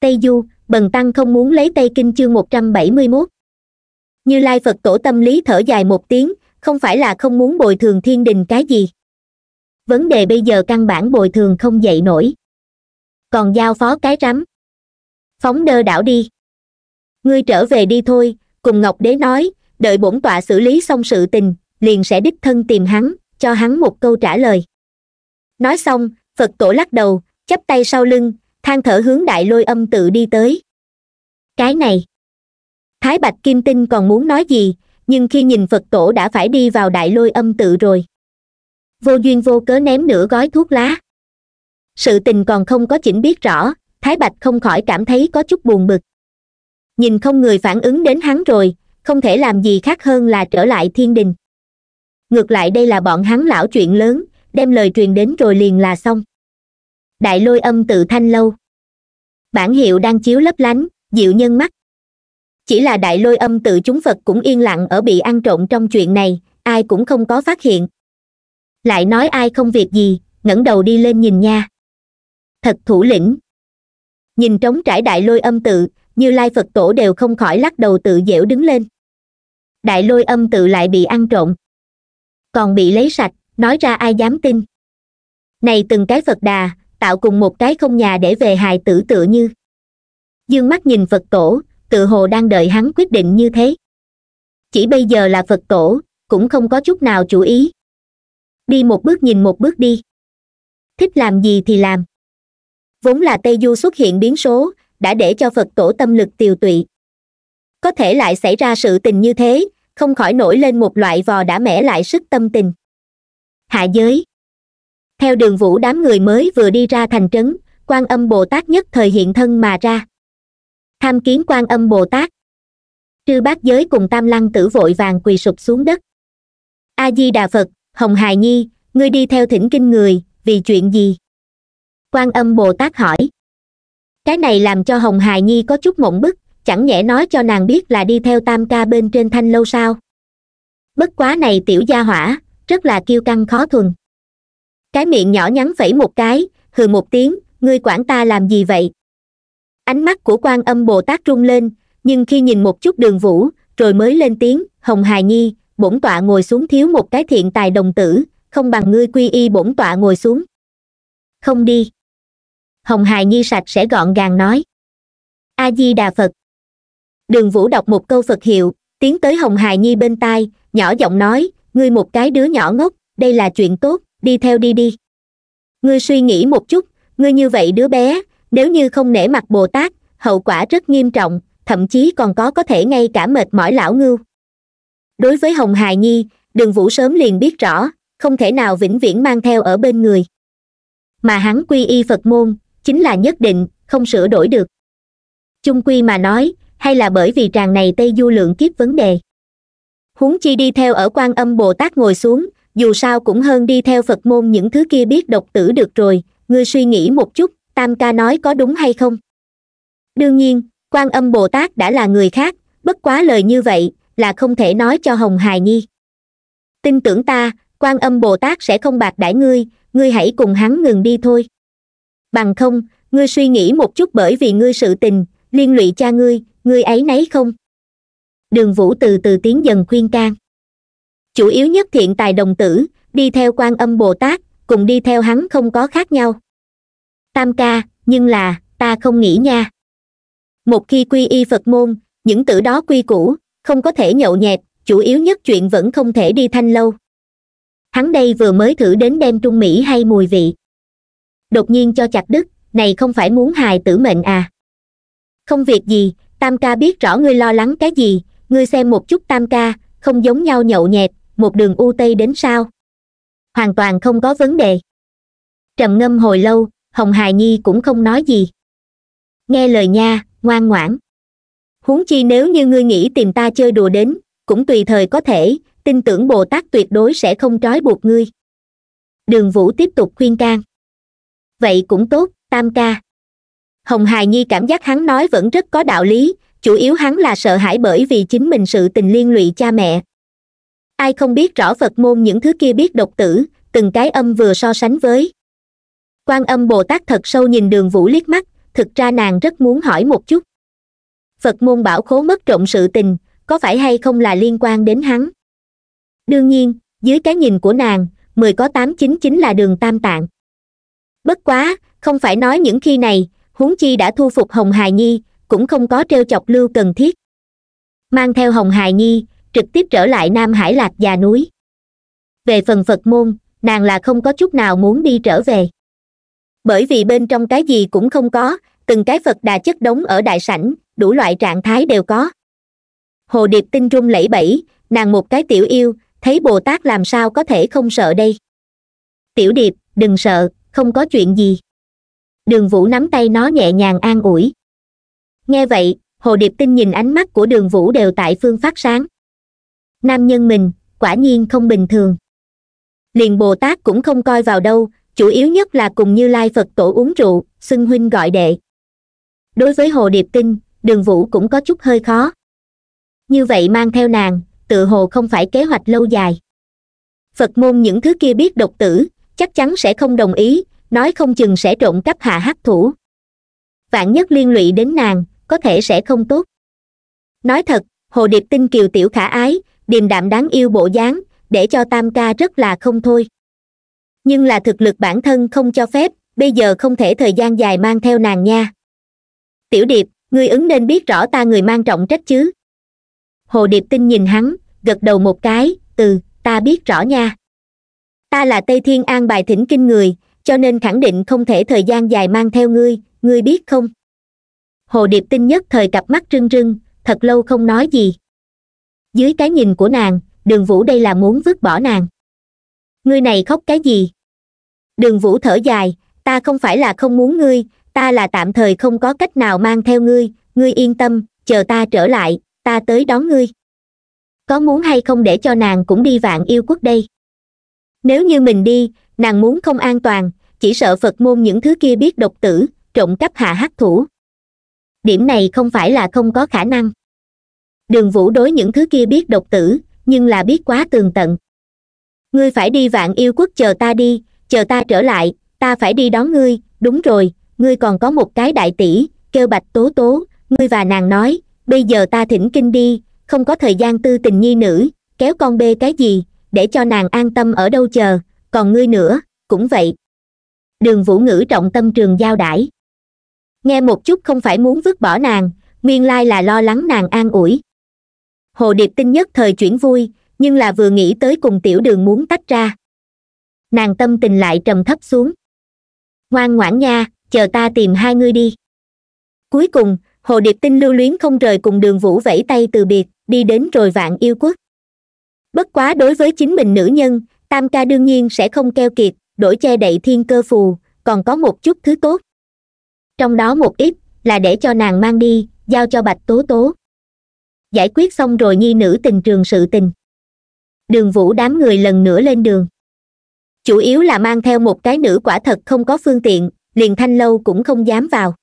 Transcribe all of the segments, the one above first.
tây du bần tăng không muốn lấy tây kinh chương một trăm bảy mươi mốt như lai phật tổ tâm lý thở dài một tiếng không phải là không muốn bồi thường thiên đình cái gì vấn đề bây giờ căn bản bồi thường không dậy nổi còn giao phó cái rắm phóng đơ đảo đi ngươi trở về đi thôi cùng ngọc đế nói đợi bổn tọa xử lý xong sự tình liền sẽ đích thân tìm hắn cho hắn một câu trả lời nói xong phật tổ lắc đầu chắp tay sau lưng than thở hướng đại lôi âm tự đi tới cái này thái bạch kim tinh còn muốn nói gì nhưng khi nhìn phật tổ đã phải đi vào đại lôi âm tự rồi vô duyên vô cớ ném nửa gói thuốc lá sự tình còn không có chỉnh biết rõ thái bạch không khỏi cảm thấy có chút buồn bực nhìn không người phản ứng đến hắn rồi không thể làm gì khác hơn là trở lại thiên đình ngược lại đây là bọn hắn lão chuyện lớn đem lời truyền đến rồi liền là xong đại lôi âm tự thanh lâu bản hiệu đang chiếu lấp lánh dịu nhân mắt chỉ là đại lôi âm tự chúng phật cũng yên lặng ở bị ăn trộm trong chuyện này ai cũng không có phát hiện lại nói ai không việc gì ngẩng đầu đi lên nhìn nha thật thủ lĩnh nhìn trống trải đại lôi âm tự như lai phật tổ đều không khỏi lắc đầu tự dẻo đứng lên đại lôi âm tự lại bị ăn trộm còn bị lấy sạch nói ra ai dám tin này từng cái phật đà tạo cùng một cái không nhà để về hài tử tựa như dương mắt nhìn phật tổ tự hồ đang đợi hắn quyết định như thế chỉ bây giờ là phật tổ cũng không có chút nào chú ý đi một bước nhìn một bước đi thích làm gì thì làm vốn là tây du xuất hiện biến số đã để cho phật tổ tâm lực tiều tụy có thể lại xảy ra sự tình như thế không khỏi nổi lên một loại vò đã mẻ lại sức tâm tình hạ giới theo đường vũ đám người mới vừa đi ra thành trấn quan âm bồ tát nhất thời hiện thân mà ra tham kiến quan âm bồ tát trư bát giới cùng tam lăng tử vội vàng quỳ sụp xuống đất a di đà phật hồng hài nhi ngươi đi theo thỉnh kinh người vì chuyện gì quan âm bồ tát hỏi cái này làm cho hồng hài nhi có chút mộng bức chẳng nhẽ nói cho nàng biết là đi theo tam ca bên trên thanh lâu sao bất quá này tiểu gia hỏa rất là kiêu căng khó thuần cái miệng nhỏ nhắn phẩy một cái hừ một tiếng ngươi quản ta làm gì vậy ánh mắt của quan âm bồ tát rung lên nhưng khi nhìn một chút đường vũ rồi mới lên tiếng hồng hài nhi bổn tọa ngồi xuống thiếu một cái thiện tài đồng tử không bằng ngươi quy y bổn tọa ngồi xuống không đi hồng hài nhi sạch sẽ gọn gàng nói a di đà phật đường vũ đọc một câu phật hiệu tiến tới hồng hài nhi bên tai nhỏ giọng nói ngươi một cái đứa nhỏ ngốc đây là chuyện tốt đi theo đi đi ngươi suy nghĩ một chút ngươi như vậy đứa bé nếu như không nể mặt bồ tát hậu quả rất nghiêm trọng thậm chí còn có có thể ngay cả mệt mỏi lão ngưu đối với hồng hài nhi đường vũ sớm liền biết rõ không thể nào vĩnh viễn mang theo ở bên người mà hắn quy y phật môn chính là nhất định không sửa đổi được chung quy mà nói hay là bởi vì tràng này tây du lượng kiếp vấn đề huống chi đi theo ở quan âm bồ tát ngồi xuống dù sao cũng hơn đi theo phật môn những thứ kia biết độc tử được rồi ngươi suy nghĩ một chút tam ca nói có đúng hay không đương nhiên quan âm bồ tát đã là người khác bất quá lời như vậy là không thể nói cho hồng hài nhi tin tưởng ta quan âm bồ tát sẽ không bạc đãi ngươi ngươi hãy cùng hắn ngừng đi thôi bằng không ngươi suy nghĩ một chút bởi vì ngươi sự tình liên lụy cha ngươi ngươi ấy nấy không đường vũ từ từ tiến dần khuyên can chủ yếu nhất thiện tài đồng tử đi theo quan âm bồ tát cùng đi theo hắn không có khác nhau tam ca nhưng là ta không nghĩ nha một khi quy y phật môn những tử đó quy củ không có thể nhậu nhẹt chủ yếu nhất chuyện vẫn không thể đi thanh lâu hắn đây vừa mới thử đến đem trung mỹ hay mùi vị đột nhiên cho chặt đứt này không phải muốn hài tử mệnh à không việc gì tam ca biết rõ ngươi lo lắng cái gì ngươi xem một chút tam ca không giống nhau nhậu nhẹt một đường u tây đến sao hoàn toàn không có vấn đề trầm ngâm hồi lâu hồng hài nhi cũng không nói gì nghe lời nha ngoan ngoãn huống chi nếu như ngươi nghĩ tìm ta chơi đùa đến cũng tùy thời có thể tin tưởng bồ tát tuyệt đối sẽ không trói buộc ngươi đường vũ tiếp tục khuyên can vậy cũng tốt tam ca hồng hài nhi cảm giác hắn nói vẫn rất có đạo lý chủ yếu hắn là sợ hãi bởi vì chính mình sự tình liên lụy cha mẹ ai không biết rõ phật môn những thứ kia biết độc tử từng cái âm vừa so sánh với quan âm bồ tát thật sâu nhìn đường vũ liếc mắt thực ra nàng rất muốn hỏi một chút phật môn bảo khố mất trộm sự tình có phải hay không là liên quan đến hắn đương nhiên dưới cái nhìn của nàng mười có tám chín chính là đường tam tạng bất quá không phải nói những khi này huống chi đã thu phục hồng hài nhi cũng không có t chọc lưu cần thiết mang theo hồng hài nhi trực tiếp trở lại nam hải lạc già núi về phần phật môn nàng là không có chút nào muốn đi trở về bởi vì bên trong cái gì cũng không có từng cái phật đà chất đống ở đại sảnh đủ loại trạng thái đều có hồ điệp tinh rung lẫy bẫy nàng một cái tiểu yêu thấy bồ tát làm sao có thể không sợ đây tiểu điệp đừng sợ không có chuyện gì đường vũ nắm tay nó nhẹ nhàng an ủi nghe vậy hồ điệp tinh nhìn ánh mắt của đường vũ đều tại phương phát sáng nam nhân mình quả nhiên không bình thường liền bồ tát cũng không coi vào đâu chủ yếu nhất là cùng như lai phật tổ uống rượu xưng huynh gọi đệ đối với hồ điệp tinh đường vũ cũng có chút hơi khó như vậy mang theo nàng tự hồ không phải kế hoạch lâu dài phật môn những thứ kia biết độc tử chắc chắn sẽ không đồng ý nói không chừng sẽ trộm cắp hạ hắc thủ vạn nhất liên lụy đến nàng có thể sẽ không tốt nói thật hồ điệp tinh kiều tiểu khả ái điềm đạm đáng yêu bộ dáng để cho tam ca rất là không thôi nhưng là thực lực bản thân không cho phép bây giờ không thể thời gian dài mang theo nàng nha tiểu điệp ngươi ứng nên biết rõ ta người mang trọng trách chứ hồ điệp tinh nhìn hắn gật đầu một cái ừ ta biết rõ nha ta là tây thiên an bài thỉnh kinh người cho nên khẳng định không thể thời gian dài mang theo ngươi ngươi biết không hồ điệp tinh nhất thời cặp mắt rưng rưng thật lâu không nói gì dưới cái nhìn của nàng đường vũ đây là muốn vứt bỏ nàng ngươi này khóc cái gì đường vũ thở dài ta không phải là không muốn ngươi ta là tạm thời không có cách nào mang theo ngươi ngươi yên tâm chờ ta trở lại ta tới đón ngươi có muốn hay không để cho nàng cũng đi vạn yêu quốc đây nếu như mình đi nàng muốn không an toàn chỉ sợ phật môn những thứ kia biết độc tử trộm cắp hạ hắc thủ điểm này không phải là không có khả năng đường vũ đối những thứ kia biết độc tử nhưng là biết quá tường tận ngươi phải đi vạn yêu quốc chờ ta đi chờ ta trở lại ta phải đi đón ngươi đúng rồi ngươi còn có một cái đại tỷ kêu bạch tố tố ngươi và nàng nói bây giờ ta thỉnh kinh đi không có thời gian tư tình nhi nữ kéo con bê cái gì để cho nàng an tâm ở đâu chờ còn ngươi nữa cũng vậy đường vũ ngữ trọng tâm trường giao đãi nghe một chút không phải muốn vứt bỏ nàng nguyên lai là lo lắng nàng an ủi hồ điệp tinh nhất thời chuyển vui nhưng là vừa nghĩ tới cùng tiểu đường muốn tách ra nàng tâm tình lại trầm thấp xuống ngoan ngoãn nha chờ ta tìm hai ngươi đi cuối cùng hồ điệp tinh lưu luyến không rời cùng đường vũ vẫy tay từ biệt đi đến rồi vạn yêu quốc bất quá đối với chính mình nữ nhân tam ca đương nhiên sẽ không keo kiệt đổi che đậy thiên cơ phù còn có một chút thứ tốt trong đó một ít là để cho nàng mang đi giao cho bạch tố tố giải quyết xong rồi nhi nữ tình trường sự tình đường vũ đám người lần nữa lên đường chủ yếu là mang theo một cái nữ quả thật không có phương tiện liền thanh lâu cũng không dám vào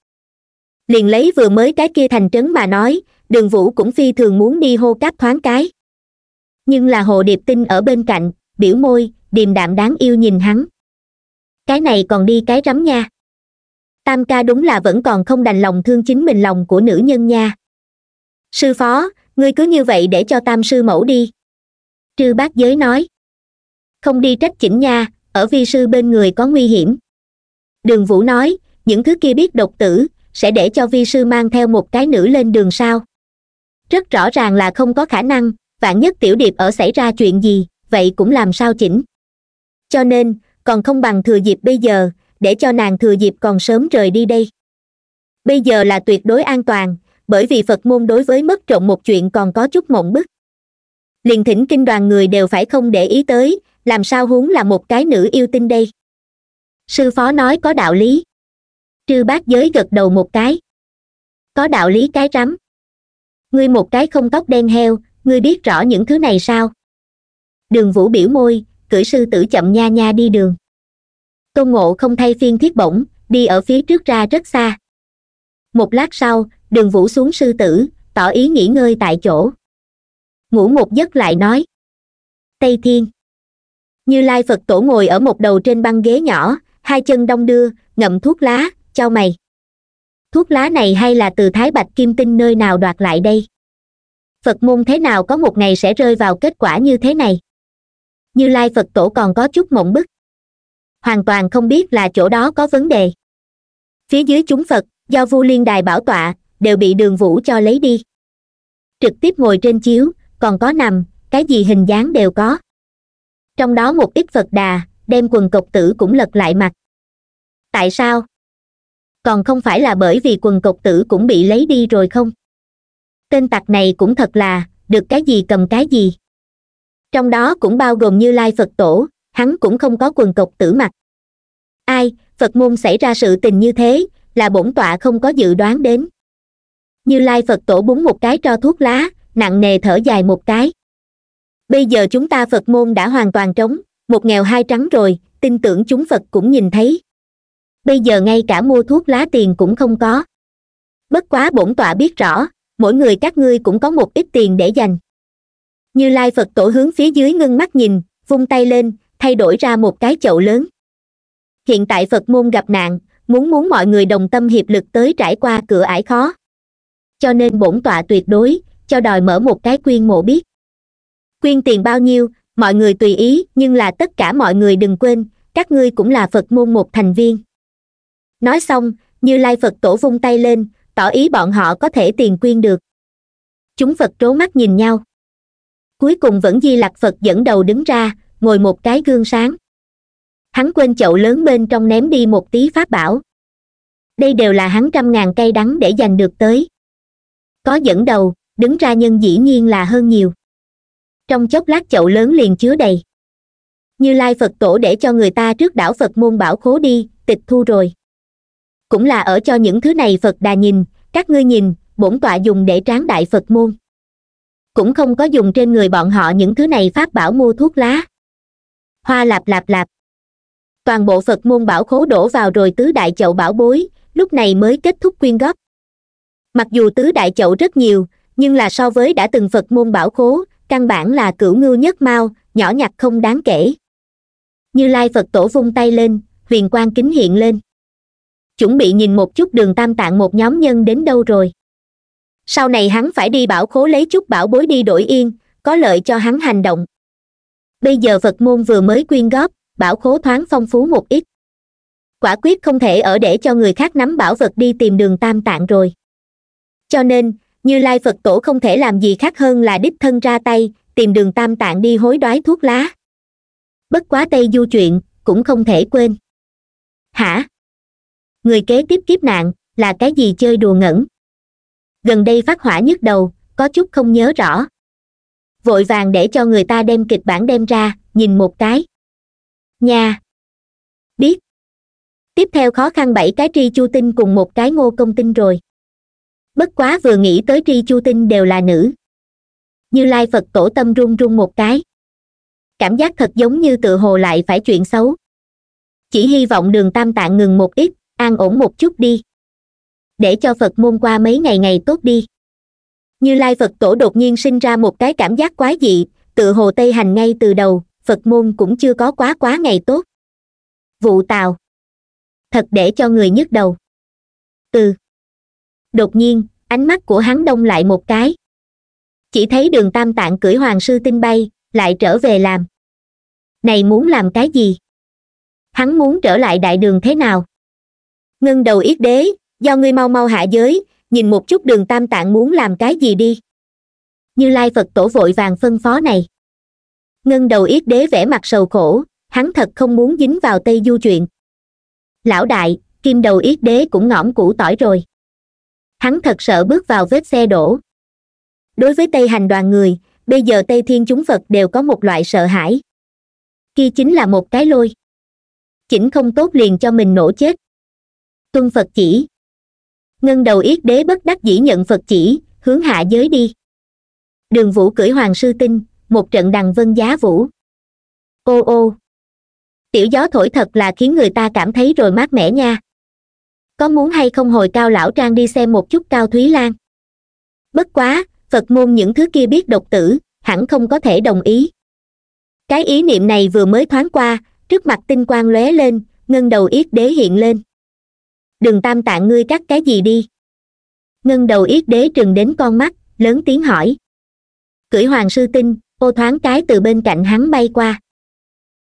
liền lấy vừa mới cái kia thành trấn mà nói đường vũ cũng phi thường muốn đi hô cáp thoáng cái nhưng là hồ điệp tinh ở bên cạnh biểu môi điềm đạm đáng yêu nhìn hắn cái này còn đi cái rắm nha tam ca đúng là vẫn còn không đành lòng thương chính mình lòng của nữ nhân nha sư phó ngươi cứ như vậy để cho tam sư mẫu đi trư bác giới nói không đi trách chỉnh nha ở vi sư bên người có nguy hiểm đường vũ nói những thứ kia biết độc tử sẽ để cho vi sư mang theo một cái nữ lên đường sao rất rõ ràng là không có khả năng vạn nhất tiểu điệp ở xảy ra chuyện gì vậy cũng làm sao chỉnh cho nên còn không bằng thừa dịp bây giờ để cho nàng thừa dịp còn sớm rời đi đây bây giờ là tuyệt đối an toàn bởi vì phật môn đối với mất trộm một chuyện còn có chút mộng bức liền thỉnh kinh đoàn người đều phải không để ý tới làm sao huống là một cái nữ yêu tinh đây sư phó nói có đạo lý trư bác giới gật đầu một cái có đạo lý cái rắm ngươi một cái không tóc đen heo ngươi biết rõ những thứ này sao đường vũ biểu môi cưỡi sư tử chậm nha nha đi đường tôn ngộ không thay phiên thiết bổng đi ở phía trước ra rất xa một lát sau đường vũ xuống sư tử tỏ ý nghỉ ngơi tại chỗ ngủ một giấc lại nói tây thiên như lai phật tổ ngồi ở một đầu trên băng ghế nhỏ hai chân đông đưa ngậm thuốc lá cho mày thuốc lá này hay là từ thái bạch kim tinh nơi nào đoạt lại đây phật môn thế nào có một ngày sẽ rơi vào kết quả như thế này như lai phật tổ còn có chút mộng bức hoàn toàn không biết là chỗ đó có vấn đề phía dưới chúng phật do vu liên đài bảo tọa đều bị đường vũ cho lấy đi trực tiếp ngồi trên chiếu còn có nằm cái gì hình dáng đều có trong đó một ít phật đà đem quần cộc tử cũng lật lại mặt tại sao còn không phải là bởi vì quần cộc tử cũng bị lấy đi rồi không tên tặc này cũng thật là được cái gì cầm cái gì trong đó cũng bao gồm như lai phật tổ hắn cũng không có quần cộc tử mặt ai phật môn xảy ra sự tình như thế là bổn tọa không có dự đoán đến như lai phật tổ búng một cái tro thuốc lá nặng nề thở dài một cái bây giờ chúng ta phật môn đã hoàn toàn trống một nghèo hai trắng rồi tin tưởng chúng phật cũng nhìn thấy bây giờ ngay cả mua thuốc lá tiền cũng không có bất quá bổn tọa biết rõ mỗi người các ngươi cũng có một ít tiền để dành như lai phật tổ hướng phía dưới ngưng mắt nhìn vung tay lên thay đổi ra một cái chậu lớn hiện tại phật môn gặp nạn muốn muốn mọi người đồng tâm hiệp lực tới trải qua cửa ải khó cho nên bổn tọa tuyệt đối cho đòi mở một cái quyên mộ biết quyên tiền bao nhiêu mọi người tùy ý nhưng là tất cả mọi người đừng quên các ngươi cũng là phật môn một thành viên nói xong như lai phật tổ vung tay lên tỏ ý bọn họ có thể tiền quyên được chúng phật trố mắt nhìn nhau cuối cùng vẫn di lặc phật dẫn đầu đứng ra ngồi một cái gương sáng hắn quên chậu lớn bên trong ném đi một tí pháp bảo đây đều là hắn trăm ngàn cây đắng để giành được tới có dẫn đầu đứng ra nhân dĩ nhiên là hơn nhiều trong chốc lát chậu lớn liền chứa đầy như lai phật tổ để cho người ta trước đảo phật môn bảo khố đi tịch thu rồi cũng là ở cho những thứ này phật đà nhìn các ngươi nhìn bổn tọa dùng để tráng đại phật môn cũng không có dùng trên người bọn họ những thứ này pháp bảo mua thuốc lá hoa lạp lạp lạp toàn bộ phật môn bảo khố đổ vào rồi tứ đại chậu bảo bối lúc này mới kết thúc quyên góp mặc dù tứ đại chậu rất nhiều nhưng là so với đã từng phật môn bảo khố căn bản là cửu ngưu nhất mao nhỏ nhặt không đáng kể như lai phật tổ vung tay lên huyền quang kính hiện lên chuẩn bị nhìn một chút đường tam tạng một nhóm nhân đến đâu rồi sau này hắn phải đi bảo khố lấy chút bảo bối đi đổi yên có lợi cho hắn hành động bây giờ phật môn vừa mới quyên góp bảo khố thoáng phong phú một ít quả quyết không thể ở để cho người khác nắm bảo vật đi tìm đường tam tạng rồi cho nên như lai phật tổ không thể làm gì khác hơn là đích thân ra tay tìm đường tam tạng đi hối đoái thuốc lá bất quá tây du chuyện cũng không thể quên hả người kế tiếp kiếp nạn là cái gì chơi đùa ngẩn gần đây phát hỏa nhức đầu có chút không nhớ rõ vội vàng để cho người ta đem kịch bản đem ra nhìn một cái nha biết tiếp theo khó khăn bảy cái tri chu tinh cùng một cái ngô công tinh rồi bất quá vừa nghĩ tới tri chu tinh đều là nữ như lai phật tổ tâm run run một cái cảm giác thật giống như tự hồ lại phải chuyện xấu chỉ hy vọng đường tam tạng ngừng một ít an ổn một chút đi để cho phật môn qua mấy ngày ngày tốt đi như lai phật tổ đột nhiên sinh ra một cái cảm giác quá dị tự hồ tây hành ngay từ đầu phật môn cũng chưa có quá quá ngày tốt vụ tào thật để cho người nhức đầu từ đột nhiên ánh mắt của hắn đông lại một cái chỉ thấy đường tam tạng cưỡi hoàng sư tinh bay lại trở về làm này muốn làm cái gì hắn muốn trở lại đại đường thế nào ngưng đầu yết đế do ngươi mau mau hạ giới nhìn một chút đường tam tạng muốn làm cái gì đi như lai phật tổ vội vàng phân phó này ngưng đầu yết đế vẻ mặt sầu khổ hắn thật không muốn dính vào tây du chuyện lão đại kim đầu yết đế cũng ngõm củ tỏi rồi hắn thật sợ bước vào vết xe đổ đối với tây hành đoàn người bây giờ tây thiên chúng phật đều có một loại sợ hãi kia chính là một cái lôi chỉnh không tốt liền cho mình nổ chết tuân phật chỉ ngân đầu yết đế bất đắc dĩ nhận phật chỉ hướng hạ giới đi đường vũ cưỡi hoàng sư tinh một trận đằng vân giá vũ ô ô tiểu gió thổi thật là khiến người ta cảm thấy rồi mát mẻ nha có muốn hay không hồi cao lão trang đi xem một chút cao thúy lan bất quá phật môn những thứ kia biết độc tử hẳn không có thể đồng ý cái ý niệm này vừa mới thoáng qua trước mặt tinh quang lóe lên ngân đầu yết đế hiện lên đừng tam tạng ngươi cắt cái gì đi ngân đầu yết đế trừng đến con mắt lớn tiếng hỏi cưỡi hoàng sư tinh ô thoáng cái từ bên cạnh hắn bay qua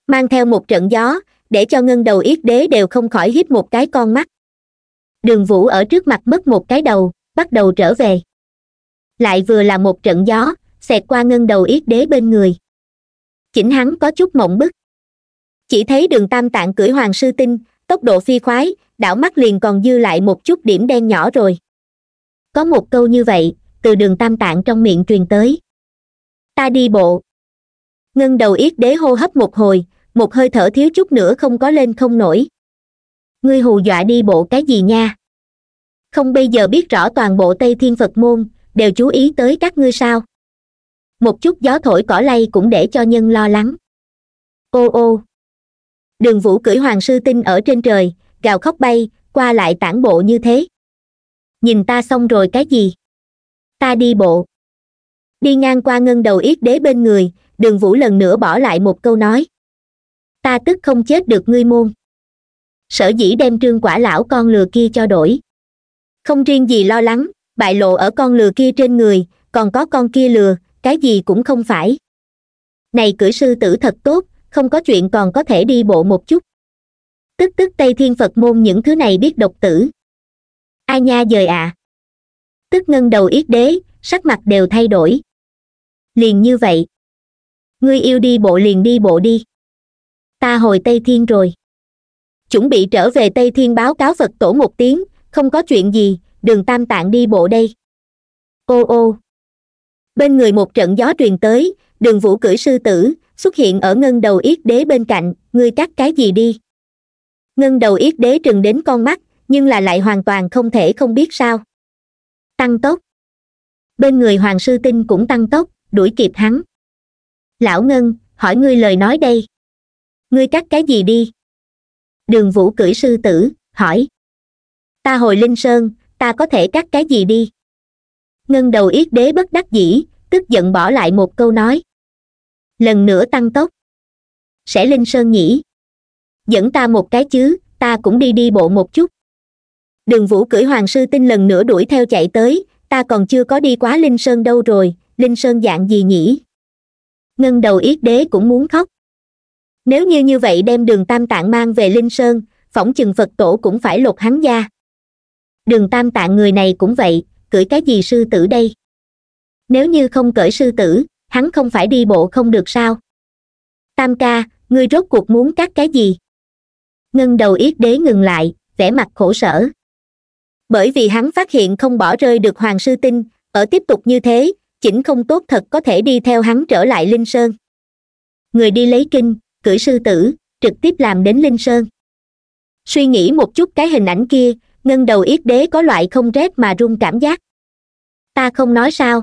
mang theo một trận gió để cho ngân đầu yết đế đều không khỏi hít một cái con mắt đường vũ ở trước mặt mất một cái đầu bắt đầu trở về lại vừa là một trận gió xẹt qua ngân đầu yết đế bên người chỉnh hắn có chút mộng bức chỉ thấy đường tam tạng cưỡi hoàng sư tinh tốc độ phi khoái đảo mắt liền còn dư lại một chút điểm đen nhỏ rồi có một câu như vậy từ đường tam tạng trong miệng truyền tới ta đi bộ ngân đầu yết đế hô hấp một hồi một hơi thở thiếu chút nữa không có lên không nổi ngươi hù dọa đi bộ cái gì nha không bây giờ biết rõ toàn bộ tây thiên phật môn đều chú ý tới các ngươi sao một chút gió thổi cỏ lay cũng để cho nhân lo lắng ô ô đường vũ cưỡi hoàng sư tinh ở trên trời gào khóc bay qua lại tản bộ như thế nhìn ta xong rồi cái gì ta đi bộ đi ngang qua ngân đầu yết đế bên người đường vũ lần nữa bỏ lại một câu nói ta tức không chết được ngươi môn sở dĩ đem trương quả lão con lừa kia cho đổi không riêng gì lo lắng bại lộ ở con lừa kia trên người còn có con kia lừa cái gì cũng không phải này cử sư tử thật tốt không có chuyện còn có thể đi bộ một chút tức tức tây thiên phật môn những thứ này biết độc tử ai nha dời ạ à. tức ngân đầu yết đế sắc mặt đều thay đổi liền như vậy ngươi yêu đi bộ liền đi bộ đi ta hồi tây thiên rồi chuẩn bị trở về tây thiên báo cáo phật tổ một tiếng không có chuyện gì đường tam tạng đi bộ đây ô ô bên người một trận gió truyền tới đường vũ cưỡi sư tử xuất hiện ở ngân đầu yết đế bên cạnh ngươi cắt cái gì đi ngân đầu yết đế trừng đến con mắt nhưng là lại hoàn toàn không thể không biết sao tăng tốc bên người hoàng sư tinh cũng tăng tốc đuổi kịp hắn lão ngân hỏi ngươi lời nói đây ngươi cắt cái gì đi đường vũ cưỡi sư tử hỏi ta hồi linh sơn ta có thể cắt cái gì đi ngân đầu yết đế bất đắc dĩ tức giận bỏ lại một câu nói lần nữa tăng tốc sẽ linh sơn nhỉ dẫn ta một cái chứ ta cũng đi đi bộ một chút đường vũ cưỡi hoàng sư tinh lần nữa đuổi theo chạy tới ta còn chưa có đi quá linh sơn đâu rồi linh sơn dạng gì nhỉ ngân đầu yết đế cũng muốn khóc nếu như như vậy đem đường tam tạng mang về linh sơn phỏng chừng phật tổ cũng phải lột hắn ra đường tam tạng người này cũng vậy cưỡi cái gì sư tử đây nếu như không cởi sư tử hắn không phải đi bộ không được sao tam ca ngươi rốt cuộc muốn cắt cái gì ngân đầu yết đế ngừng lại vẻ mặt khổ sở bởi vì hắn phát hiện không bỏ rơi được hoàng sư tinh ở tiếp tục như thế chỉnh không tốt thật có thể đi theo hắn trở lại linh sơn người đi lấy kinh cưỡi sư tử trực tiếp làm đến linh sơn suy nghĩ một chút cái hình ảnh kia ngân đầu yết đế có loại không rét mà run cảm giác ta không nói sao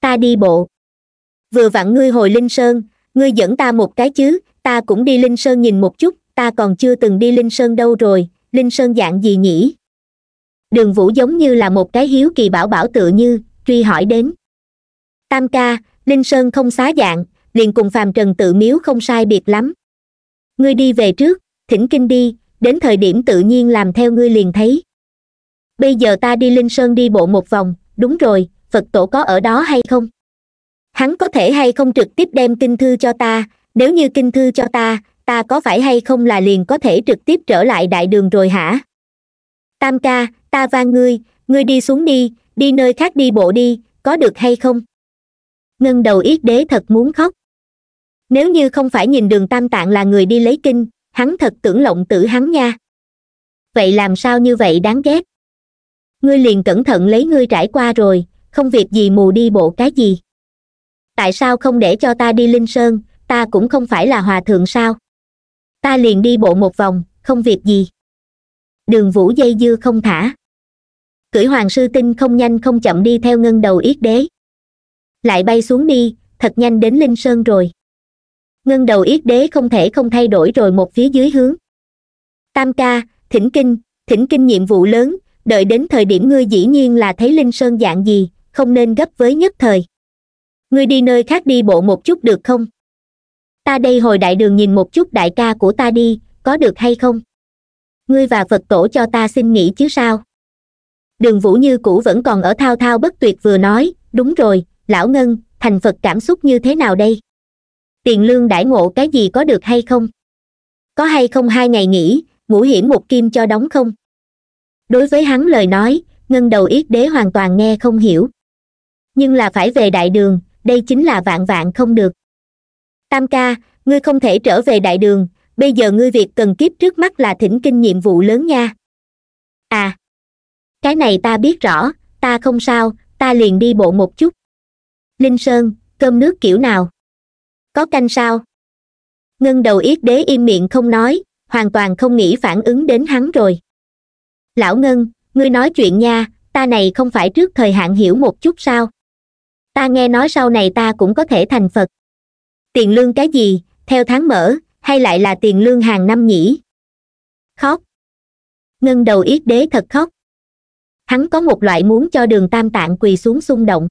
ta đi bộ vừa vặn ngươi hồi linh sơn ngươi dẫn ta một cái chứ ta cũng đi linh sơn nhìn một chút ta còn chưa từng đi linh sơn đâu rồi linh sơn dạng gì nhỉ đường vũ giống như là một cái hiếu kỳ bảo bảo tựa như truy hỏi đến tam ca linh sơn không xá dạng liền cùng phàm trần tự miếu không sai biệt lắm ngươi đi về trước thỉnh kinh đi đến thời điểm tự nhiên làm theo ngươi liền thấy bây giờ ta đi linh sơn đi bộ một vòng đúng rồi phật tổ có ở đó hay không hắn có thể hay không trực tiếp đem kinh thư cho ta nếu như kinh thư cho ta ta có phải hay không là liền có thể trực tiếp trở lại đại đường rồi hả tam ca ta van ngươi ngươi đi xuống đi đi nơi khác đi bộ đi có được hay không ngân đầu yết đế thật muốn khóc nếu như không phải nhìn đường tam tạng là người đi lấy kinh hắn thật tưởng lộng tử hắn nha vậy làm sao như vậy đáng ghét ngươi liền cẩn thận lấy ngươi trải qua rồi không việc gì mù đi bộ cái gì tại sao không để cho ta đi linh sơn ta cũng không phải là hòa thượng sao ta liền đi bộ một vòng không việc gì đường vũ dây dưa không thả cưỡi hoàng sư tinh không nhanh không chậm đi theo ngân đầu yết đế lại bay xuống đi thật nhanh đến linh sơn rồi ngân đầu yết đế không thể không thay đổi rồi một phía dưới hướng tam ca thỉnh kinh thỉnh kinh nhiệm vụ lớn đợi đến thời điểm ngươi dĩ nhiên là thấy linh sơn dạng gì không nên gấp với nhất thời ngươi đi nơi khác đi bộ một chút được không ta đây hồi đại đường nhìn một chút đại ca của ta đi có được hay không ngươi và phật tổ cho ta xin nghỉ chứ sao đường vũ như cũ vẫn còn ở thao thao bất tuyệt vừa nói đúng rồi lão ngân thành phật cảm xúc như thế nào đây tiền lương đãi ngộ cái gì có được hay không có hay không hai ngày nghỉ ngũ hiểm một kim cho đóng không đối với hắn lời nói ngân đầu yết đế hoàn toàn nghe không hiểu nhưng là phải về đại đường đây chính là vạn vạn không được tam ca ngươi không thể trở về đại đường bây giờ ngươi việc cần kiếp trước mắt là thỉnh kinh nhiệm vụ lớn nha à cái này ta biết rõ ta không sao ta liền đi bộ một chút linh sơn cơm nước kiểu nào có canh sao ngân đầu yết đế im miệng không nói hoàn toàn không nghĩ phản ứng đến hắn rồi lão ngân ngươi nói chuyện nha ta này không phải trước thời hạn hiểu một chút sao ta nghe nói sau này ta cũng có thể thành phật tiền lương cái gì theo tháng mở hay lại là tiền lương hàng năm nhỉ khóc ngân đầu yết đế thật khóc hắn có một loại muốn cho đường tam tạng quỳ xuống xung động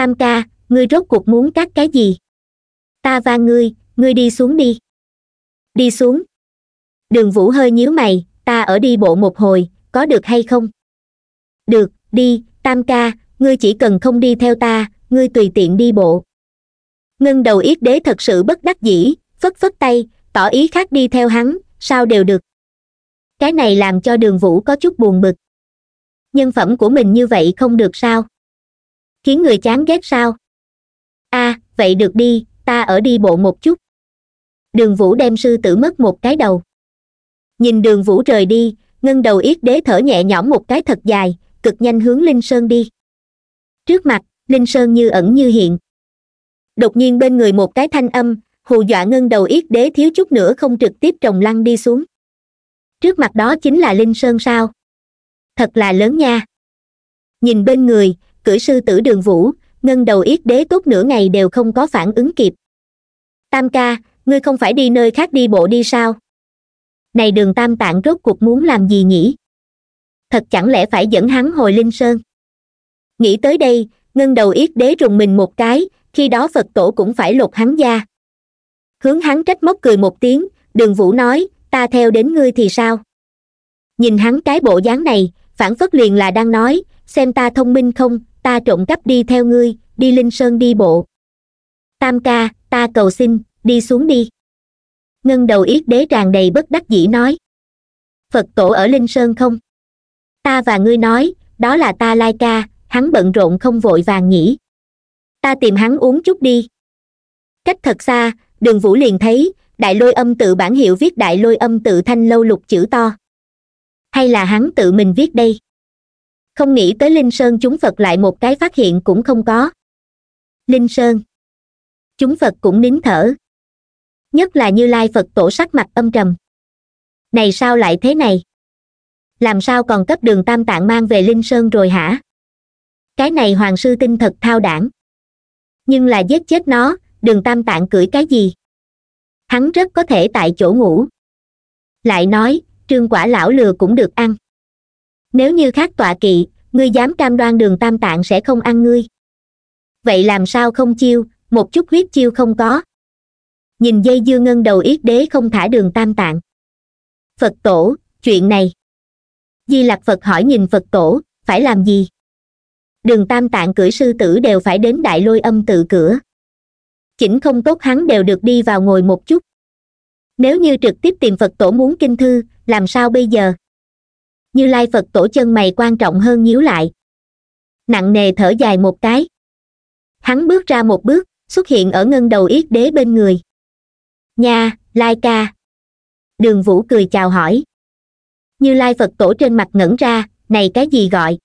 tam ca ngươi rốt cuộc muốn các cái gì ta và ngươi ngươi đi xuống đi đi xuống đường vũ hơi nhíu mày ta ở đi bộ một hồi có được hay không được đi tam ca ngươi chỉ cần không đi theo ta ngươi tùy tiện đi bộ ngân đầu yết đế thật sự bất đắc dĩ phất phất tay tỏ ý khác đi theo hắn sao đều được cái này làm cho đường vũ có chút buồn bực nhân phẩm của mình như vậy không được sao khiến người chán ghét sao a à, vậy được đi ta ở đi bộ một chút đường vũ đem sư tử mất một cái đầu nhìn đường vũ rời đi ngân đầu yết đế thở nhẹ nhõm một cái thật dài cực nhanh hướng linh sơn đi trước mặt linh sơn như ẩn như hiện đột nhiên bên người một cái thanh âm hù dọa ngân đầu yết đế thiếu chút nữa không trực tiếp trồng lăng đi xuống trước mặt đó chính là linh sơn sao thật là lớn nha nhìn bên người cưỡi sư tử đường vũ ngân đầu yết đế tốt nửa ngày đều không có phản ứng kịp tam ca ngươi không phải đi nơi khác đi bộ đi sao này đường tam tạng rốt cuộc muốn làm gì nhỉ thật chẳng lẽ phải dẫn hắn hồi linh sơn nghĩ tới đây ngân đầu yết đế rùng mình một cái khi đó phật tổ cũng phải lột hắn ra hướng hắn trách móc cười một tiếng đường vũ nói ta theo đến ngươi thì sao nhìn hắn cái bộ dáng này phản phất liền là đang nói xem ta thông minh không ta trộm cắp đi theo ngươi đi linh sơn đi bộ tam ca ta cầu xin đi xuống đi ngân đầu yết đế tràn đầy bất đắc dĩ nói phật tổ ở linh sơn không ta và ngươi nói đó là ta lai ca hắn bận rộn không vội vàng nhỉ ta tìm hắn uống chút đi cách thật xa đường vũ liền thấy đại lôi âm tự bản hiệu viết đại lôi âm tự thanh lâu lục chữ to hay là hắn tự mình viết đây không nghĩ tới linh sơn chúng phật lại một cái phát hiện cũng không có linh sơn chúng phật cũng nín thở nhất là như lai phật tổ sắc mặt âm trầm này sao lại thế này làm sao còn cấp đường tam tạng mang về linh sơn rồi hả cái này hoàng sư tinh thật thao đảng nhưng là giết chết nó đường tam tạng cưỡi cái gì hắn rất có thể tại chỗ ngủ lại nói trương quả lão lừa cũng được ăn nếu như khác tọa kỵ ngươi dám cam đoan đường tam tạng sẽ không ăn ngươi vậy làm sao không chiêu một chút huyết chiêu không có nhìn dây dưa ngân đầu yết đế không thả đường tam tạng phật tổ chuyện này di lạc phật hỏi nhìn phật tổ phải làm gì đường tam tạng cưỡi sư tử đều phải đến đại lôi âm tự cửa chỉnh không tốt hắn đều được đi vào ngồi một chút nếu như trực tiếp tìm phật tổ muốn kinh thư làm sao bây giờ như lai phật tổ chân mày quan trọng hơn nhíu lại nặng nề thở dài một cái hắn bước ra một bước xuất hiện ở ngân đầu yết đế bên người nha lai ca đường vũ cười chào hỏi như lai phật tổ trên mặt ngẩn ra này cái gì gọi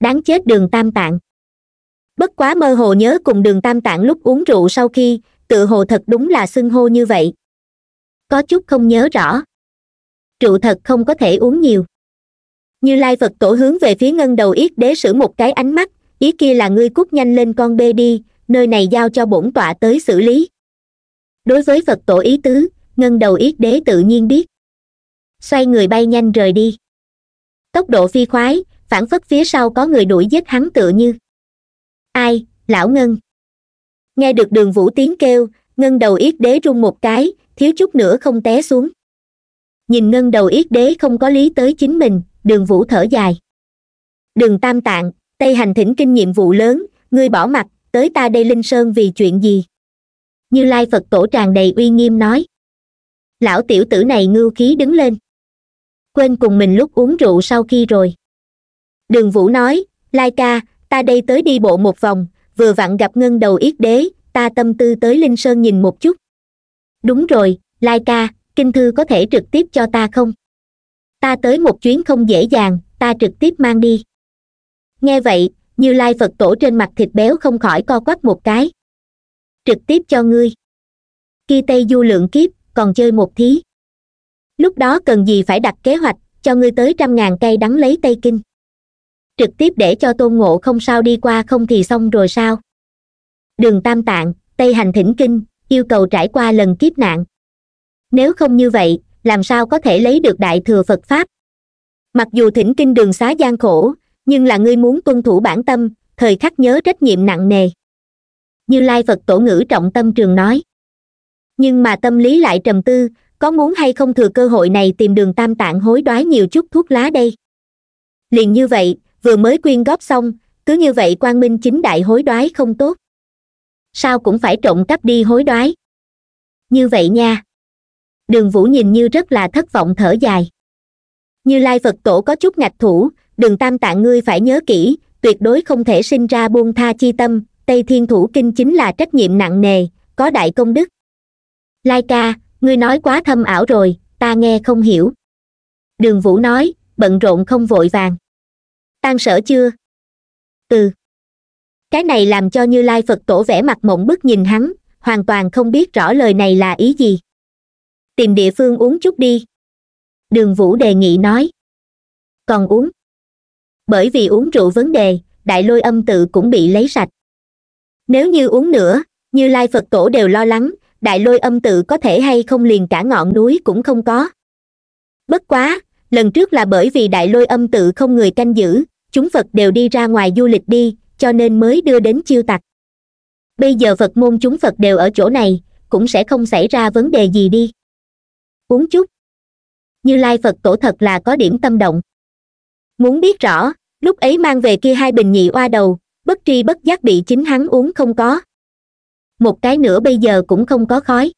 đáng chết đường tam tạng bất quá mơ hồ nhớ cùng đường tam tạng lúc uống rượu sau khi tự hồ thật đúng là xưng hô như vậy có chút không nhớ rõ rượu thật không có thể uống nhiều như lai phật tổ hướng về phía ngân đầu yết đế sử một cái ánh mắt ý kia là ngươi cút nhanh lên con bê đi nơi này giao cho bổn tọa tới xử lý đối với phật tổ ý tứ ngân đầu yết đế tự nhiên biết xoay người bay nhanh rời đi tốc độ phi khoái phản phất phía sau có người đuổi giết hắn tựa như ai lão ngân nghe được đường vũ tiếng kêu ngân đầu yết đế rung một cái thiếu chút nữa không té xuống nhìn ngân đầu yết đế không có lý tới chính mình đường vũ thở dài đường tam tạng tây hành thỉnh kinh nhiệm vụ lớn ngươi bỏ mặt tới ta đây linh sơn vì chuyện gì như lai phật tổ tràn đầy uy nghiêm nói lão tiểu tử này ngưu khí đứng lên quên cùng mình lúc uống rượu sau khi rồi đường vũ nói lai ca ta đây tới đi bộ một vòng vừa vặn gặp ngân đầu yết đế ta tâm tư tới linh sơn nhìn một chút đúng rồi lai ca kinh thư có thể trực tiếp cho ta không ta tới một chuyến không dễ dàng ta trực tiếp mang đi nghe vậy như lai phật tổ trên mặt thịt béo không khỏi co quắp một cái trực tiếp cho ngươi khi tây du lượng kiếp còn chơi một thí lúc đó cần gì phải đặt kế hoạch cho ngươi tới trăm ngàn cây đắng lấy tây kinh trực tiếp để cho tôn ngộ không sao đi qua không thì xong rồi sao đường tam tạng tây hành thỉnh kinh yêu cầu trải qua lần kiếp nạn nếu không như vậy làm sao có thể lấy được đại thừa phật pháp mặc dù thỉnh kinh đường xá gian khổ nhưng là ngươi muốn tuân thủ bản tâm thời khắc nhớ trách nhiệm nặng nề như lai phật tổ ngữ trọng tâm trường nói nhưng mà tâm lý lại trầm tư có muốn hay không thừa cơ hội này tìm đường tam tạng hối đoái nhiều chút thuốc lá đây liền như vậy vừa mới quyên góp xong cứ như vậy quang minh chính đại hối đoái không tốt sao cũng phải trộm cắp đi hối đoái như vậy nha đường vũ nhìn như rất là thất vọng thở dài như lai phật tổ có chút ngạch thủ đường tam tạng ngươi phải nhớ kỹ tuyệt đối không thể sinh ra buông tha chi tâm tây thiên thủ kinh chính là trách nhiệm nặng nề có đại công đức lai ca ngươi nói quá thâm ảo rồi ta nghe không hiểu đường vũ nói bận rộn không vội vàng tan sở chưa ừ cái này làm cho như lai phật tổ vẻ mặt mộng bức nhìn hắn hoàn toàn không biết rõ lời này là ý gì tìm địa phương uống chút đi đường vũ đề nghị nói còn uống bởi vì uống rượu vấn đề đại lôi âm tự cũng bị lấy sạch nếu như uống nữa như lai phật tổ đều lo lắng đại lôi âm tự có thể hay không liền cả ngọn núi cũng không có bất quá lần trước là bởi vì đại lôi âm tự không người canh giữ chúng phật đều đi ra ngoài du lịch đi cho nên mới đưa đến chiêu tặc bây giờ phật môn chúng phật đều ở chỗ này cũng sẽ không xảy ra vấn đề gì đi uống chút như lai phật tổ thật là có điểm tâm động muốn biết rõ lúc ấy mang về kia hai bình nhị oa đầu bất tri bất giác bị chính hắn uống không có một cái nữa bây giờ cũng không có khói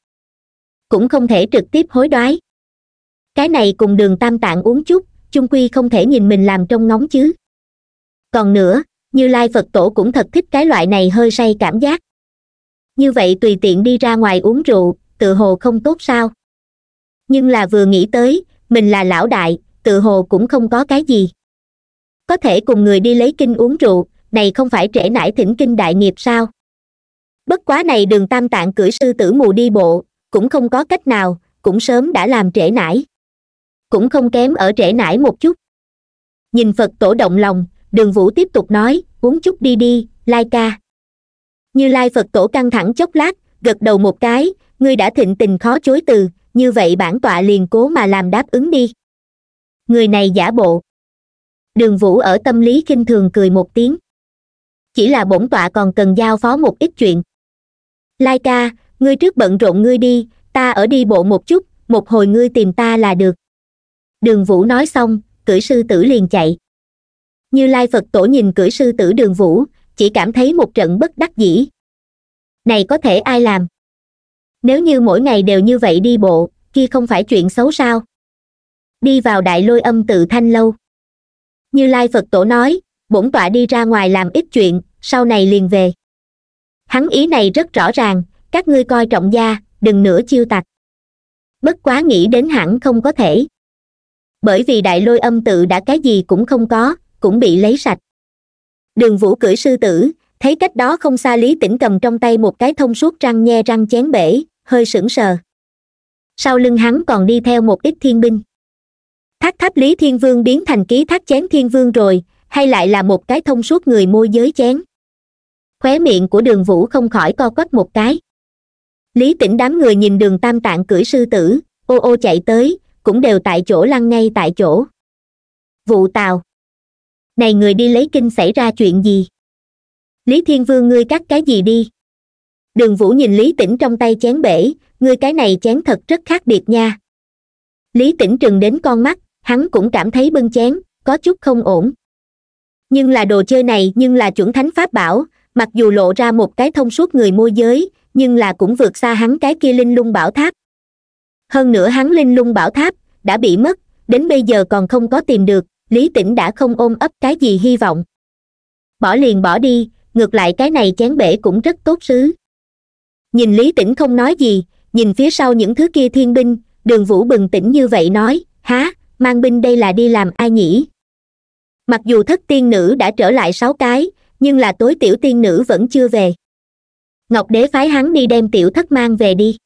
cũng không thể trực tiếp hối đoái cái này cùng đường tam tạng uống chút chung quy không thể nhìn mình làm trong ngóng chứ còn nữa như lai phật tổ cũng thật thích cái loại này hơi say cảm giác như vậy tùy tiện đi ra ngoài uống rượu tự hồ không tốt sao nhưng là vừa nghĩ tới mình là lão đại tự hồ cũng không có cái gì có thể cùng người đi lấy kinh uống rượu này không phải trễ nải thỉnh kinh đại nghiệp sao bất quá này đường tam tạng cưỡi sư tử mù đi bộ cũng không có cách nào cũng sớm đã làm trễ nải cũng không kém ở trễ nải một chút nhìn phật tổ động lòng đường vũ tiếp tục nói uống chút đi đi lai ca như lai phật tổ căng thẳng chốc lát gật đầu một cái ngươi đã thịnh tình khó chối từ như vậy bản tọa liền cố mà làm đáp ứng đi người này giả bộ đường vũ ở tâm lý kinh thường cười một tiếng chỉ là bổn tọa còn cần giao phó một ít chuyện lai ca ngươi trước bận rộn ngươi đi ta ở đi bộ một chút một hồi ngươi tìm ta là được đường vũ nói xong cưỡi sư tử liền chạy như lai phật tổ nhìn cưỡi sư tử đường vũ chỉ cảm thấy một trận bất đắc dĩ này có thể ai làm nếu như mỗi ngày đều như vậy đi bộ kia không phải chuyện xấu sao đi vào đại lôi âm tự thanh lâu như lai phật tổ nói bổn tọa đi ra ngoài làm ít chuyện sau này liền về hắn ý này rất rõ ràng các ngươi coi trọng gia đừng nữa chiêu tặc bất quá nghĩ đến hẳn không có thể bởi vì đại lôi âm tự đã cái gì cũng không có cũng bị lấy sạch đường vũ cưỡi sư tử thấy cách đó không xa lý tĩnh cầm trong tay một cái thông suốt răng nhe răng chén bể hơi sững sờ sau lưng hắn còn đi theo một ít thiên binh thác tháp lý thiên vương biến thành ký thác chén thiên vương rồi hay lại là một cái thông suốt người môi giới chén khóe miệng của đường vũ không khỏi co quắp một cái lý tĩnh đám người nhìn đường tam tạng cưỡi sư tử ô ô chạy tới cũng đều tại chỗ lăn ngay tại chỗ vụ tàu này người đi lấy kinh xảy ra chuyện gì lý thiên vương ngươi cắt cái gì đi đường vũ nhìn lý tĩnh trong tay chén bể ngươi cái này chén thật rất khác biệt nha lý tĩnh trừng đến con mắt hắn cũng cảm thấy bưng chén có chút không ổn nhưng là đồ chơi này nhưng là chuẩn thánh pháp bảo mặc dù lộ ra một cái thông suốt người môi giới nhưng là cũng vượt xa hắn cái kia linh lung bảo tháp hơn nữa hắn linh lung bảo tháp đã bị mất đến bây giờ còn không có tìm được lý tĩnh đã không ôm ấp cái gì hy vọng bỏ liền bỏ đi ngược lại cái này chén bể cũng rất tốt xứ. nhìn lý tĩnh không nói gì nhìn phía sau những thứ kia thiên binh đường vũ bừng tỉnh như vậy nói há mang binh đây là đi làm ai nhỉ mặc dù thất tiên nữ đã trở lại sáu cái nhưng là tối tiểu tiên nữ vẫn chưa về ngọc đế phái hắn đi đem tiểu thất mang về đi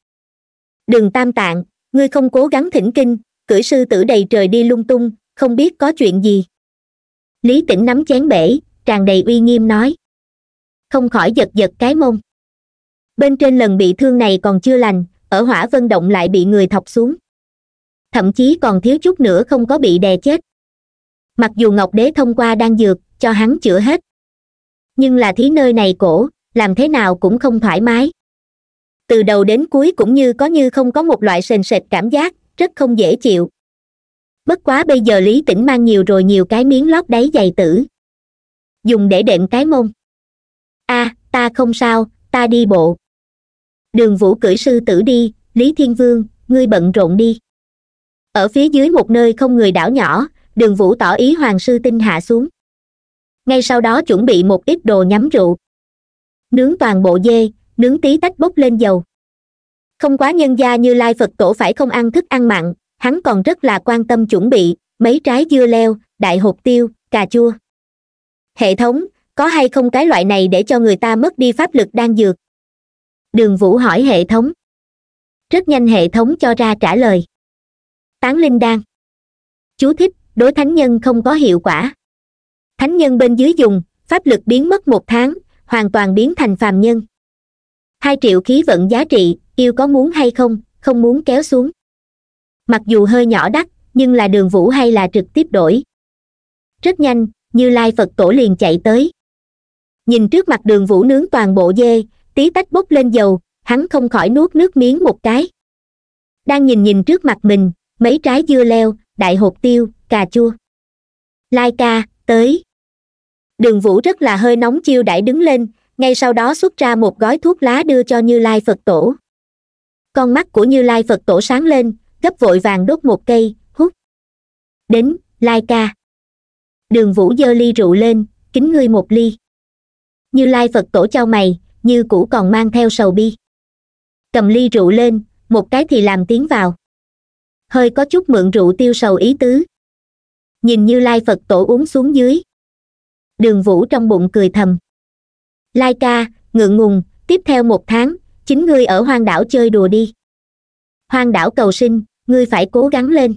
đường tam tạng ngươi không cố gắng thỉnh kinh cưỡi sư tử đầy trời đi lung tung không biết có chuyện gì lý tĩnh nắm chén bể tràn đầy uy nghiêm nói không khỏi giật giật cái mông bên trên lần bị thương này còn chưa lành ở hỏa vân động lại bị người thọc xuống thậm chí còn thiếu chút nữa không có bị đè chết mặc dù ngọc đế thông qua đang dược cho hắn chữa hết nhưng là thí nơi này cổ làm thế nào cũng không thoải mái từ đầu đến cuối cũng như có như không có một loại sền sệt cảm giác rất không dễ chịu bất quá bây giờ lý tĩnh mang nhiều rồi nhiều cái miếng lót đáy dày tử dùng để đệm cái mông a à, ta không sao ta đi bộ đường vũ cưỡi sư tử đi lý thiên vương ngươi bận rộn đi ở phía dưới một nơi không người đảo nhỏ đường vũ tỏ ý hoàng sư tinh hạ xuống ngay sau đó chuẩn bị một ít đồ nhắm rượu nướng toàn bộ dê nướng tí tách bốc lên dầu không quá nhân gia như lai phật tổ phải không ăn thức ăn mặn hắn còn rất là quan tâm chuẩn bị mấy trái dưa leo đại hột tiêu cà chua hệ thống có hay không cái loại này để cho người ta mất đi pháp lực đang dược đường vũ hỏi hệ thống rất nhanh hệ thống cho ra trả lời tán linh đan chú thích đối thánh nhân không có hiệu quả thánh nhân bên dưới dùng pháp lực biến mất một tháng hoàn toàn biến thành phàm nhân hai triệu khí vận giá trị yêu có muốn hay không không muốn kéo xuống mặc dù hơi nhỏ đắt nhưng là đường vũ hay là trực tiếp đổi rất nhanh như lai phật tổ liền chạy tới nhìn trước mặt đường vũ nướng toàn bộ dê tí tách bốc lên dầu hắn không khỏi nuốt nước miếng một cái đang nhìn nhìn trước mặt mình mấy trái dưa leo đại hột tiêu cà chua lai ca tới đường vũ rất là hơi nóng chiêu đãi đứng lên ngay sau đó xuất ra một gói thuốc lá đưa cho như lai phật tổ con mắt của như lai phật tổ sáng lên gấp vội vàng đốt một cây hút đến lai ca đường vũ dơ ly rượu lên kính ngươi một ly như lai phật tổ cho mày như cũ còn mang theo sầu bi cầm ly rượu lên một cái thì làm tiếng vào hơi có chút mượn rượu tiêu sầu ý tứ nhìn như lai phật tổ uống xuống dưới đường vũ trong bụng cười thầm lai ca ngượng ngùng tiếp theo một tháng chính ngươi ở hoang đảo chơi đùa đi hoang đảo cầu sinh ngươi phải cố gắng lên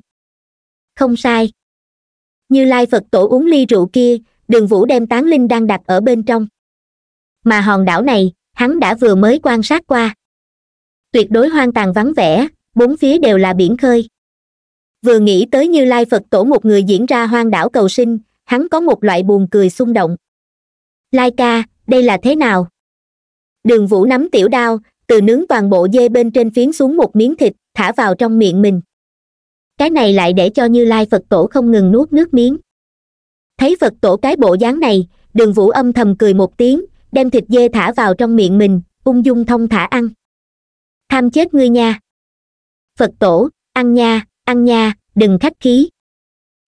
không sai như lai phật tổ uống ly rượu kia đường vũ đem tán linh đang đặt ở bên trong mà hòn đảo này hắn đã vừa mới quan sát qua tuyệt đối hoang tàn vắng vẻ bốn phía đều là biển khơi vừa nghĩ tới như lai phật tổ một người diễn ra hoang đảo cầu sinh hắn có một loại buồn cười xung động lai ca đây là thế nào đường vũ nắm tiểu đao từ nướng toàn bộ dê bên trên phiến xuống một miếng thịt thả vào trong miệng mình cái này lại để cho như lai phật tổ không ngừng nuốt nước miếng thấy phật tổ cái bộ dáng này đường vũ âm thầm cười một tiếng đem thịt dê thả vào trong miệng mình ung dung thông thả ăn tham chết ngươi nha phật tổ ăn nha ăn nha đừng khách khí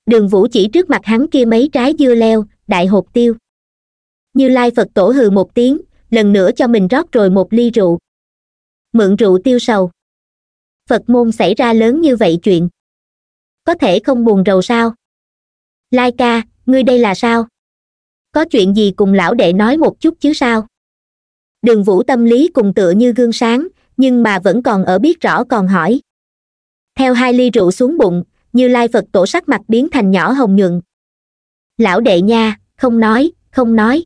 đường vũ chỉ trước mặt hắn kia mấy trái dưa leo đại hột tiêu như lai phật tổ hừ một tiếng lần nữa cho mình rót rồi một ly rượu mượn rượu tiêu sầu phật môn xảy ra lớn như vậy chuyện có thể không buồn rầu sao lai ca ngươi đây là sao có chuyện gì cùng lão đệ nói một chút chứ sao đường vũ tâm lý cùng tựa như gương sáng nhưng mà vẫn còn ở biết rõ còn hỏi theo hai ly rượu xuống bụng như lai phật tổ sắc mặt biến thành nhỏ hồng nhuận lão đệ nha không nói không nói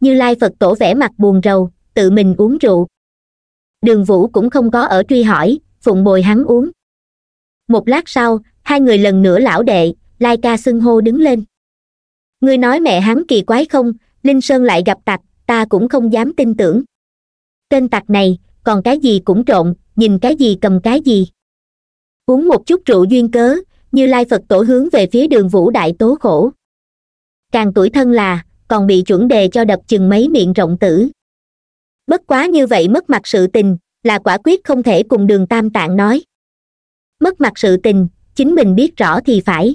như lai phật tổ vẻ mặt buồn rầu tự mình uống rượu đường vũ cũng không có ở truy hỏi phụng bồi hắn uống một lát sau hai người lần nữa lão đệ lai ca xưng hô đứng lên ngươi nói mẹ hắn kỳ quái không linh sơn lại gặp tặc ta cũng không dám tin tưởng tên tặc này còn cái gì cũng trộn nhìn cái gì cầm cái gì uống một chút rượu duyên cớ như lai phật tổ hướng về phía đường vũ đại tố khổ càng tuổi thân là còn bị chuẩn đề cho đập chừng mấy miệng rộng tử bất quá như vậy mất mặt sự tình là quả quyết không thể cùng đường tam tạng nói mất mặt sự tình chính mình biết rõ thì phải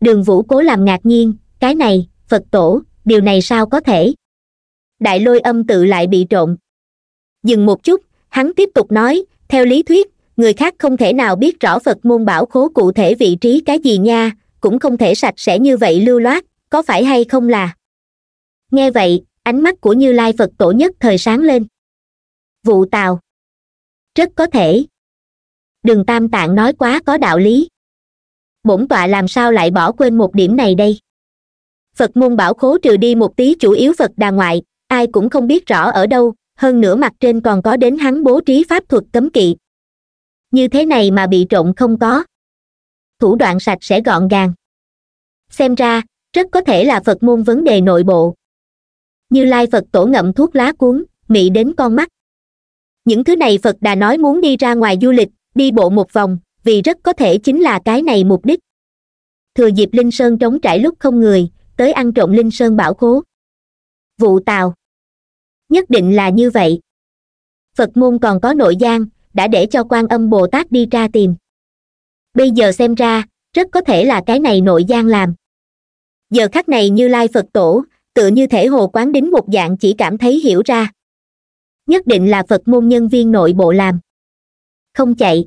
đường vũ cố làm ngạc nhiên cái này phật tổ điều này sao có thể đại lôi âm tự lại bị trộn dừng một chút hắn tiếp tục nói theo lý thuyết người khác không thể nào biết rõ phật môn bảo khố cụ thể vị trí cái gì nha cũng không thể sạch sẽ như vậy lưu loát có phải hay không là nghe vậy ánh mắt của như lai phật tổ nhất thời sáng lên vụ tào rất có thể đường tam tạng nói quá có đạo lý bổn tọa làm sao lại bỏ quên một điểm này đây phật môn bảo khố trừ đi một tí chủ yếu phật đà ngoại ai cũng không biết rõ ở đâu hơn nữa mặt trên còn có đến hắn bố trí pháp thuật cấm kỵ như thế này mà bị trộn không có thủ đoạn sạch sẽ gọn gàng xem ra rất có thể là phật môn vấn đề nội bộ như lai phật tổ ngậm thuốc lá cuốn mị đến con mắt những thứ này phật đã nói muốn đi ra ngoài du lịch đi bộ một vòng vì rất có thể chính là cái này mục đích thừa dịp linh sơn trống trải lúc không người tới ăn trộm linh sơn bảo khố vụ tàu nhất định là như vậy phật môn còn có nội gian đã để cho quan âm bồ tát đi ra tìm bây giờ xem ra rất có thể là cái này nội gian làm giờ khắc này như lai phật tổ tự như thể hồ quán đính một dạng chỉ cảm thấy hiểu ra nhất định là phật môn nhân viên nội bộ làm không chạy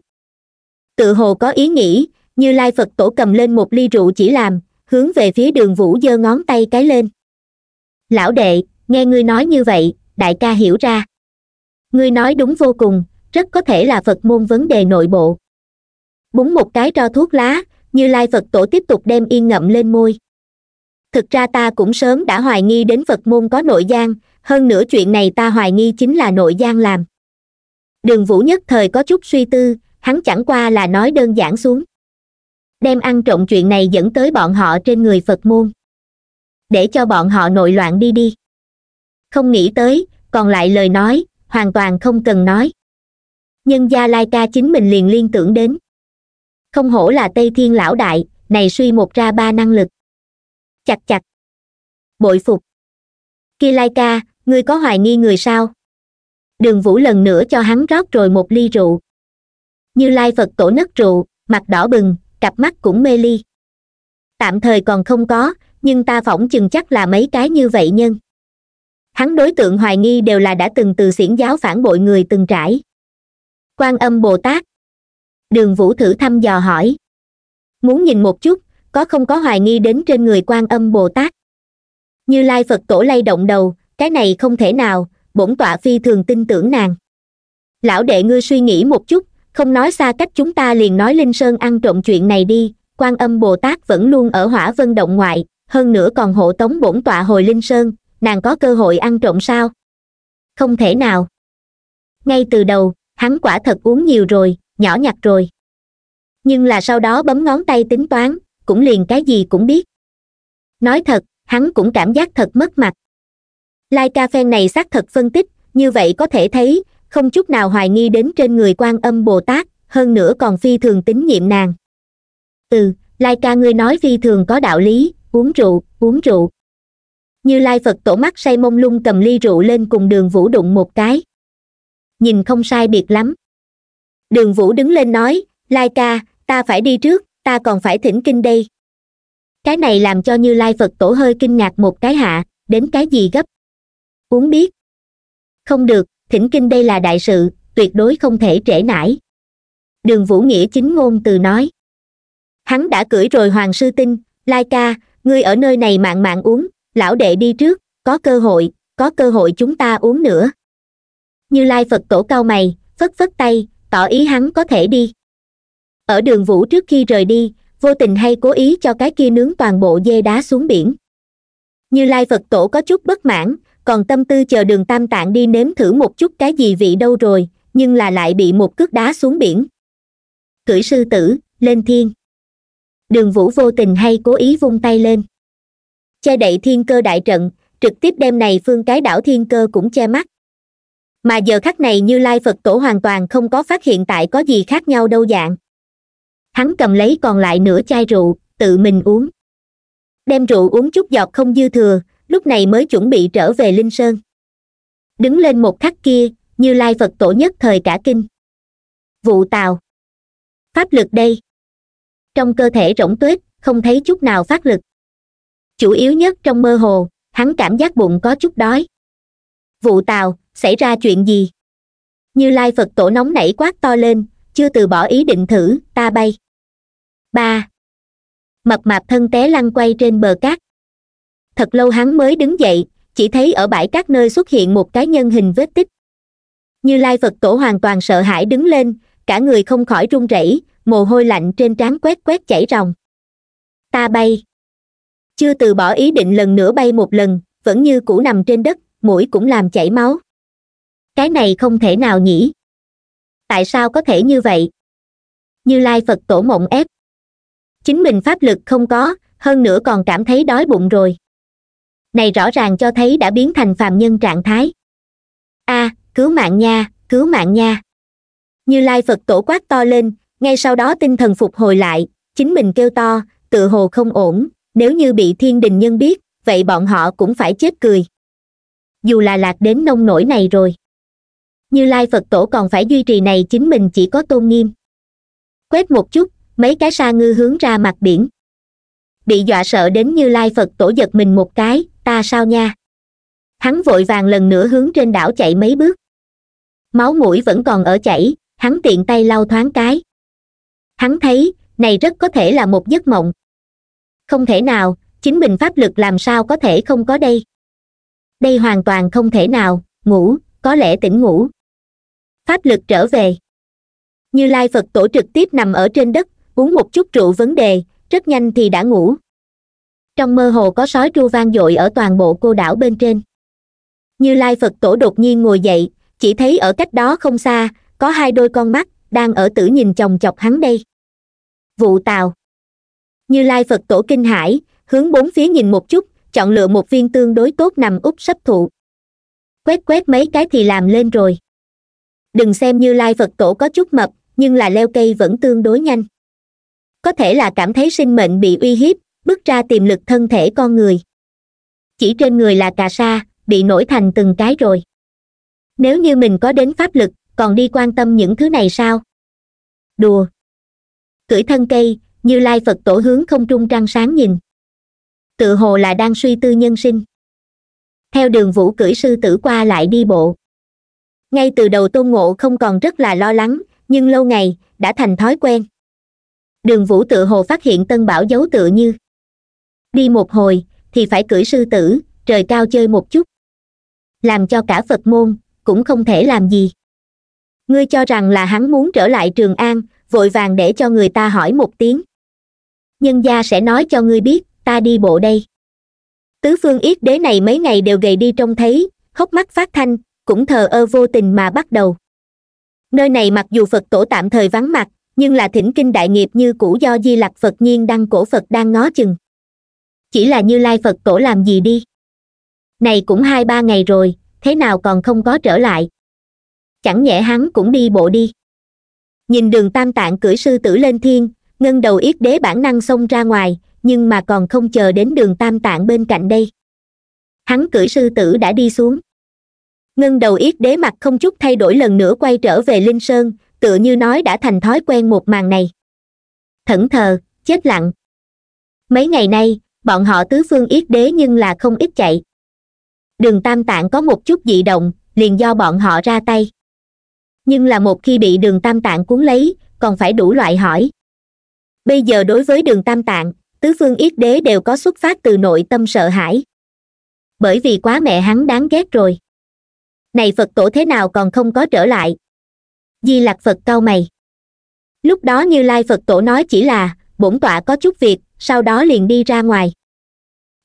tự hồ có ý nghĩ như lai phật tổ cầm lên một ly rượu chỉ làm hướng về phía đường vũ giơ ngón tay cái lên lão đệ nghe ngươi nói như vậy đại ca hiểu ra ngươi nói đúng vô cùng rất có thể là phật môn vấn đề nội bộ búng một cái tro thuốc lá như lai phật tổ tiếp tục đem yên ngậm lên môi thực ra ta cũng sớm đã hoài nghi đến phật môn có nội gian hơn nữa chuyện này ta hoài nghi chính là nội gian làm đường vũ nhất thời có chút suy tư hắn chẳng qua là nói đơn giản xuống đem ăn trộm chuyện này dẫn tới bọn họ trên người phật môn để cho bọn họ nội loạn đi đi không nghĩ tới còn lại lời nói hoàn toàn không cần nói Nhân gia lai ca chính mình liền liên tưởng đến không hổ là tây thiên lão đại này suy một ra ba năng lực chặt chặt bội phục Khi lai ca ngươi có hoài nghi người sao đường vũ lần nữa cho hắn rót rồi một ly rượu như lai phật tổ nấc rượu mặt đỏ bừng cặp mắt cũng mê ly tạm thời còn không có nhưng ta phỏng chừng chắc là mấy cái như vậy nhân hắn đối tượng hoài nghi đều là đã từng từ xiển giáo phản bội người từng trải quan âm bồ tát đường vũ thử thăm dò hỏi muốn nhìn một chút có không có hoài nghi đến trên người quan âm bồ tát như lai phật tổ lay động đầu cái này không thể nào bổn tọa phi thường tin tưởng nàng lão đệ ngươi suy nghĩ một chút không nói xa cách chúng ta liền nói linh sơn ăn trộm chuyện này đi quan âm bồ tát vẫn luôn ở hỏa vân động ngoại hơn nữa còn hộ tống bổn tọa hồi linh sơn nàng có cơ hội ăn trộm sao không thể nào ngay từ đầu hắn quả thật uống nhiều rồi nhỏ nhặt rồi nhưng là sau đó bấm ngón tay tính toán cũng liền cái gì cũng biết nói thật hắn cũng cảm giác thật mất mặt lai ca phen này xác thật phân tích như vậy có thể thấy không chút nào hoài nghi đến trên người quan âm bồ tát hơn nữa còn phi thường tín nhiệm nàng ừ lai ca ngươi nói phi thường có đạo lý uống rượu uống rượu như lai phật tổ mắt say mông lung cầm ly rượu lên cùng đường vũ đụng một cái nhìn không sai biệt lắm đường vũ đứng lên nói lai ca ta phải đi trước ta còn phải thỉnh kinh đây cái này làm cho như lai phật tổ hơi kinh ngạc một cái hạ đến cái gì gấp uống biết không được thỉnh kinh đây là đại sự tuyệt đối không thể trễ nải đường vũ nghĩa chính ngôn từ nói hắn đã cưỡi rồi hoàng sư tinh lai ca ngươi ở nơi này mạng mạng uống lão đệ đi trước có cơ hội có cơ hội chúng ta uống nữa như lai phật tổ cao mày phất phất tay tỏ ý hắn có thể đi ở đường vũ trước khi rời đi vô tình hay cố ý cho cái kia nướng toàn bộ dê đá xuống biển như lai phật tổ có chút bất mãn còn tâm tư chờ đường tam tạng đi nếm thử một chút cái gì vị đâu rồi nhưng là lại bị một cước đá xuống biển cưỡi sư tử lên thiên đường vũ vô tình hay cố ý vung tay lên che đậy thiên cơ đại trận trực tiếp đem này phương cái đảo thiên cơ cũng che mắt mà giờ khắc này như lai phật tổ hoàn toàn không có phát hiện tại có gì khác nhau đâu dạng hắn cầm lấy còn lại nửa chai rượu tự mình uống đem rượu uống chút giọt không dư thừa lúc này mới chuẩn bị trở về linh sơn đứng lên một khắc kia như lai phật tổ nhất thời cả kinh vụ tào pháp lực đây trong cơ thể rỗng tuếch không thấy chút nào phát lực chủ yếu nhất trong mơ hồ hắn cảm giác bụng có chút đói vụ tào xảy ra chuyện gì như lai phật tổ nóng nảy quát to lên chưa từ bỏ ý định thử ta bay ba mập mạp thân té lăn quay trên bờ cát thật lâu hắn mới đứng dậy chỉ thấy ở bãi cát nơi xuất hiện một cái nhân hình vết tích như lai phật tổ hoàn toàn sợ hãi đứng lên cả người không khỏi run rẩy mồ hôi lạnh trên trán quét quét chảy ròng ta bay chưa từ bỏ ý định lần nữa bay một lần vẫn như cũ nằm trên đất mũi cũng làm chảy máu cái này không thể nào nhỉ tại sao có thể như vậy như lai phật tổ mộng ép chính mình pháp lực không có hơn nữa còn cảm thấy đói bụng rồi này rõ ràng cho thấy đã biến thành phàm nhân trạng thái a à, cứu mạng nha cứu mạng nha như lai phật tổ quát to lên ngay sau đó tinh thần phục hồi lại chính mình kêu to tự hồ không ổn nếu như bị thiên đình nhân biết vậy bọn họ cũng phải chết cười dù là lạc đến nông nổi này rồi như lai phật tổ còn phải duy trì này chính mình chỉ có tôn nghiêm quét một chút mấy cái sa ngư hướng ra mặt biển bị dọa sợ đến như lai phật tổ giật mình một cái ta sao nha hắn vội vàng lần nữa hướng trên đảo chạy mấy bước máu mũi vẫn còn ở chảy hắn tiện tay lau thoáng cái hắn thấy này rất có thể là một giấc mộng không thể nào chính mình pháp lực làm sao có thể không có đây đây hoàn toàn không thể nào ngủ có lẽ tỉnh ngủ pháp lực trở về như lai phật tổ trực tiếp nằm ở trên đất uống một chút rượu vấn đề rất nhanh thì đã ngủ trong mơ hồ có sói tru vang dội ở toàn bộ cô đảo bên trên như lai phật tổ đột nhiên ngồi dậy chỉ thấy ở cách đó không xa có hai đôi con mắt đang ở tử nhìn chồng chọc hắn đây vụ tàu như lai phật tổ kinh hãi hướng bốn phía nhìn một chút chọn lựa một viên tương đối tốt nằm úp sấp thụ quét quét mấy cái thì làm lên rồi đừng xem như lai phật tổ có chút mập nhưng là leo cây vẫn tương đối nhanh có thể là cảm thấy sinh mệnh bị uy hiếp bước ra tiềm lực thân thể con người chỉ trên người là cà sa bị nổi thành từng cái rồi nếu như mình có đến pháp lực còn đi quan tâm những thứ này sao đùa cưỡi thân cây như lai phật tổ hướng không trung trăng sáng nhìn tự hồ là đang suy tư nhân sinh theo đường vũ cưỡi sư tử qua lại đi bộ ngay từ đầu tôn ngộ không còn rất là lo lắng nhưng lâu ngày đã thành thói quen đường vũ tự hồ phát hiện tân bảo dấu tựa như đi một hồi thì phải cưỡi sư tử trời cao chơi một chút làm cho cả phật môn cũng không thể làm gì ngươi cho rằng là hắn muốn trở lại trường an vội vàng để cho người ta hỏi một tiếng nhân gia sẽ nói cho ngươi biết ta đi bộ đây tứ phương yết đế này mấy ngày đều gầy đi trông thấy hốc mắt phát thanh cũng thờ ơ vô tình mà bắt đầu nơi này mặc dù phật tổ tạm thời vắng mặt nhưng là thỉnh kinh đại nghiệp như cũ do di lặc phật nhiên đăng cổ phật đang ngó chừng chỉ là như lai phật tổ làm gì đi này cũng hai ba ngày rồi thế nào còn không có trở lại chẳng nhẽ hắn cũng đi bộ đi nhìn đường tam tạng cưỡi sư tử lên thiên ngân đầu yết đế bản năng xông ra ngoài nhưng mà còn không chờ đến đường tam tạng bên cạnh đây hắn cưỡi sư tử đã đi xuống ngân đầu yết đế mặt không chút thay đổi lần nữa quay trở về linh sơn tựa như nói đã thành thói quen một màn này thẫn thờ chết lặng mấy ngày nay bọn họ tứ phương yết đế nhưng là không ít chạy đường tam tạng có một chút dị động liền do bọn họ ra tay nhưng là một khi bị đường tam tạng cuốn lấy còn phải đủ loại hỏi bây giờ đối với đường tam tạng tứ phương yết đế đều có xuất phát từ nội tâm sợ hãi bởi vì quá mẹ hắn đáng ghét rồi này phật tổ thế nào còn không có trở lại di lặc phật cau mày lúc đó như lai phật tổ nói chỉ là bổn tọa có chút việc sau đó liền đi ra ngoài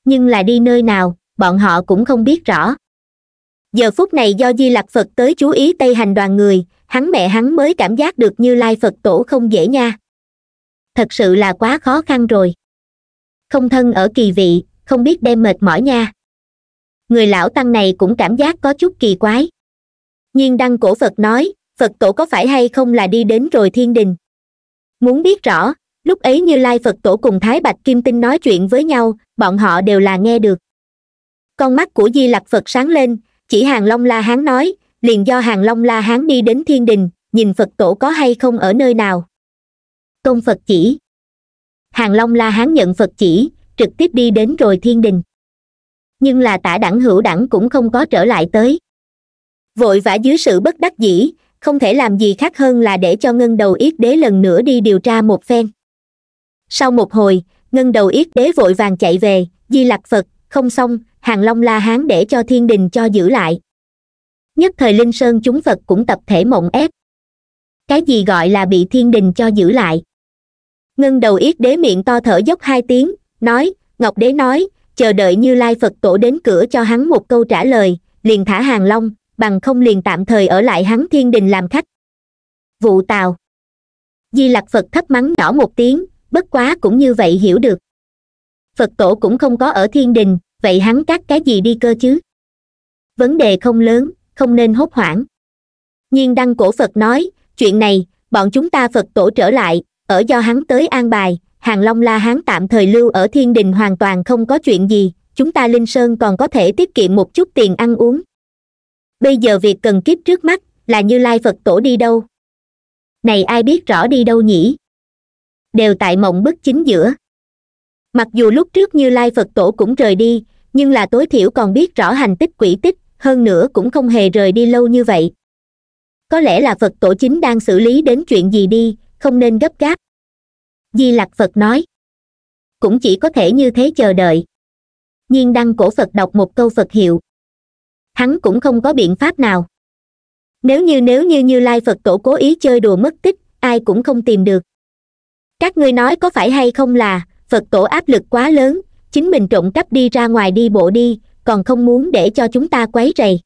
nhưng là đi nơi nào bọn họ cũng không biết rõ giờ phút này do di lặc phật tới chú ý tây hành đoàn người hắn mẹ hắn mới cảm giác được như lai phật tổ không dễ nha thật sự là quá khó khăn rồi không thân ở kỳ vị không biết đem mệt mỏi nha người lão tăng này cũng cảm giác có chút kỳ quái nhiên đăng cổ phật nói phật tổ có phải hay không là đi đến rồi thiên đình muốn biết rõ lúc ấy như lai phật tổ cùng thái bạch kim tinh nói chuyện với nhau bọn họ đều là nghe được con mắt của di lặc phật sáng lên chỉ hàng long la hán nói liền do hàng long la hán đi đến thiên đình nhìn phật tổ có hay không ở nơi nào công phật chỉ hàng long la hán nhận phật chỉ trực tiếp đi đến rồi thiên đình nhưng là tả đẳng hữu đẳng cũng không có trở lại tới vội vã dưới sự bất đắc dĩ không thể làm gì khác hơn là để cho ngân đầu yết đế lần nữa đi điều tra một phen sau một hồi ngân đầu yết đế vội vàng chạy về di lạc phật không xong hàng long la hán để cho thiên đình cho giữ lại nhất thời linh sơn chúng phật cũng tập thể mộng ép cái gì gọi là bị thiên đình cho giữ lại ngân đầu yết đế miệng to thở dốc hai tiếng nói ngọc đế nói chờ đợi như lai phật tổ đến cửa cho hắn một câu trả lời liền thả hàng long bằng không liền tạm thời ở lại hắn thiên đình làm khách vụ tào di lặc phật thấp mắng nhỏ một tiếng bất quá cũng như vậy hiểu được phật tổ cũng không có ở thiên đình vậy hắn cắt cái gì đi cơ chứ vấn đề không lớn không nên hốt hoảng nhiên đăng cổ phật nói chuyện này bọn chúng ta phật tổ trở lại ở do hắn tới an bài hàng long la hắn tạm thời lưu ở thiên đình hoàn toàn không có chuyện gì chúng ta linh sơn còn có thể tiết kiệm một chút tiền ăn uống bây giờ việc cần kiếp trước mắt là như lai phật tổ đi đâu này ai biết rõ đi đâu nhỉ đều tại mộng bất chính giữa mặc dù lúc trước như lai phật tổ cũng rời đi nhưng là tối thiểu còn biết rõ hành tích quỷ tích hơn nữa cũng không hề rời đi lâu như vậy có lẽ là phật tổ chính đang xử lý đến chuyện gì đi không nên gấp gáp di lặc phật nói cũng chỉ có thể như thế chờ đợi nhiên đăng cổ phật đọc một câu phật hiệu hắn cũng không có biện pháp nào nếu như nếu như như lai phật tổ cố ý chơi đùa mất tích ai cũng không tìm được các ngươi nói có phải hay không là phật tổ áp lực quá lớn chính mình trộm cắp đi ra ngoài đi bộ đi còn không muốn để cho chúng ta quấy rầy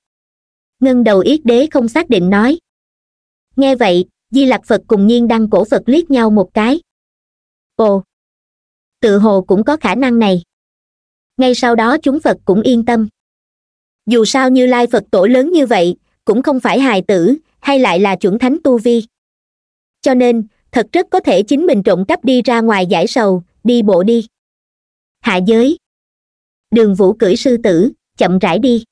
ngân đầu yết đế không xác định nói nghe vậy di lặc phật cùng nhiên đăng cổ phật liếc nhau một cái ồ tự hồ cũng có khả năng này ngay sau đó chúng phật cũng yên tâm dù sao như lai phật tổ lớn như vậy cũng không phải hài tử hay lại là chuẩn thánh tu vi cho nên thật rất có thể chính mình trộm cắp đi ra ngoài giải sầu đi bộ đi hạ giới đường vũ cưỡi sư tử chậm rãi đi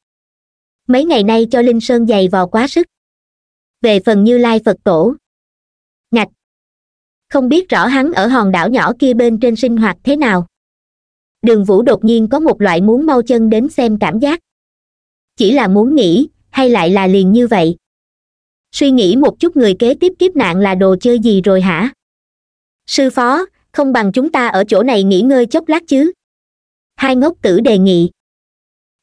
mấy ngày nay cho linh sơn dày vào quá sức về phần như lai phật tổ ngạch không biết rõ hắn ở hòn đảo nhỏ kia bên trên sinh hoạt thế nào đường vũ đột nhiên có một loại muốn mau chân đến xem cảm giác chỉ là muốn nghĩ hay lại là liền như vậy suy nghĩ một chút người kế tiếp kiếp nạn là đồ chơi gì rồi hả sư phó không bằng chúng ta ở chỗ này nghỉ ngơi chốc lát chứ hai ngốc tử đề nghị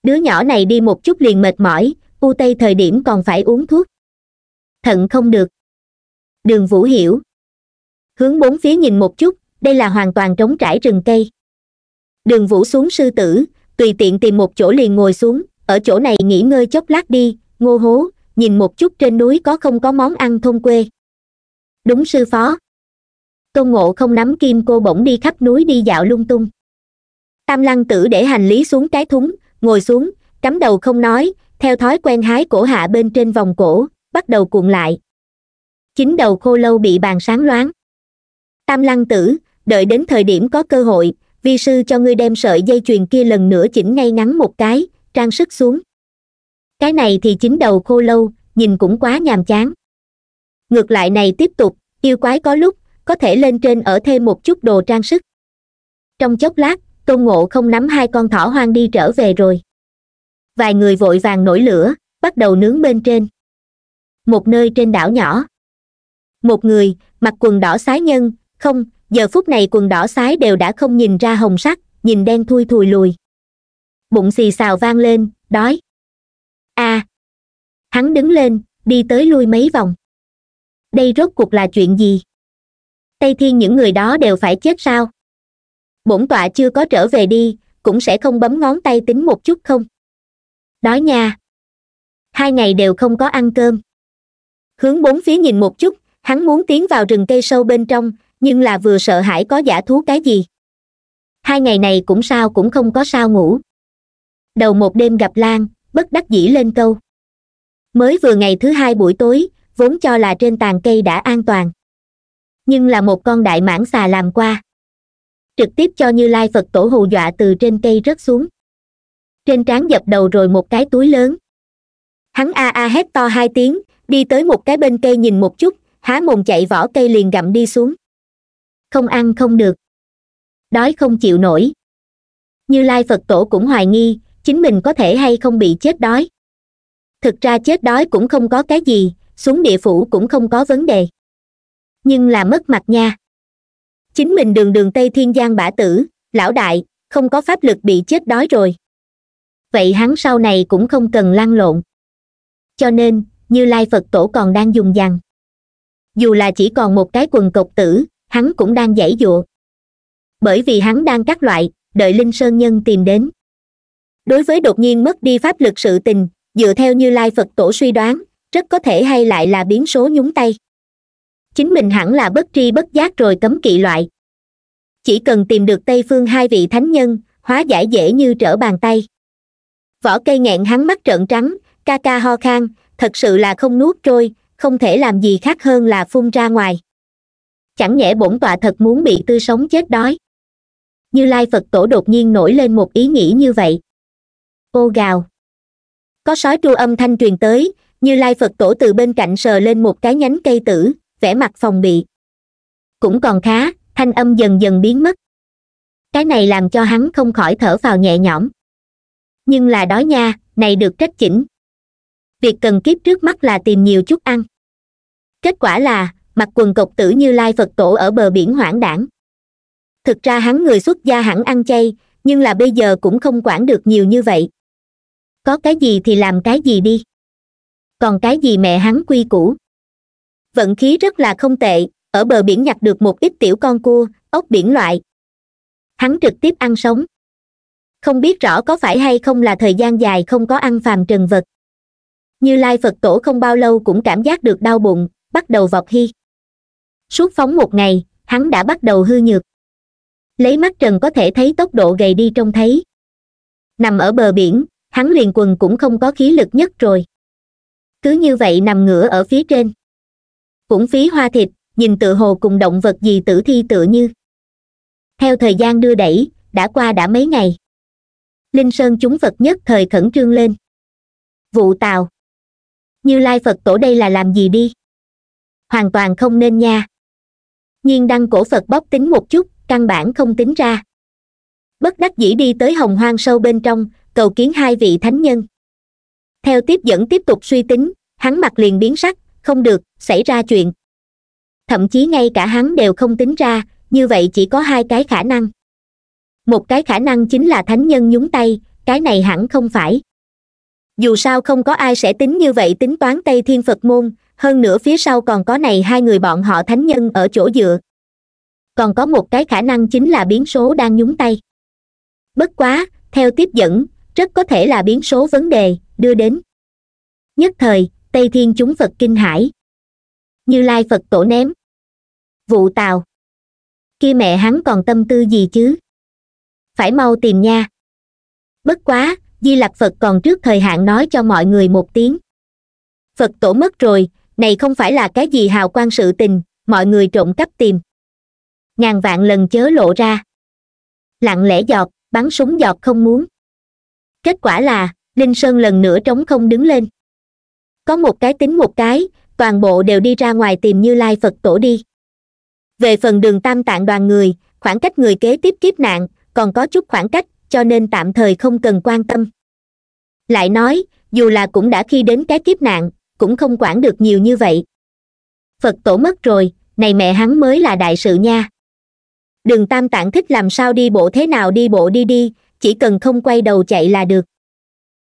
đứa nhỏ này đi một chút liền mệt mỏi u tây thời điểm còn phải uống thuốc thận không được đường vũ hiểu hướng bốn phía nhìn một chút đây là hoàn toàn trống trải rừng cây đường vũ xuống sư tử tùy tiện tìm một chỗ liền ngồi xuống ở chỗ này nghỉ ngơi chốc lát đi ngô hố nhìn một chút trên núi có không có món ăn thôn quê đúng sư phó tôn ngộ không nắm kim cô bỗng đi khắp núi đi dạo lung tung tam lăng tử để hành lý xuống cái thúng ngồi xuống cắm đầu không nói theo thói quen hái cổ hạ bên trên vòng cổ bắt đầu cuộn lại chính đầu khô lâu bị bàn sáng loáng tam lăng tử đợi đến thời điểm có cơ hội vi sư cho ngươi đem sợi dây chuyền kia lần nữa chỉnh ngay ngắn một cái trang sức xuống cái này thì chín đầu khô lâu nhìn cũng quá nhàm chán ngược lại này tiếp tục yêu quái có lúc có thể lên trên ở thêm một chút đồ trang sức trong chốc lát tôn ngộ không nắm hai con thỏ hoang đi trở về rồi vài người vội vàng nổi lửa bắt đầu nướng bên trên một nơi trên đảo nhỏ một người mặc quần đỏ sái nhân không giờ phút này quần đỏ sái đều đã không nhìn ra hồng sắc nhìn đen thui thùi lùi bụng xì xào vang lên đói a à. hắn đứng lên đi tới lui mấy vòng đây rốt cuộc là chuyện gì tây thiên những người đó đều phải chết sao bổn tọa chưa có trở về đi cũng sẽ không bấm ngón tay tính một chút không đói nha hai ngày đều không có ăn cơm hướng bốn phía nhìn một chút hắn muốn tiến vào rừng cây sâu bên trong nhưng là vừa sợ hãi có giả thú cái gì hai ngày này cũng sao cũng không có sao ngủ đầu một đêm gặp lan bất đắc dĩ lên câu mới vừa ngày thứ hai buổi tối vốn cho là trên tàn cây đã an toàn nhưng là một con đại mãng xà làm qua trực tiếp cho như lai phật tổ hù dọa từ trên cây rớt xuống trên trán dập đầu rồi một cái túi lớn hắn a a hét to hai tiếng đi tới một cái bên cây nhìn một chút há mồm chạy vỏ cây liền gặm đi xuống không ăn không được đói không chịu nổi như lai phật tổ cũng hoài nghi chính mình có thể hay không bị chết đói thực ra chết đói cũng không có cái gì xuống địa phủ cũng không có vấn đề nhưng là mất mặt nha chính mình đường đường tây thiên giang bả tử lão đại không có pháp lực bị chết đói rồi vậy hắn sau này cũng không cần lăn lộn cho nên như lai phật tổ còn đang dùng dằn dù là chỉ còn một cái quần cộc tử hắn cũng đang giãy giụa bởi vì hắn đang các loại đợi linh sơn nhân tìm đến đối với đột nhiên mất đi pháp lực sự tình dựa theo như lai phật tổ suy đoán rất có thể hay lại là biến số nhúng tay chính mình hẳn là bất tri bất giác rồi cấm kỵ loại chỉ cần tìm được tây phương hai vị thánh nhân hóa giải dễ như trở bàn tay vỏ cây nghẹn hắn mắt trợn trắng ca ca ho khan thật sự là không nuốt trôi không thể làm gì khác hơn là phun ra ngoài chẳng nhẽ bổn tọa thật muốn bị tươi sống chết đói như lai phật tổ đột nhiên nổi lên một ý nghĩ như vậy ô gào có sói tru âm thanh truyền tới như lai phật tổ từ bên cạnh sờ lên một cái nhánh cây tử vẻ mặt phòng bị cũng còn khá thanh âm dần dần biến mất cái này làm cho hắn không khỏi thở vào nhẹ nhõm nhưng là đói nha này được trách chỉnh việc cần kiếp trước mắt là tìm nhiều chút ăn kết quả là mặc quần cộc tử như lai phật tổ ở bờ biển hoảng đảng thực ra hắn người xuất gia hẳn ăn chay nhưng là bây giờ cũng không quản được nhiều như vậy có cái gì thì làm cái gì đi còn cái gì mẹ hắn quy củ vận khí rất là không tệ ở bờ biển nhặt được một ít tiểu con cua ốc biển loại hắn trực tiếp ăn sống không biết rõ có phải hay không là thời gian dài không có ăn phàm trần vật như lai phật tổ không bao lâu cũng cảm giác được đau bụng bắt đầu vọc hy suốt phóng một ngày hắn đã bắt đầu hư nhược lấy mắt trần có thể thấy tốc độ gầy đi trông thấy nằm ở bờ biển hắn liền quần cũng không có khí lực nhất rồi cứ như vậy nằm ngửa ở phía trên cũng phí hoa thịt nhìn tự hồ cùng động vật gì tử thi tựa như theo thời gian đưa đẩy đã qua đã mấy ngày linh sơn chúng vật nhất thời khẩn trương lên vụ tào như lai phật tổ đây là làm gì đi hoàn toàn không nên nha nhiên đăng cổ phật bóc tính một chút căn bản không tính ra bất đắc dĩ đi tới hồng hoang sâu bên trong cầu kiến hai vị thánh nhân theo tiếp dẫn tiếp tục suy tính hắn mặt liền biến sắc không được xảy ra chuyện thậm chí ngay cả hắn đều không tính ra như vậy chỉ có hai cái khả năng một cái khả năng chính là thánh nhân nhúng tay cái này hẳn không phải dù sao không có ai sẽ tính như vậy tính toán tây thiên phật môn hơn nữa phía sau còn có này hai người bọn họ thánh nhân ở chỗ dựa còn có một cái khả năng chính là biến số đang nhúng tay bất quá theo tiếp dẫn rất có thể là biến số vấn đề đưa đến nhất thời tây thiên chúng phật kinh hãi như lai phật tổ ném vụ tào kia mẹ hắn còn tâm tư gì chứ phải mau tìm nha bất quá di lặc phật còn trước thời hạn nói cho mọi người một tiếng phật tổ mất rồi này không phải là cái gì hào quang sự tình mọi người trộm cắp tìm ngàn vạn lần chớ lộ ra lặng lẽ giọt bắn súng giọt không muốn kết quả là linh sơn lần nữa trống không đứng lên có một cái tính một cái toàn bộ đều đi ra ngoài tìm như lai phật tổ đi về phần đường tam tạng đoàn người khoảng cách người kế tiếp kiếp nạn còn có chút khoảng cách cho nên tạm thời không cần quan tâm lại nói dù là cũng đã khi đến cái kiếp nạn cũng không quản được nhiều như vậy phật tổ mất rồi này mẹ hắn mới là đại sự nha đường tam tạng thích làm sao đi bộ thế nào đi bộ đi đi chỉ cần không quay đầu chạy là được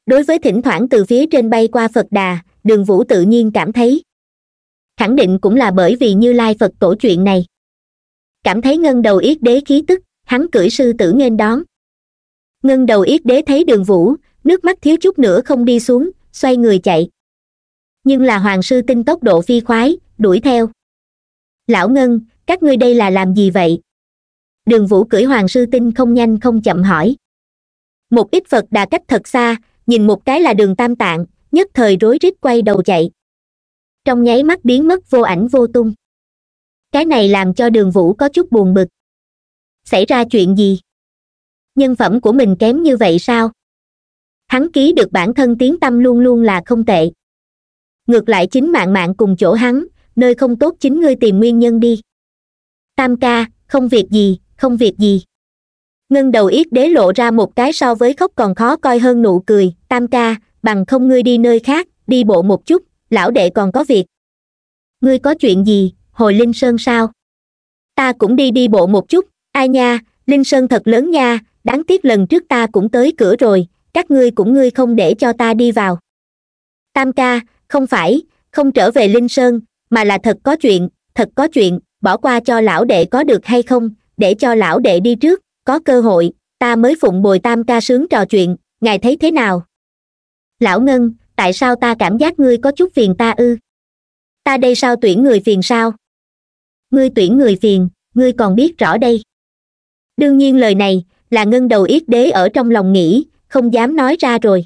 đối với thỉnh thoảng từ phía trên bay qua phật đà đường vũ tự nhiên cảm thấy khẳng định cũng là bởi vì như lai phật tổ chuyện này cảm thấy ngân đầu yết đế khí tức hắn cưỡi sư tử nghênh đón ngân đầu yết đế thấy đường vũ nước mắt thiếu chút nữa không đi xuống xoay người chạy nhưng là hoàng sư tinh tốc độ phi khoái đuổi theo lão ngân các ngươi đây là làm gì vậy đường vũ cưỡi hoàng sư tinh không nhanh không chậm hỏi một ít phật đà cách thật xa nhìn một cái là đường tam tạng nhất thời rối rít quay đầu chạy trong nháy mắt biến mất vô ảnh vô tung cái này làm cho đường vũ có chút buồn bực xảy ra chuyện gì nhân phẩm của mình kém như vậy sao hắn ký được bản thân tiếng tâm luôn luôn là không tệ ngược lại chính mạng mạng cùng chỗ hắn nơi không tốt chính ngươi tìm nguyên nhân đi tam ca không việc gì không việc gì ngân đầu yết đế lộ ra một cái so với khóc còn khó coi hơn nụ cười tam ca bằng không ngươi đi nơi khác đi bộ một chút lão đệ còn có việc ngươi có chuyện gì hồi linh sơn sao ta cũng đi đi bộ một chút ai nha linh sơn thật lớn nha đáng tiếc lần trước ta cũng tới cửa rồi các ngươi cũng ngươi không để cho ta đi vào tam ca không phải không trở về linh sơn mà là thật có chuyện thật có chuyện bỏ qua cho lão đệ có được hay không để cho lão đệ đi trước có cơ hội ta mới phụng bồi tam ca sướng trò chuyện ngài thấy thế nào lão ngân tại sao ta cảm giác ngươi có chút phiền ta ư ta đây sao tuyển người phiền sao ngươi tuyển người phiền ngươi còn biết rõ đây đương nhiên lời này là ngân đầu yết đế ở trong lòng nghĩ không dám nói ra rồi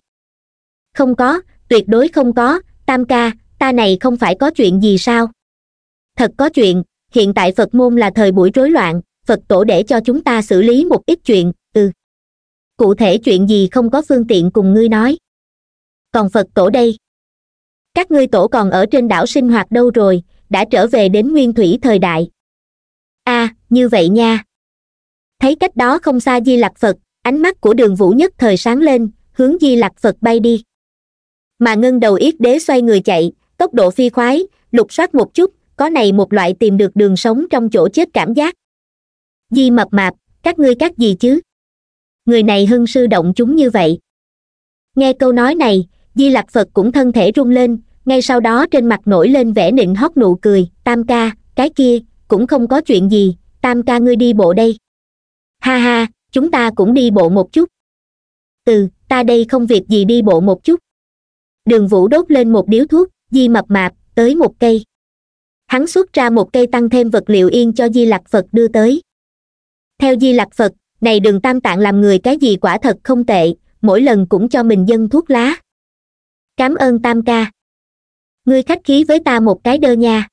không có tuyệt đối không có tam ca ta này không phải có chuyện gì sao thật có chuyện hiện tại phật môn là thời buổi rối loạn phật tổ để cho chúng ta xử lý một ít chuyện ừ cụ thể chuyện gì không có phương tiện cùng ngươi nói còn phật tổ đây các ngươi tổ còn ở trên đảo sinh hoạt đâu rồi đã trở về đến nguyên thủy thời đại a à, như vậy nha thấy cách đó không xa di lặc phật ánh mắt của đường vũ nhất thời sáng lên hướng di lặc phật bay đi mà ngân đầu yết đế xoay người chạy tốc độ phi khoái lục soát một chút có này một loại tìm được đường sống trong chỗ chết cảm giác di mập mạp các ngươi các gì chứ người này hưng sư động chúng như vậy nghe câu nói này di lạc phật cũng thân thể rung lên ngay sau đó trên mặt nổi lên vẻ nịnh hót nụ cười tam ca cái kia cũng không có chuyện gì tam ca ngươi đi bộ đây ha ha chúng ta cũng đi bộ một chút từ ta đây không việc gì đi bộ một chút đường vũ đốt lên một điếu thuốc di mập mạp tới một cây hắn xuất ra một cây tăng thêm vật liệu yên cho di lạc phật đưa tới theo di lặc phật này đường tam tạng làm người cái gì quả thật không tệ mỗi lần cũng cho mình dân thuốc lá Cảm ơn tam ca ngươi khách khí với ta một cái đơ nha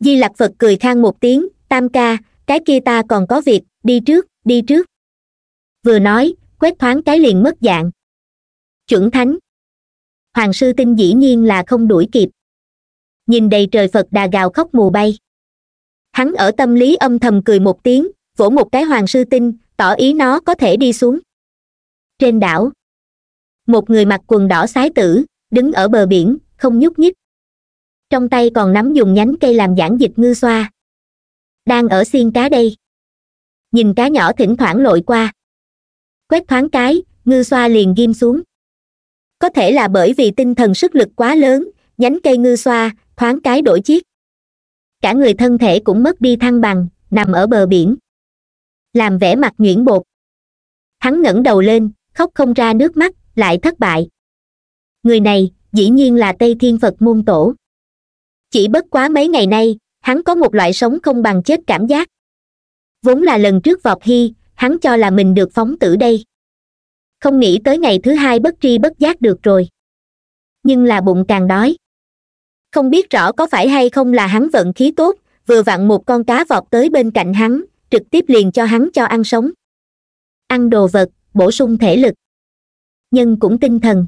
di lặc phật cười khang một tiếng tam ca cái kia ta còn có việc đi trước đi trước vừa nói quét thoáng cái liền mất dạng chuẩn thánh hoàng sư tinh dĩ nhiên là không đuổi kịp nhìn đầy trời phật đà gào khóc mù bay hắn ở tâm lý âm thầm cười một tiếng vỗ một cái hoàng sư tinh tỏ ý nó có thể đi xuống trên đảo một người mặc quần đỏ sái tử đứng ở bờ biển không nhúc nhích trong tay còn nắm dùng nhánh cây làm giản dịch ngư xoa đang ở xiên cá đây nhìn cá nhỏ thỉnh thoảng lội qua quét thoáng cái ngư xoa liền ghim xuống có thể là bởi vì tinh thần sức lực quá lớn nhánh cây ngư xoa thoáng cái đổi chiếc cả người thân thể cũng mất đi thăng bằng nằm ở bờ biển làm vẻ mặt nhuyễn bột hắn ngẩng đầu lên khóc không ra nước mắt lại thất bại người này dĩ nhiên là tây thiên phật môn tổ chỉ bất quá mấy ngày nay hắn có một loại sống không bằng chết cảm giác vốn là lần trước vọt hy hắn cho là mình được phóng tử đây không nghĩ tới ngày thứ hai bất tri bất giác được rồi nhưng là bụng càng đói không biết rõ có phải hay không là hắn vận khí tốt vừa vặn một con cá vọt tới bên cạnh hắn trực tiếp liền cho hắn cho ăn sống ăn đồ vật bổ sung thể lực nhân cũng tinh thần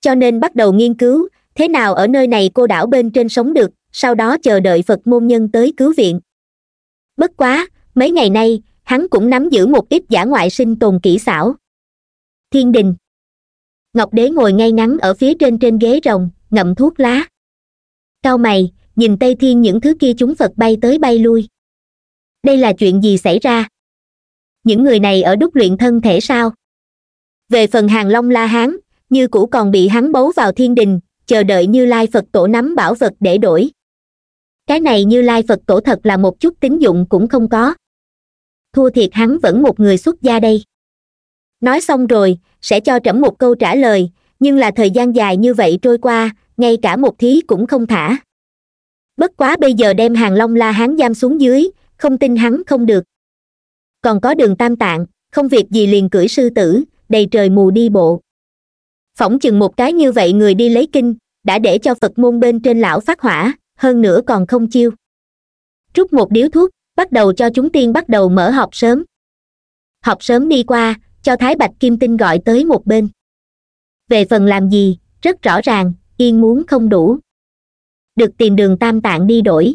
cho nên bắt đầu nghiên cứu thế nào ở nơi này cô đảo bên trên sống được sau đó chờ đợi phật môn nhân tới cứu viện bất quá mấy ngày nay hắn cũng nắm giữ một ít giả ngoại sinh tồn kỹ xảo thiên đình ngọc đế ngồi ngay ngắn ở phía trên trên ghế rồng ngậm thuốc lá cao mày nhìn tây thiên những thứ kia chúng phật bay tới bay lui đây là chuyện gì xảy ra những người này ở đúc luyện thân thể sao về phần hàng long la hán như cũ còn bị hắn bấu vào thiên đình chờ đợi như lai phật tổ nắm bảo vật để đổi cái này như lai phật tổ thật là một chút tín dụng cũng không có thua thiệt hắn vẫn một người xuất gia đây nói xong rồi sẽ cho trẫm một câu trả lời nhưng là thời gian dài như vậy trôi qua ngay cả một thí cũng không thả bất quá bây giờ đem hàng long la hán giam xuống dưới không tin hắn không được còn có đường tam tạng không việc gì liền cưỡi sư tử đầy trời mù đi bộ phỏng chừng một cái như vậy người đi lấy kinh đã để cho phật môn bên trên lão phát hỏa hơn nữa còn không chiêu rút một điếu thuốc bắt đầu cho chúng tiên bắt đầu mở học sớm học sớm đi qua cho thái bạch kim tinh gọi tới một bên về phần làm gì rất rõ ràng yên muốn không đủ được tìm đường tam tạng đi đổi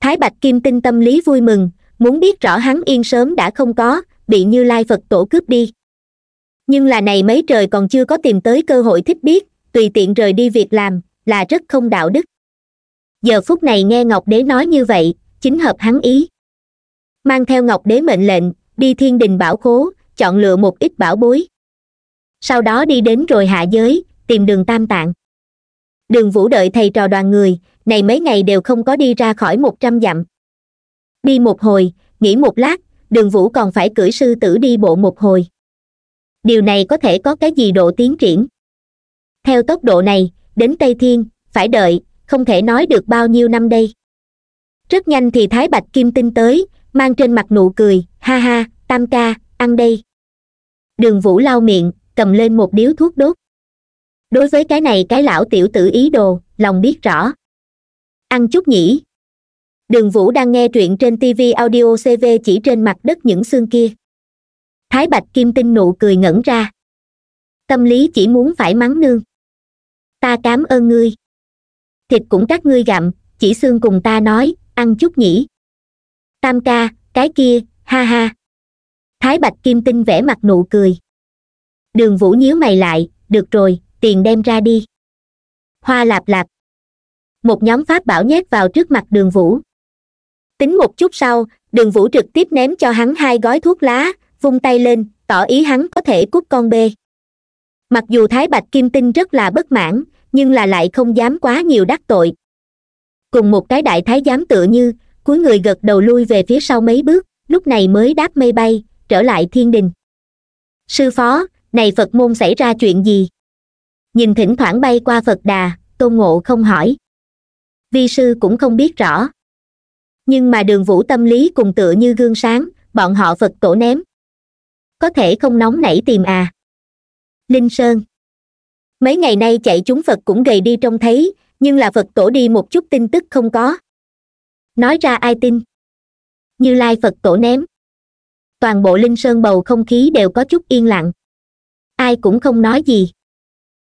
thái bạch kim tinh tâm lý vui mừng muốn biết rõ hắn yên sớm đã không có bị như lai phật tổ cướp đi nhưng là này mấy trời còn chưa có tìm tới cơ hội thích biết tùy tiện rời đi việc làm là rất không đạo đức giờ phút này nghe ngọc đế nói như vậy chính hợp hắn ý mang theo ngọc đế mệnh lệnh đi thiên đình bảo khố chọn lựa một ít bảo bối sau đó đi đến rồi hạ giới tìm đường tam tạng đường vũ đợi thầy trò đoàn người này mấy ngày đều không có đi ra khỏi một trăm dặm đi một hồi nghỉ một lát đường vũ còn phải cử sư tử đi bộ một hồi điều này có thể có cái gì độ tiến triển theo tốc độ này đến tây thiên phải đợi không thể nói được bao nhiêu năm đây rất nhanh thì thái bạch kim tinh tới mang trên mặt nụ cười ha ha tam ca ăn đây đường vũ lau miệng cầm lên một điếu thuốc đốt đối với cái này cái lão tiểu tử ý đồ lòng biết rõ ăn chút nhỉ đường vũ đang nghe truyện trên tv audio cv chỉ trên mặt đất những xương kia thái bạch kim tinh nụ cười ngẩn ra tâm lý chỉ muốn phải mắng nương ta cám ơn ngươi thịt cũng các ngươi gặm chỉ xương cùng ta nói ăn chút nhỉ tam ca cái kia ha ha thái bạch kim tinh vẽ mặt nụ cười đường vũ nhíu mày lại được rồi tiền đem ra đi hoa lạp lạp một nhóm pháp bảo nhét vào trước mặt đường vũ tính một chút sau đường vũ trực tiếp ném cho hắn hai gói thuốc lá vung tay lên tỏ ý hắn có thể cút con bê mặc dù thái bạch kim tinh rất là bất mãn nhưng là lại không dám quá nhiều đắc tội cùng một cái đại thái giám tựa như cuối người gật đầu lui về phía sau mấy bước lúc này mới đáp mây bay trở lại thiên đình sư phó này phật môn xảy ra chuyện gì nhìn thỉnh thoảng bay qua phật đà tôn ngộ không hỏi vi sư cũng không biết rõ nhưng mà đường vũ tâm lý cùng tựa như gương sáng bọn họ vật tổ ném có thể không nóng nảy tìm à linh sơn mấy ngày nay chạy chúng phật cũng gầy đi trông thấy nhưng là phật tổ đi một chút tin tức không có nói ra ai tin như lai phật tổ ném toàn bộ linh sơn bầu không khí đều có chút yên lặng ai cũng không nói gì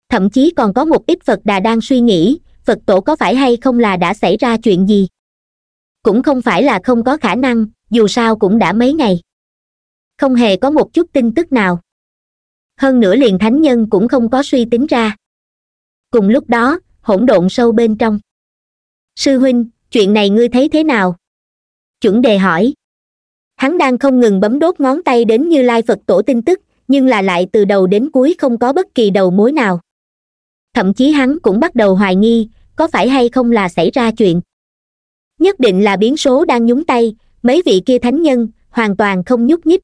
thậm chí còn có một ít phật đà đang suy nghĩ phật tổ có phải hay không là đã xảy ra chuyện gì cũng không phải là không có khả năng dù sao cũng đã mấy ngày không hề có một chút tin tức nào hơn nữa liền thánh nhân cũng không có suy tính ra cùng lúc đó hỗn độn sâu bên trong sư huynh chuyện này ngươi thấy thế nào chuẩn đề hỏi hắn đang không ngừng bấm đốt ngón tay đến như lai phật tổ tin tức nhưng là lại từ đầu đến cuối không có bất kỳ đầu mối nào thậm chí hắn cũng bắt đầu hoài nghi có phải hay không là xảy ra chuyện nhất định là biến số đang nhúng tay mấy vị kia thánh nhân hoàn toàn không nhúc nhích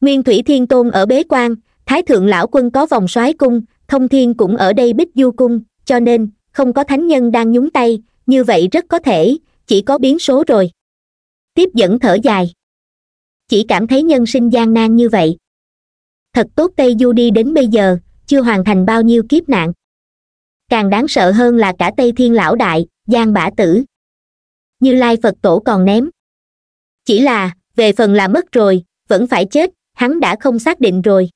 nguyên thủy thiên tôn ở bế quan thái thượng lão quân có vòng soái cung thông thiên cũng ở đây bích du cung cho nên không có thánh nhân đang nhúng tay như vậy rất có thể chỉ có biến số rồi tiếp dẫn thở dài chỉ cảm thấy nhân sinh gian nan như vậy thật tốt tây du đi đến bây giờ chưa hoàn thành bao nhiêu kiếp nạn càng đáng sợ hơn là cả tây thiên lão đại giang bả tử như lai phật tổ còn ném chỉ là về phần là mất rồi vẫn phải chết hắn đã không xác định rồi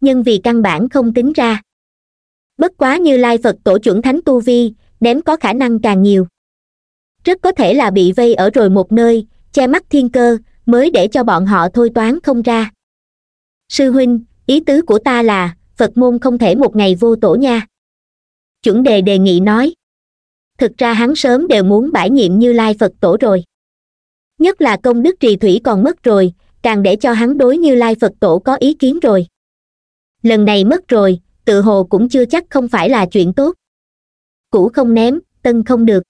nhưng vì căn bản không tính ra bất quá như lai phật tổ chuẩn thánh tu vi ném có khả năng càng nhiều rất có thể là bị vây ở rồi một nơi che mắt thiên cơ mới để cho bọn họ thôi toán không ra sư huynh ý tứ của ta là phật môn không thể một ngày vô tổ nha chuẩn đề đề nghị nói thực ra hắn sớm đều muốn bãi nhiệm như lai phật tổ rồi nhất là công đức trì thủy còn mất rồi càng để cho hắn đối như lai phật tổ có ý kiến rồi lần này mất rồi tự hồ cũng chưa chắc không phải là chuyện tốt cũ không ném tân không được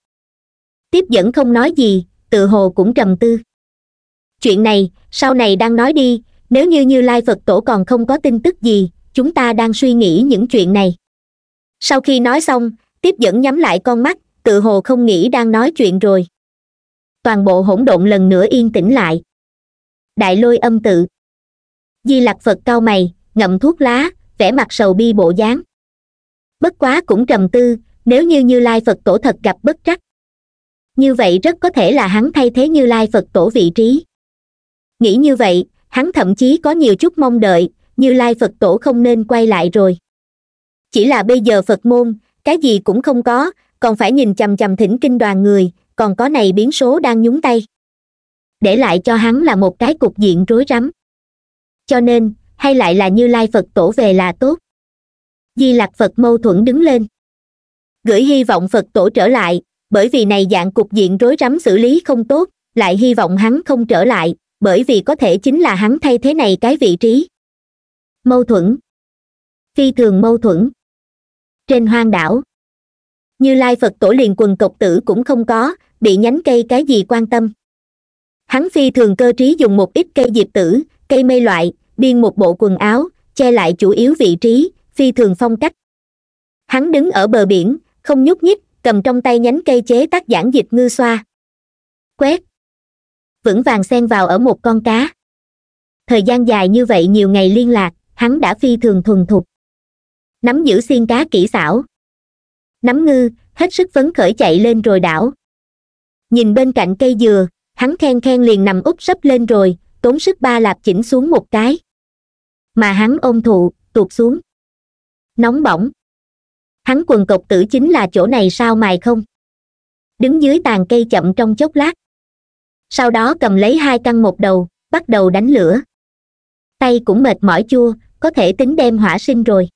tiếp dẫn không nói gì tự hồ cũng trầm tư chuyện này sau này đang nói đi nếu như như lai phật tổ còn không có tin tức gì chúng ta đang suy nghĩ những chuyện này sau khi nói xong tiếp dẫn nhắm lại con mắt tự hồ không nghĩ đang nói chuyện rồi toàn bộ hỗn độn lần nữa yên tĩnh lại đại lôi âm tự di lặc phật cau mày ngậm thuốc lá vẻ mặt sầu bi bộ dáng bất quá cũng trầm tư nếu như như lai phật tổ thật gặp bất trắc như vậy rất có thể là hắn thay thế như lai phật tổ vị trí nghĩ như vậy hắn thậm chí có nhiều chút mong đợi như lai phật tổ không nên quay lại rồi chỉ là bây giờ phật môn cái gì cũng không có còn phải nhìn chằm chằm thỉnh kinh đoàn người còn có này biến số đang nhúng tay để lại cho hắn là một cái cục diện rối rắm cho nên hay lại là như lai phật tổ về là tốt di lặc phật mâu thuẫn đứng lên gửi hy vọng phật tổ trở lại bởi vì này dạng cục diện rối rắm xử lý không tốt lại hy vọng hắn không trở lại bởi vì có thể chính là hắn thay thế này cái vị trí mâu thuẫn phi thường mâu thuẫn trên hoang đảo như lai phật tổ liền quần cộc tử cũng không có bị nhánh cây cái gì quan tâm hắn phi thường cơ trí dùng một ít cây diệp tử cây mây loại biên một bộ quần áo che lại chủ yếu vị trí phi thường phong cách hắn đứng ở bờ biển không nhúc nhích cầm trong tay nhánh cây chế tác giản dịch ngư xoa quét vững vàng xen vào ở một con cá thời gian dài như vậy nhiều ngày liên lạc hắn đã phi thường thuần thục nắm giữ xiên cá kỹ xảo nắm ngư hết sức phấn khởi chạy lên rồi đảo nhìn bên cạnh cây dừa hắn khen khen liền nằm úp sấp lên rồi tốn sức ba lạp chỉnh xuống một cái mà hắn ôm thụ tuột xuống nóng bỏng hắn quần cộc tử chính là chỗ này sao mài không đứng dưới tàn cây chậm trong chốc lát sau đó cầm lấy hai căn một đầu bắt đầu đánh lửa tay cũng mệt mỏi chua có thể tính đem hỏa sinh rồi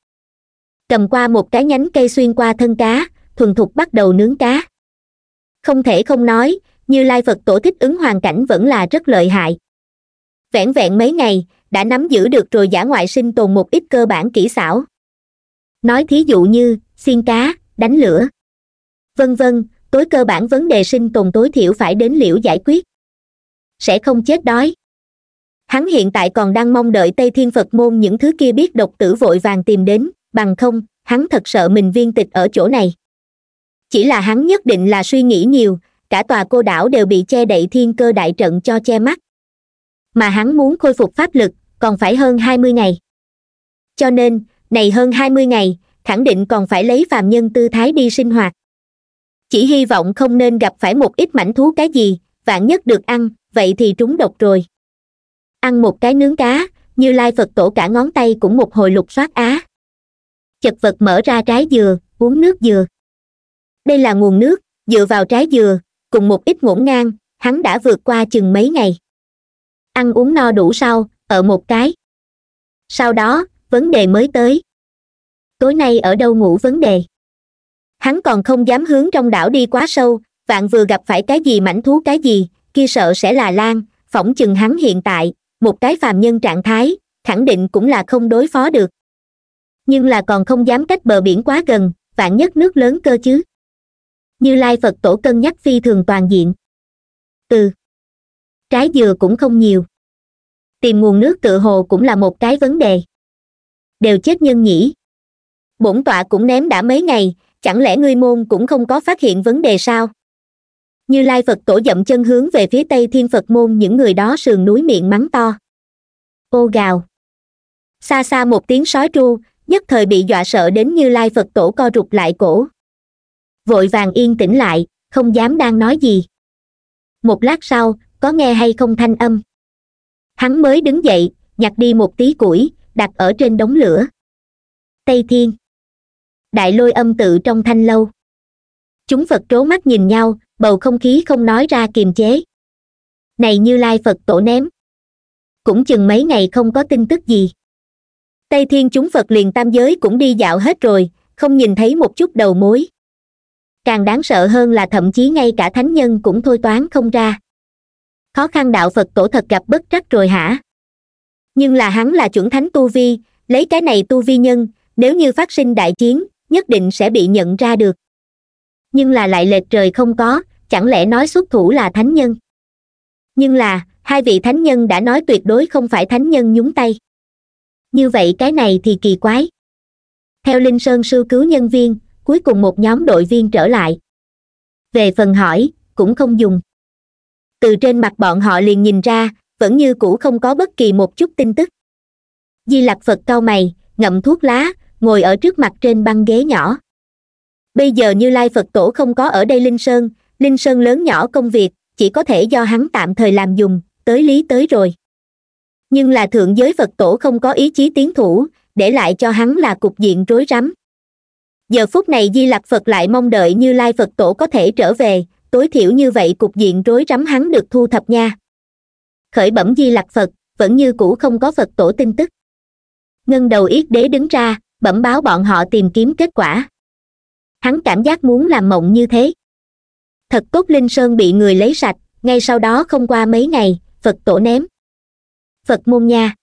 cầm qua một cái nhánh cây xuyên qua thân cá thuần thục bắt đầu nướng cá không thể không nói như lai phật tổ thích ứng hoàn cảnh vẫn là rất lợi hại vẹn vẹn mấy ngày đã nắm giữ được rồi giả ngoại sinh tồn một ít cơ bản kỹ xảo nói thí dụ như xiên cá đánh lửa vân vân tối cơ bản vấn đề sinh tồn tối thiểu phải đến liễu giải quyết sẽ không chết đói hắn hiện tại còn đang mong đợi tây thiên phật môn những thứ kia biết độc tử vội vàng tìm đến bằng không hắn thật sợ mình viên tịch ở chỗ này chỉ là hắn nhất định là suy nghĩ nhiều cả tòa cô đảo đều bị che đậy thiên cơ đại trận cho che mắt mà hắn muốn khôi phục pháp lực còn phải hơn hai mươi ngày cho nên này hơn hai mươi ngày khẳng định còn phải lấy phàm nhân tư thái đi sinh hoạt chỉ hy vọng không nên gặp phải một ít mảnh thú cái gì vạn nhất được ăn vậy thì trúng độc rồi ăn một cái nướng cá như lai phật tổ cả ngón tay cũng một hồi lục soát á chật vật mở ra trái dừa uống nước dừa đây là nguồn nước dựa vào trái dừa cùng một ít ngổn ngang hắn đã vượt qua chừng mấy ngày ăn uống no đủ sau ở một cái sau đó vấn đề mới tới tối nay ở đâu ngủ vấn đề hắn còn không dám hướng trong đảo đi quá sâu vạn vừa gặp phải cái gì mảnh thú cái gì kia sợ sẽ là lan phỏng chừng hắn hiện tại một cái phàm nhân trạng thái khẳng định cũng là không đối phó được nhưng là còn không dám cách bờ biển quá gần vạn nhất nước lớn cơ chứ như lai phật tổ cân nhắc phi thường toàn diện từ trái dừa cũng không nhiều tìm nguồn nước tự hồ cũng là một cái vấn đề đều chết nhân nhỉ bổn tọa cũng ném đã mấy ngày chẳng lẽ ngươi môn cũng không có phát hiện vấn đề sao như lai phật tổ dậm chân hướng về phía tây thiên phật môn những người đó sườn núi miệng mắng to ô gào xa xa một tiếng sói tru nhất thời bị dọa sợ đến như lai phật tổ co rụt lại cổ vội vàng yên tĩnh lại không dám đang nói gì một lát sau có nghe hay không thanh âm hắn mới đứng dậy nhặt đi một tí củi đặt ở trên đống lửa tây thiên đại lôi âm tự trong thanh lâu chúng phật trố mắt nhìn nhau bầu không khí không nói ra kiềm chế này như lai phật tổ ném cũng chừng mấy ngày không có tin tức gì tây thiên chúng phật liền tam giới cũng đi dạo hết rồi không nhìn thấy một chút đầu mối càng đáng sợ hơn là thậm chí ngay cả thánh nhân cũng thôi toán không ra khó khăn đạo phật tổ thật gặp bất trắc rồi hả nhưng là hắn là chuẩn thánh tu vi lấy cái này tu vi nhân nếu như phát sinh đại chiến nhất định sẽ bị nhận ra được nhưng là lại lệch trời không có chẳng lẽ nói xuất thủ là thánh nhân nhưng là hai vị thánh nhân đã nói tuyệt đối không phải thánh nhân nhúng tay như vậy cái này thì kỳ quái theo linh sơn sư cứu nhân viên cuối cùng một nhóm đội viên trở lại về phần hỏi cũng không dùng từ trên mặt bọn họ liền nhìn ra vẫn như cũ không có bất kỳ một chút tin tức di lặc phật cau mày ngậm thuốc lá ngồi ở trước mặt trên băng ghế nhỏ bây giờ như lai phật tổ không có ở đây linh sơn linh sơn lớn nhỏ công việc chỉ có thể do hắn tạm thời làm dùng tới lý tới rồi nhưng là thượng giới phật tổ không có ý chí tiến thủ để lại cho hắn là cục diện rối rắm giờ phút này di lặc phật lại mong đợi như lai phật tổ có thể trở về tối thiểu như vậy cục diện rối rắm hắn được thu thập nha khởi bẩm di lặc phật vẫn như cũ không có phật tổ tin tức ngân đầu yết đế đứng ra bẩm báo bọn họ tìm kiếm kết quả hắn cảm giác muốn làm mộng như thế thật cốt linh sơn bị người lấy sạch ngay sau đó không qua mấy ngày phật tổ ném phật môn nha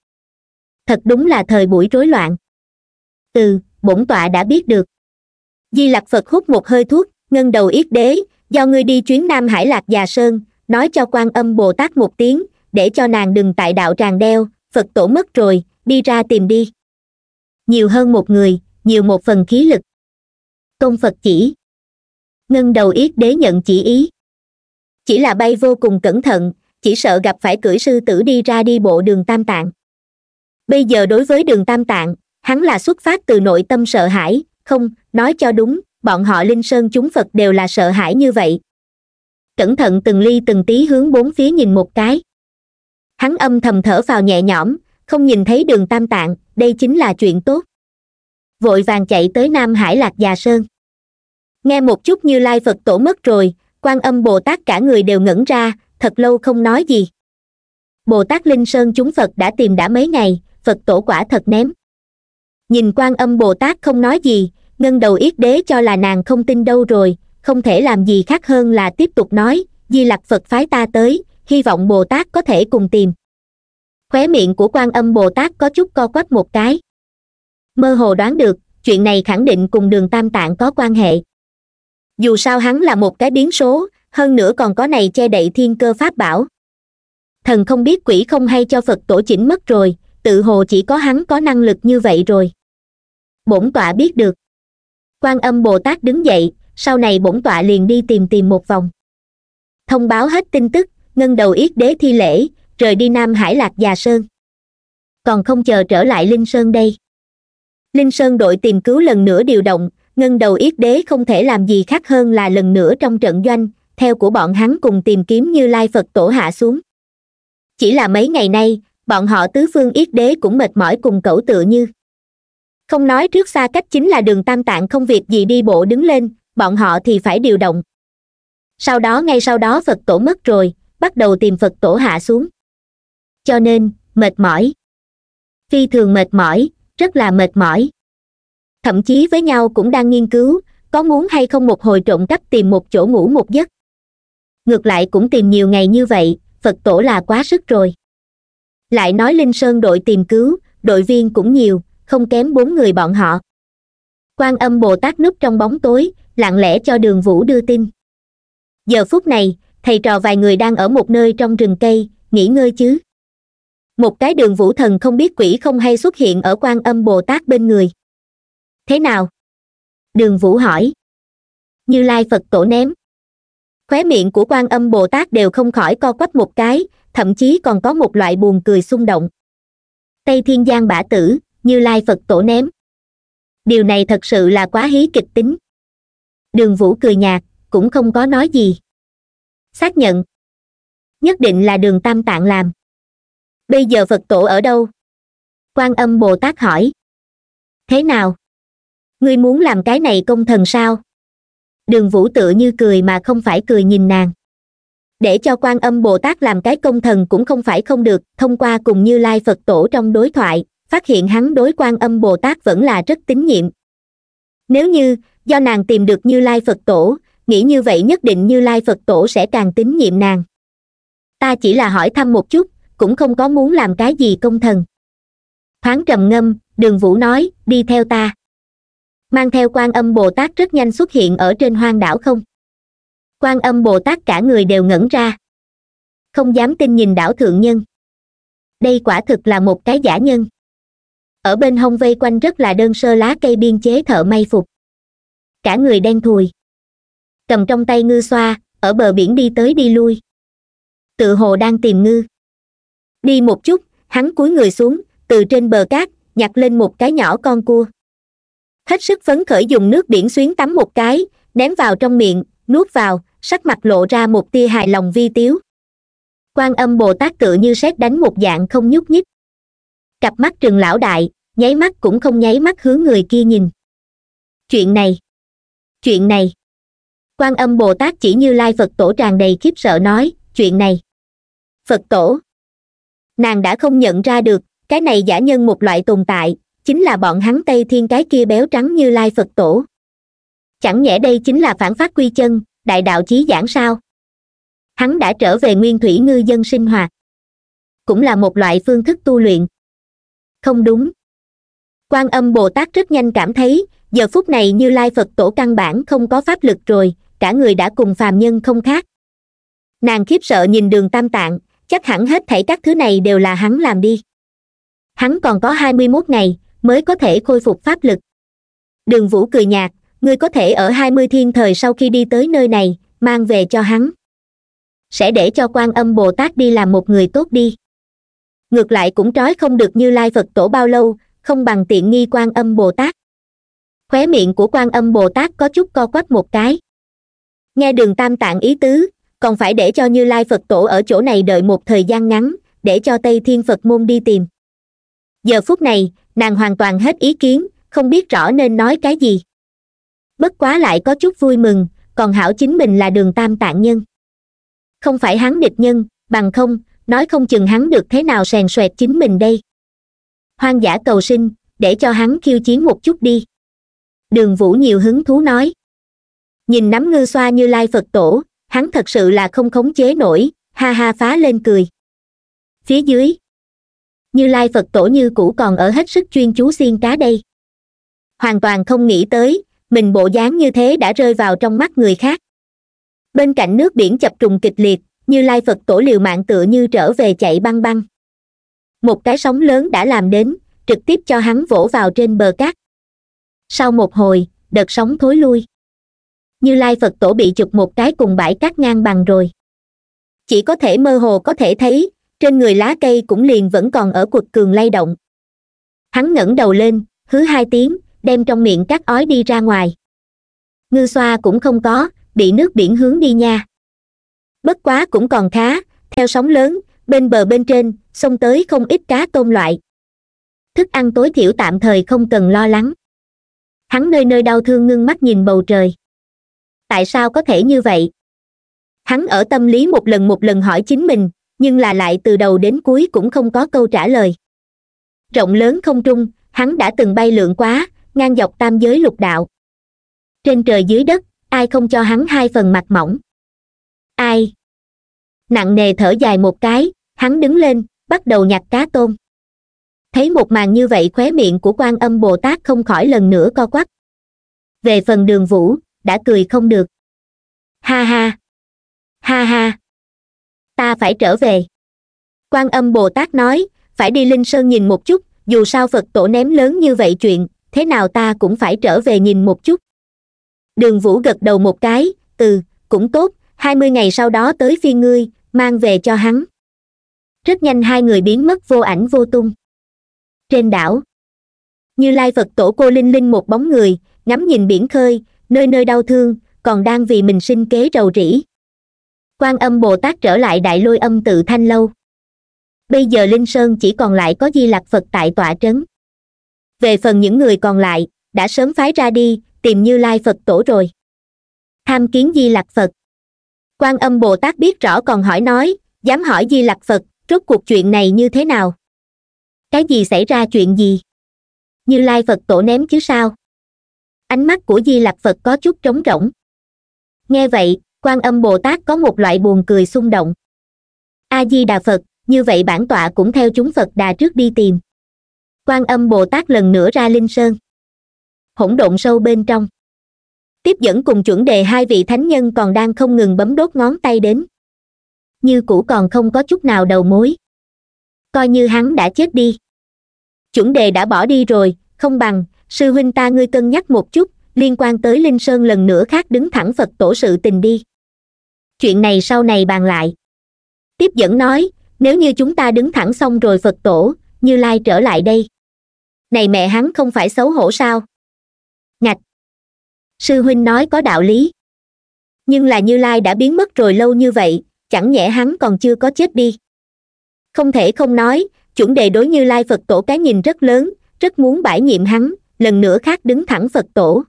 thật đúng là thời buổi rối loạn từ bổn tọa đã biết được di lặc phật hút một hơi thuốc ngân đầu yết đế do ngươi đi chuyến nam hải lạc già sơn nói cho quan âm bồ tát một tiếng để cho nàng đừng tại đạo tràng đeo phật tổ mất rồi đi ra tìm đi nhiều hơn một người nhiều một phần khí lực công phật chỉ ngân đầu yết đế nhận chỉ ý chỉ là bay vô cùng cẩn thận chỉ sợ gặp phải cưỡi sư tử đi ra đi bộ đường tam tạng bây giờ đối với đường tam tạng hắn là xuất phát từ nội tâm sợ hãi không nói cho đúng bọn họ linh sơn chúng phật đều là sợ hãi như vậy cẩn thận từng ly từng tí hướng bốn phía nhìn một cái hắn âm thầm thở vào nhẹ nhõm không nhìn thấy đường tam tạng đây chính là chuyện tốt vội vàng chạy tới nam hải lạc già sơn nghe một chút như lai phật tổ mất rồi quan âm bồ tát cả người đều ngẩn ra thật lâu không nói gì bồ tát linh sơn chúng phật đã tìm đã mấy ngày phật tổ quả thật ném nhìn quan âm bồ tát không nói gì ngân đầu yết đế cho là nàng không tin đâu rồi không thể làm gì khác hơn là tiếp tục nói di lặc phật phái ta tới hy vọng bồ tát có thể cùng tìm khóe miệng của quan âm bồ tát có chút co quắp một cái mơ hồ đoán được chuyện này khẳng định cùng đường tam tạng có quan hệ dù sao hắn là một cái biến số hơn nữa còn có này che đậy thiên cơ pháp bảo thần không biết quỷ không hay cho phật tổ chỉnh mất rồi tự hồ chỉ có hắn có năng lực như vậy rồi bổn tọa biết được quan âm bồ tát đứng dậy sau này bổn tọa liền đi tìm tìm một vòng thông báo hết tin tức ngân đầu yết đế thi lễ rời đi nam hải lạc già sơn còn không chờ trở lại linh sơn đây linh sơn đội tìm cứu lần nữa điều động ngân đầu yết đế không thể làm gì khác hơn là lần nữa trong trận doanh theo của bọn hắn cùng tìm kiếm như lai phật tổ hạ xuống chỉ là mấy ngày nay bọn họ tứ phương yết đế cũng mệt mỏi cùng cẩu tựa như không nói trước xa cách chính là đường tam tạng không việc gì đi bộ đứng lên bọn họ thì phải điều động sau đó ngay sau đó phật tổ mất rồi bắt đầu tìm phật tổ hạ xuống cho nên mệt mỏi phi thường mệt mỏi rất là mệt mỏi thậm chí với nhau cũng đang nghiên cứu có muốn hay không một hồi trộm cắp tìm một chỗ ngủ một giấc ngược lại cũng tìm nhiều ngày như vậy phật tổ là quá sức rồi lại nói linh sơn đội tìm cứu đội viên cũng nhiều không kém bốn người bọn họ quan âm bồ tát núp trong bóng tối lặng lẽ cho đường vũ đưa tin giờ phút này thầy trò vài người đang ở một nơi trong rừng cây nghỉ ngơi chứ một cái đường vũ thần không biết quỷ không hay xuất hiện ở quan âm bồ tát bên người thế nào đường vũ hỏi như lai phật tổ ném khóe miệng của quan âm bồ tát đều không khỏi co quắp một cái thậm chí còn có một loại buồn cười xung động tây thiên giang bả tử như lai phật tổ ném điều này thật sự là quá hí kịch tính đường vũ cười nhạt cũng không có nói gì xác nhận nhất định là đường tam tạng làm bây giờ phật tổ ở đâu quan âm bồ tát hỏi thế nào ngươi muốn làm cái này công thần sao đường vũ tựa như cười mà không phải cười nhìn nàng để cho quan âm bồ tát làm cái công thần cũng không phải không được thông qua cùng như lai phật tổ trong đối thoại phát hiện hắn đối quan âm bồ tát vẫn là rất tín nhiệm nếu như do nàng tìm được như lai phật tổ nghĩ như vậy nhất định như lai phật tổ sẽ càng tín nhiệm nàng ta chỉ là hỏi thăm một chút cũng không có muốn làm cái gì công thần thoáng trầm ngâm đường vũ nói đi theo ta mang theo quan âm bồ tát rất nhanh xuất hiện ở trên hoang đảo không quan âm bồ tát cả người đều ngẩn ra không dám tin nhìn đảo thượng nhân đây quả thực là một cái giả nhân ở bên hông vây quanh rất là đơn sơ lá cây biên chế thợ may phục cả người đen thùi cầm trong tay ngư xoa ở bờ biển đi tới đi lui tự hồ đang tìm ngư đi một chút hắn cúi người xuống từ trên bờ cát nhặt lên một cái nhỏ con cua hết sức phấn khởi dùng nước biển xuyến tắm một cái ném vào trong miệng nuốt vào sắc mặt lộ ra một tia hài lòng vi tiếu quan âm bồ tát tự như sét đánh một dạng không nhúc nhích cặp mắt trường lão đại nháy mắt cũng không nháy mắt hướng người kia nhìn chuyện này chuyện này quan âm bồ tát chỉ như lai phật tổ tràn đầy khiếp sợ nói chuyện này phật tổ nàng đã không nhận ra được cái này giả nhân một loại tồn tại chính là bọn hắn tây thiên cái kia béo trắng như lai phật tổ chẳng nhẽ đây chính là phản phát quy chân đại đạo chí giảng sao hắn đã trở về nguyên thủy ngư dân sinh hoạt cũng là một loại phương thức tu luyện không đúng quan âm bồ tát rất nhanh cảm thấy giờ phút này như lai phật tổ căn bản không có pháp lực rồi cả người đã cùng phàm nhân không khác nàng khiếp sợ nhìn đường tam tạng chắc hẳn hết thảy các thứ này đều là hắn làm đi hắn còn có hai mươi mốt ngày mới có thể khôi phục pháp lực đường vũ cười nhạt ngươi có thể ở hai mươi thiên thời sau khi đi tới nơi này mang về cho hắn sẽ để cho quan âm bồ tát đi làm một người tốt đi ngược lại cũng trói không được như lai phật tổ bao lâu không bằng tiện nghi quan âm bồ tát khóe miệng của quan âm bồ tát có chút co quắp một cái nghe đường tam tạng ý tứ còn phải để cho như lai phật tổ ở chỗ này đợi một thời gian ngắn để cho tây thiên phật môn đi tìm giờ phút này nàng hoàn toàn hết ý kiến không biết rõ nên nói cái gì bất quá lại có chút vui mừng còn hảo chính mình là đường tam tạng nhân không phải hắn địch nhân bằng không nói không chừng hắn được thế nào sèn xoẹt chính mình đây hoang giả cầu sinh để cho hắn khiêu chiến một chút đi đường vũ nhiều hứng thú nói nhìn nắm ngư xoa như lai phật tổ hắn thật sự là không khống chế nổi ha ha phá lên cười phía dưới như lai phật tổ như cũ còn ở hết sức chuyên chú xiên cá đây hoàn toàn không nghĩ tới mình bộ dáng như thế đã rơi vào trong mắt người khác bên cạnh nước biển chập trùng kịch liệt như lai phật tổ liều mạng tựa như trở về chạy băng băng một cái sóng lớn đã làm đến trực tiếp cho hắn vỗ vào trên bờ cát sau một hồi đợt sóng thối lui như lai phật tổ bị chụp một cái cùng bãi cát ngang bằng rồi chỉ có thể mơ hồ có thể thấy trên người lá cây cũng liền vẫn còn ở quật cường lay động hắn ngẩng đầu lên hứ hai tiếng đem trong miệng các ói đi ra ngoài ngư xoa cũng không có bị nước biển hướng đi nha bất quá cũng còn khá theo sóng lớn bên bờ bên trên sông tới không ít cá tôm loại thức ăn tối thiểu tạm thời không cần lo lắng hắn nơi nơi đau thương ngưng mắt nhìn bầu trời tại sao có thể như vậy hắn ở tâm lý một lần một lần hỏi chính mình nhưng là lại từ đầu đến cuối cũng không có câu trả lời rộng lớn không trung hắn đã từng bay lượn quá ngang dọc tam giới lục đạo trên trời dưới đất ai không cho hắn hai phần mặt mỏng ai nặng nề thở dài một cái hắn đứng lên bắt đầu nhặt cá tôm thấy một màn như vậy khóe miệng của quan âm bồ tát không khỏi lần nữa co quắp về phần đường vũ đã cười không được ha ha ha ha ta phải trở về quan âm bồ tát nói phải đi linh sơn nhìn một chút dù sao phật tổ ném lớn như vậy chuyện thế nào ta cũng phải trở về nhìn một chút đường vũ gật đầu một cái ừ cũng tốt hai mươi ngày sau đó tới phi ngươi mang về cho hắn rất nhanh hai người biến mất vô ảnh vô tung trên đảo như lai phật tổ cô linh linh một bóng người ngắm nhìn biển khơi nơi nơi đau thương còn đang vì mình sinh kế rầu rĩ quan âm bồ tát trở lại đại lôi âm tự thanh lâu bây giờ linh sơn chỉ còn lại có di Lặc phật tại tọa trấn về phần những người còn lại đã sớm phái ra đi tìm như lai phật tổ rồi tham kiến di Lặc phật quan âm bồ tát biết rõ còn hỏi nói dám hỏi di Lặc phật rốt cuộc chuyện này như thế nào cái gì xảy ra chuyện gì như lai phật tổ ném chứ sao ánh mắt của di Lặc phật có chút trống rỗng nghe vậy quan âm bồ tát có một loại buồn cười xung động a di đà phật như vậy bản tọa cũng theo chúng phật đà trước đi tìm quan âm bồ tát lần nữa ra linh sơn hỗn độn sâu bên trong tiếp dẫn cùng chuẩn đề hai vị thánh nhân còn đang không ngừng bấm đốt ngón tay đến như cũ còn không có chút nào đầu mối coi như hắn đã chết đi chuẩn đề đã bỏ đi rồi không bằng sư huynh ta ngươi cân nhắc một chút liên quan tới linh sơn lần nữa khác đứng thẳng phật tổ sự tình đi chuyện này sau này bàn lại tiếp dẫn nói nếu như chúng ta đứng thẳng xong rồi phật tổ như lai trở lại đây này mẹ hắn không phải xấu hổ sao ngạch sư huynh nói có đạo lý nhưng là như lai đã biến mất rồi lâu như vậy chẳng nhẽ hắn còn chưa có chết đi không thể không nói chuẩn đề đối như lai phật tổ cái nhìn rất lớn rất muốn bãi nhiệm hắn lần nữa khác đứng thẳng phật tổ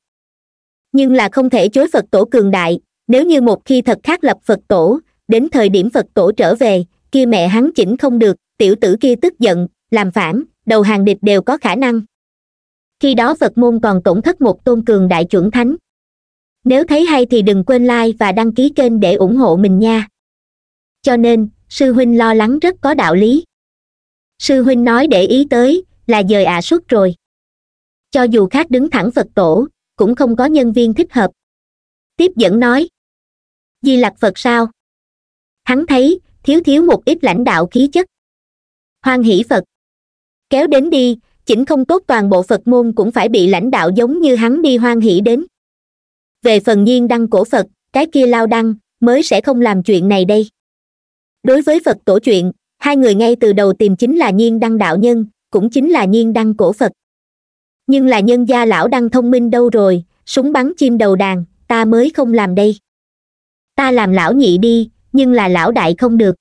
nhưng là không thể chối phật tổ cường đại nếu như một khi thật khác lập phật tổ đến thời điểm phật tổ trở về kia mẹ hắn chỉnh không được tiểu tử kia tức giận làm phản đầu hàng địch đều có khả năng khi đó phật môn còn tổn thất một tôn cường đại chuẩn thánh nếu thấy hay thì đừng quên like và đăng ký kênh để ủng hộ mình nha cho nên sư huynh lo lắng rất có đạo lý sư huynh nói để ý tới là dời ạ à suốt rồi cho dù khác đứng thẳng phật tổ cũng không có nhân viên thích hợp tiếp dẫn nói di lặc phật sao hắn thấy thiếu thiếu một ít lãnh đạo khí chất hoan hỷ phật kéo đến đi chỉnh không tốt toàn bộ phật môn cũng phải bị lãnh đạo giống như hắn đi hoan hỷ đến về phần nhiên đăng cổ phật cái kia lao đăng mới sẽ không làm chuyện này đây đối với phật tổ chuyện hai người ngay từ đầu tìm chính là nhiên đăng đạo nhân cũng chính là nhiên đăng cổ phật nhưng là nhân gia lão đăng thông minh đâu rồi súng bắn chim đầu đàn ta mới không làm đây ta làm lão nhị đi nhưng là lão đại không được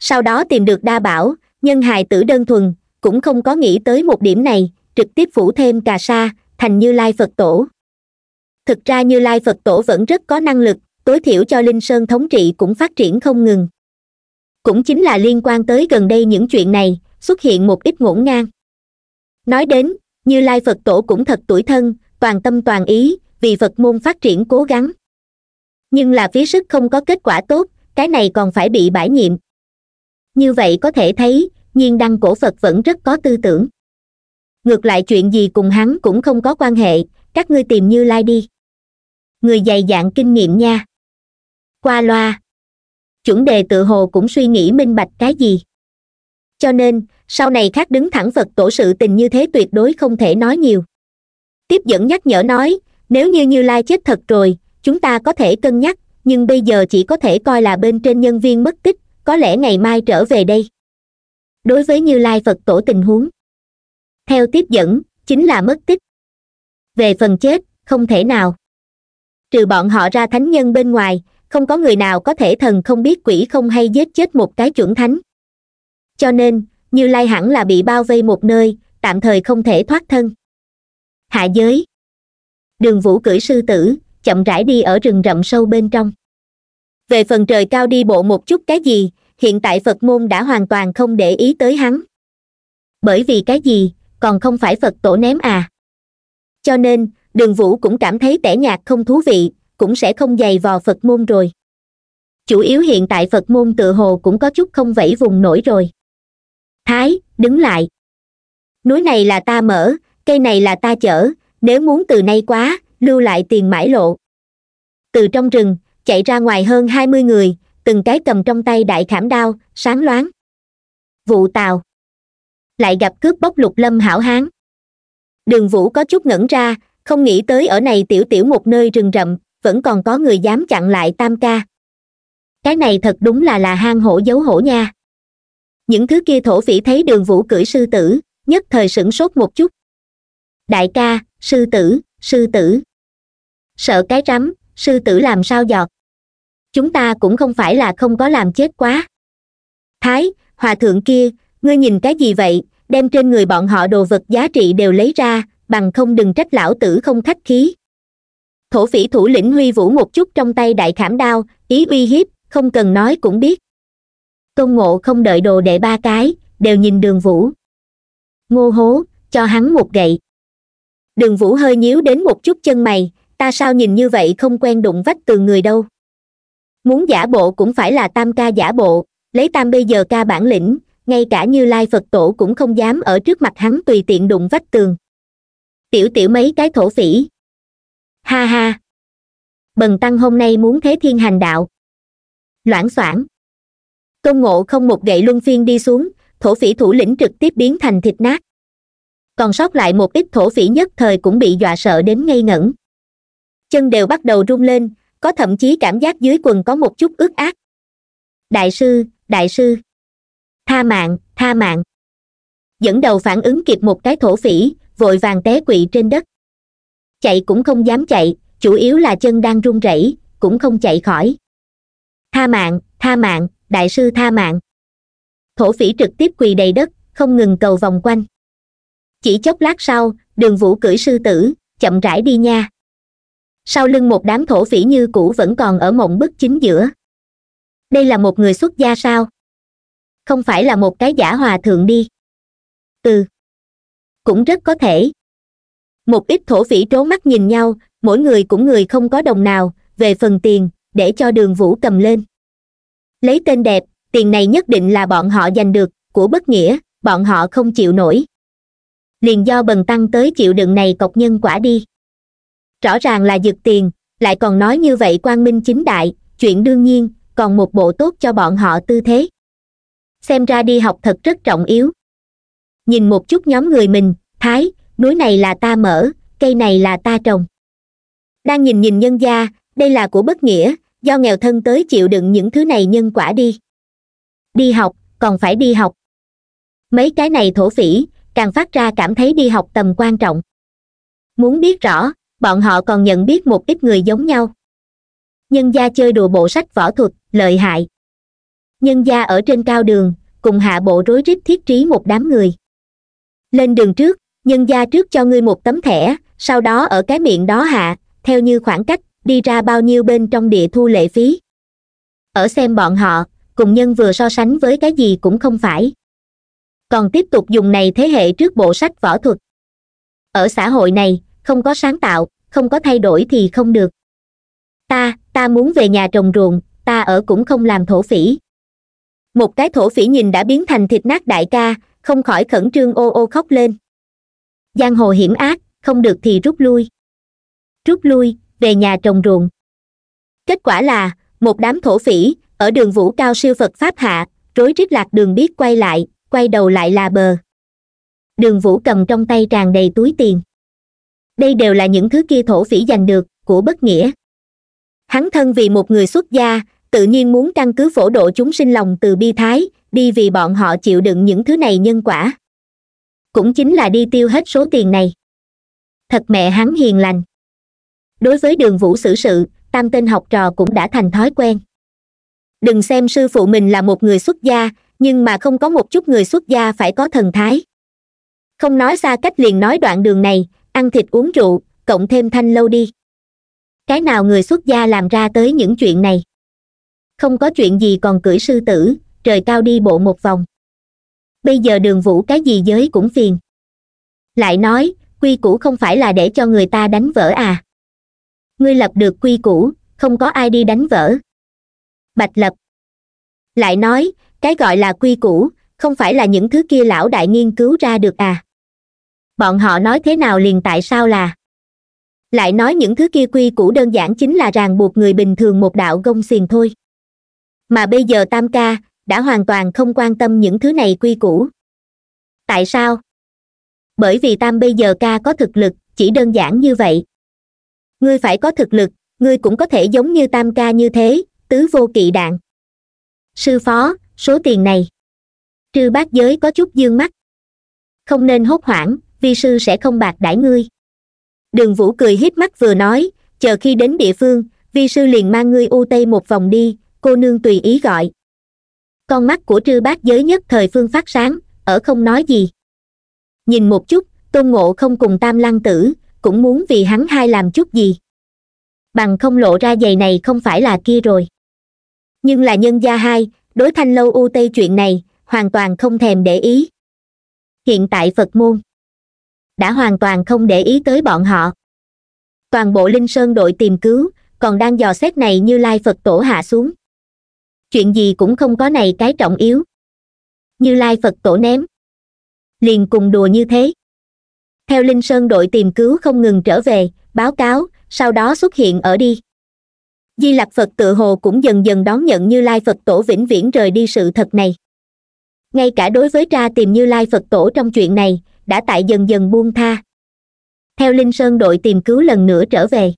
sau đó tìm được đa bảo nhân hài tử đơn thuần cũng không có nghĩ tới một điểm này trực tiếp phủ thêm cà sa thành như lai phật tổ thực ra như lai phật tổ vẫn rất có năng lực tối thiểu cho linh sơn thống trị cũng phát triển không ngừng cũng chính là liên quan tới gần đây những chuyện này xuất hiện một ít ngổn ngang nói đến như lai phật tổ cũng thật tuổi thân toàn tâm toàn ý vì phật môn phát triển cố gắng nhưng là phí sức không có kết quả tốt cái này còn phải bị bãi nhiệm như vậy có thể thấy nhiên đăng cổ phật vẫn rất có tư tưởng ngược lại chuyện gì cùng hắn cũng không có quan hệ các ngươi tìm như lai đi người dày dạn kinh nghiệm nha qua loa chuẩn đề tự hồ cũng suy nghĩ minh bạch cái gì cho nên sau này khác đứng thẳng phật tổ sự tình như thế tuyệt đối không thể nói nhiều tiếp dẫn nhắc nhở nói nếu như như lai chết thật rồi chúng ta có thể cân nhắc nhưng bây giờ chỉ có thể coi là bên trên nhân viên mất tích có lẽ ngày mai trở về đây đối với như lai phật tổ tình huống theo tiếp dẫn chính là mất tích về phần chết không thể nào trừ bọn họ ra thánh nhân bên ngoài không có người nào có thể thần không biết quỷ không hay giết chết một cái chuẩn thánh cho nên như lai hẳn là bị bao vây một nơi tạm thời không thể thoát thân hạ giới đường vũ cưỡi sư tử chậm rãi đi ở rừng rậm sâu bên trong về phần trời cao đi bộ một chút cái gì hiện tại phật môn đã hoàn toàn không để ý tới hắn bởi vì cái gì còn không phải phật tổ ném à cho nên đường vũ cũng cảm thấy tẻ nhạt không thú vị cũng sẽ không dày vò phật môn rồi chủ yếu hiện tại phật môn tự hồ cũng có chút không vẫy vùng nổi rồi thái đứng lại núi này là ta mở cây này là ta chở nếu muốn từ nay quá lưu lại tiền mãi lộ từ trong rừng chạy ra ngoài hơn hai mươi người từng cái cầm trong tay đại khảm đao sáng loáng vụ tàu lại gặp cướp bóc lục lâm hảo hán đường vũ có chút ngẩn ra không nghĩ tới ở này tiểu tiểu một nơi rừng rậm vẫn còn có người dám chặn lại tam ca cái này thật đúng là là hang hổ giấu hổ nha những thứ kia thổ phỉ thấy đường vũ cưỡi sư tử nhất thời sửng sốt một chút đại ca sư tử sư tử sợ cái rắm sư tử làm sao giọt chúng ta cũng không phải là không có làm chết quá thái hòa thượng kia ngươi nhìn cái gì vậy đem trên người bọn họ đồ vật giá trị đều lấy ra bằng không đừng trách lão tử không khách khí thổ phỉ thủ lĩnh huy vũ một chút trong tay đại khảm đao ý uy hiếp không cần nói cũng biết tôn ngộ không đợi đồ đệ ba cái đều nhìn đường vũ ngô hố cho hắn một gậy đường vũ hơi nhíu đến một chút chân mày ta sao nhìn như vậy không quen đụng vách tường người đâu muốn giả bộ cũng phải là tam ca giả bộ lấy tam bây giờ ca bản lĩnh ngay cả như lai phật tổ cũng không dám ở trước mặt hắn tùy tiện đụng vách tường tiểu tiểu mấy cái thổ phỉ ha ha bần tăng hôm nay muốn thế thiên hành đạo loãng xoảng công ngộ không một gậy luân phiên đi xuống thổ phỉ thủ lĩnh trực tiếp biến thành thịt nát còn sót lại một ít thổ phỉ nhất thời cũng bị dọa sợ đến ngây ngẩn chân đều bắt đầu rung lên có thậm chí cảm giác dưới quần có một chút ướt át đại sư đại sư tha mạng tha mạng dẫn đầu phản ứng kịp một cái thổ phỉ vội vàng té quỵ trên đất chạy cũng không dám chạy chủ yếu là chân đang run rẩy cũng không chạy khỏi tha mạng tha mạng đại sư tha mạng thổ phỉ trực tiếp quỳ đầy đất không ngừng cầu vòng quanh chỉ chốc lát sau đường vũ cưỡi sư tử chậm rãi đi nha sau lưng một đám thổ phỉ như cũ vẫn còn ở mộng bức chính giữa đây là một người xuất gia sao không phải là một cái giả hòa thượng đi từ cũng rất có thể một ít thổ phỉ trố mắt nhìn nhau mỗi người cũng người không có đồng nào về phần tiền để cho đường vũ cầm lên lấy tên đẹp tiền này nhất định là bọn họ giành được của bất nghĩa bọn họ không chịu nổi liền do bần tăng tới chịu đựng này cọc nhân quả đi rõ ràng là giựt tiền lại còn nói như vậy quang minh chính đại chuyện đương nhiên còn một bộ tốt cho bọn họ tư thế xem ra đi học thật rất trọng yếu nhìn một chút nhóm người mình thái núi này là ta mở cây này là ta trồng đang nhìn nhìn nhân gia đây là của bất nghĩa do nghèo thân tới chịu đựng những thứ này nhân quả đi đi học còn phải đi học mấy cái này thổ phỉ càng phát ra cảm thấy đi học tầm quan trọng muốn biết rõ bọn họ còn nhận biết một ít người giống nhau nhân gia chơi đùa bộ sách võ thuật lợi hại nhân gia ở trên cao đường cùng hạ bộ rối rít thiết trí một đám người lên đường trước nhân gia trước cho ngươi một tấm thẻ sau đó ở cái miệng đó hạ theo như khoảng cách đi ra bao nhiêu bên trong địa thu lệ phí ở xem bọn họ cùng nhân vừa so sánh với cái gì cũng không phải còn tiếp tục dùng này thế hệ trước bộ sách võ thuật ở xã hội này không có sáng tạo không có thay đổi thì không được ta ta muốn về nhà trồng ruộng ta ở cũng không làm thổ phỉ một cái thổ phỉ nhìn đã biến thành thịt nát đại ca không khỏi khẩn trương ô ô khóc lên giang hồ hiểm ác không được thì rút lui rút lui về nhà trồng ruộng kết quả là một đám thổ phỉ ở đường vũ cao siêu phật pháp hạ rối rít lạc đường biết quay lại quay đầu lại là bờ đường vũ cầm trong tay tràn đầy túi tiền đây đều là những thứ kia thổ phỉ giành được của bất nghĩa hắn thân vì một người xuất gia tự nhiên muốn căn cứ phổ độ chúng sinh lòng từ bi thái đi vì bọn họ chịu đựng những thứ này nhân quả cũng chính là đi tiêu hết số tiền này thật mẹ hắn hiền lành đối với đường vũ xử sự tam tên học trò cũng đã thành thói quen đừng xem sư phụ mình là một người xuất gia nhưng mà không có một chút người xuất gia phải có thần thái không nói xa cách liền nói đoạn đường này ăn thịt uống rượu cộng thêm thanh lâu đi cái nào người xuất gia làm ra tới những chuyện này không có chuyện gì còn cưỡi sư tử trời cao đi bộ một vòng bây giờ đường vũ cái gì giới cũng phiền lại nói quy củ không phải là để cho người ta đánh vỡ à ngươi lập được quy củ không có ai đi đánh vỡ bạch lập lại nói cái gọi là quy củ không phải là những thứ kia lão đại nghiên cứu ra được à bọn họ nói thế nào liền tại sao là lại nói những thứ kia quy củ đơn giản chính là ràng buộc người bình thường một đạo gông xiềng thôi mà bây giờ tam ca đã hoàn toàn không quan tâm những thứ này quy củ tại sao bởi vì tam bây giờ ca có thực lực chỉ đơn giản như vậy ngươi phải có thực lực ngươi cũng có thể giống như tam ca như thế tứ vô kỵ đạn sư phó số tiền này trư bác giới có chút dương mắt không nên hốt hoảng vi sư sẽ không bạc đãi ngươi đường vũ cười híp mắt vừa nói chờ khi đến địa phương vi sư liền mang ngươi u tây một vòng đi cô nương tùy ý gọi con mắt của trư Bát giới nhất thời phương phát sáng ở không nói gì nhìn một chút tôn ngộ không cùng tam lăng tử cũng muốn vì hắn hai làm chút gì bằng không lộ ra giày này không phải là kia rồi nhưng là nhân gia hai đối thanh lâu u tây chuyện này hoàn toàn không thèm để ý hiện tại phật môn đã hoàn toàn không để ý tới bọn họ toàn bộ linh sơn đội tìm cứu còn đang dò xét này như lai phật tổ hạ xuống chuyện gì cũng không có này cái trọng yếu như lai phật tổ ném liền cùng đùa như thế theo linh sơn đội tìm cứu không ngừng trở về báo cáo sau đó xuất hiện ở đi di lặc phật tự hồ cũng dần dần đón nhận như lai phật tổ vĩnh viễn rời đi sự thật này ngay cả đối với tra tìm như lai phật tổ trong chuyện này đã tại dần dần buông tha theo linh sơn đội tìm cứu lần nữa trở về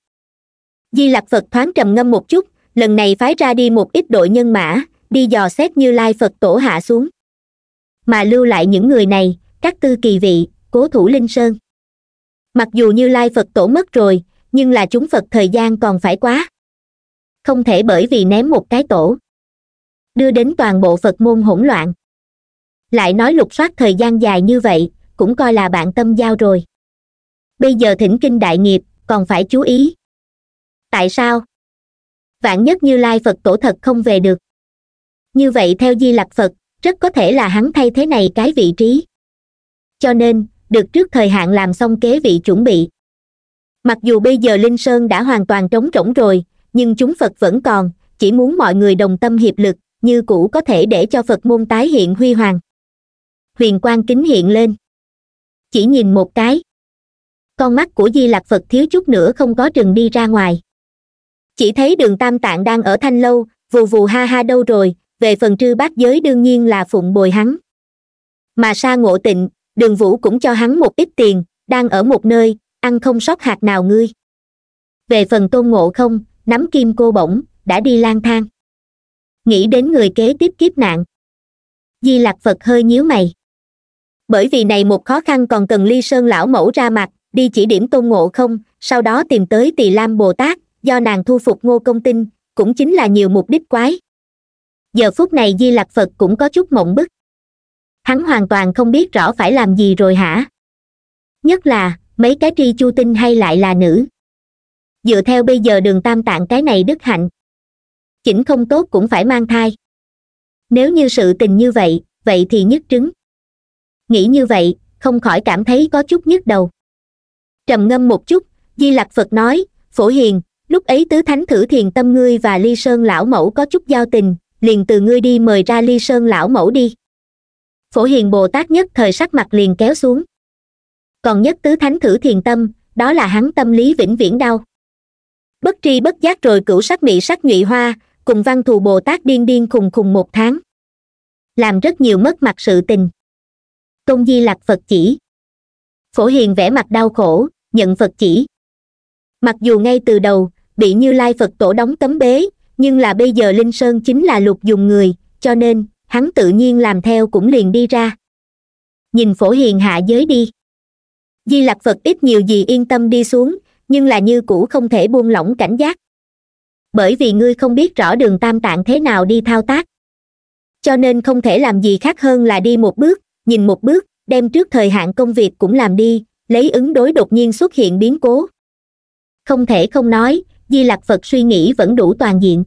di lạc phật thoáng trầm ngâm một chút lần này phái ra đi một ít đội nhân mã đi dò xét như lai phật tổ hạ xuống mà lưu lại những người này các tư kỳ vị cố thủ linh sơn mặc dù như lai phật tổ mất rồi nhưng là chúng phật thời gian còn phải quá không thể bởi vì ném một cái tổ đưa đến toàn bộ phật môn hỗn loạn lại nói lục soát thời gian dài như vậy cũng coi là bạn tâm giao rồi bây giờ thỉnh kinh đại nghiệp còn phải chú ý tại sao vạn nhất như lai phật tổ thật không về được như vậy theo di lặc phật rất có thể là hắn thay thế này cái vị trí cho nên được trước thời hạn làm xong kế vị chuẩn bị mặc dù bây giờ linh sơn đã hoàn toàn trống rỗng rồi nhưng chúng phật vẫn còn chỉ muốn mọi người đồng tâm hiệp lực như cũ có thể để cho phật môn tái hiện huy hoàng huyền quang kính hiện lên chỉ nhìn một cái con mắt của di lạc phật thiếu chút nữa không có trừng đi ra ngoài chỉ thấy đường tam tạng đang ở thanh lâu vù vù ha ha đâu rồi về phần trư bát giới đương nhiên là phụng bồi hắn mà sa ngộ tịnh đường vũ cũng cho hắn một ít tiền đang ở một nơi ăn không sót hạt nào ngươi về phần tôn ngộ không nắm kim cô bổng đã đi lang thang nghĩ đến người kế tiếp kiếp nạn di lạc phật hơi nhíu mày bởi vì này một khó khăn còn cần ly sơn lão mẫu ra mặt đi chỉ điểm tôn ngộ không sau đó tìm tới tỳ lam bồ tát do nàng thu phục ngô công tinh cũng chính là nhiều mục đích quái giờ phút này di lạc phật cũng có chút mộng bức hắn hoàn toàn không biết rõ phải làm gì rồi hả nhất là mấy cái tri chu tinh hay lại là nữ dựa theo bây giờ đường tam tạng cái này đức hạnh chỉnh không tốt cũng phải mang thai nếu như sự tình như vậy vậy thì nhất trứng nghĩ như vậy không khỏi cảm thấy có chút nhức đầu trầm ngâm một chút di lặc phật nói phổ hiền lúc ấy tứ thánh thử thiền tâm ngươi và ly sơn lão mẫu có chút giao tình liền từ ngươi đi mời ra ly sơn lão mẫu đi phổ hiền bồ tát nhất thời sắc mặt liền kéo xuống còn nhất tứ thánh thử thiền tâm đó là hắn tâm lý vĩnh viễn đau bất tri bất giác rồi cửu sắc mị sắc nhụy hoa cùng văn thù bồ tát điên điên khùng khùng một tháng làm rất nhiều mất mặt sự tình công di lặc phật chỉ phổ hiền vẽ mặt đau khổ nhận phật chỉ mặc dù ngay từ đầu bị như lai phật tổ đóng tấm bế nhưng là bây giờ linh sơn chính là lục dùng người cho nên hắn tự nhiên làm theo cũng liền đi ra nhìn phổ hiền hạ giới đi di lặc phật ít nhiều gì yên tâm đi xuống nhưng là như cũ không thể buông lỏng cảnh giác bởi vì ngươi không biết rõ đường tam tạng thế nào đi thao tác cho nên không thể làm gì khác hơn là đi một bước nhìn một bước đem trước thời hạn công việc cũng làm đi lấy ứng đối đột nhiên xuất hiện biến cố không thể không nói di lặc phật suy nghĩ vẫn đủ toàn diện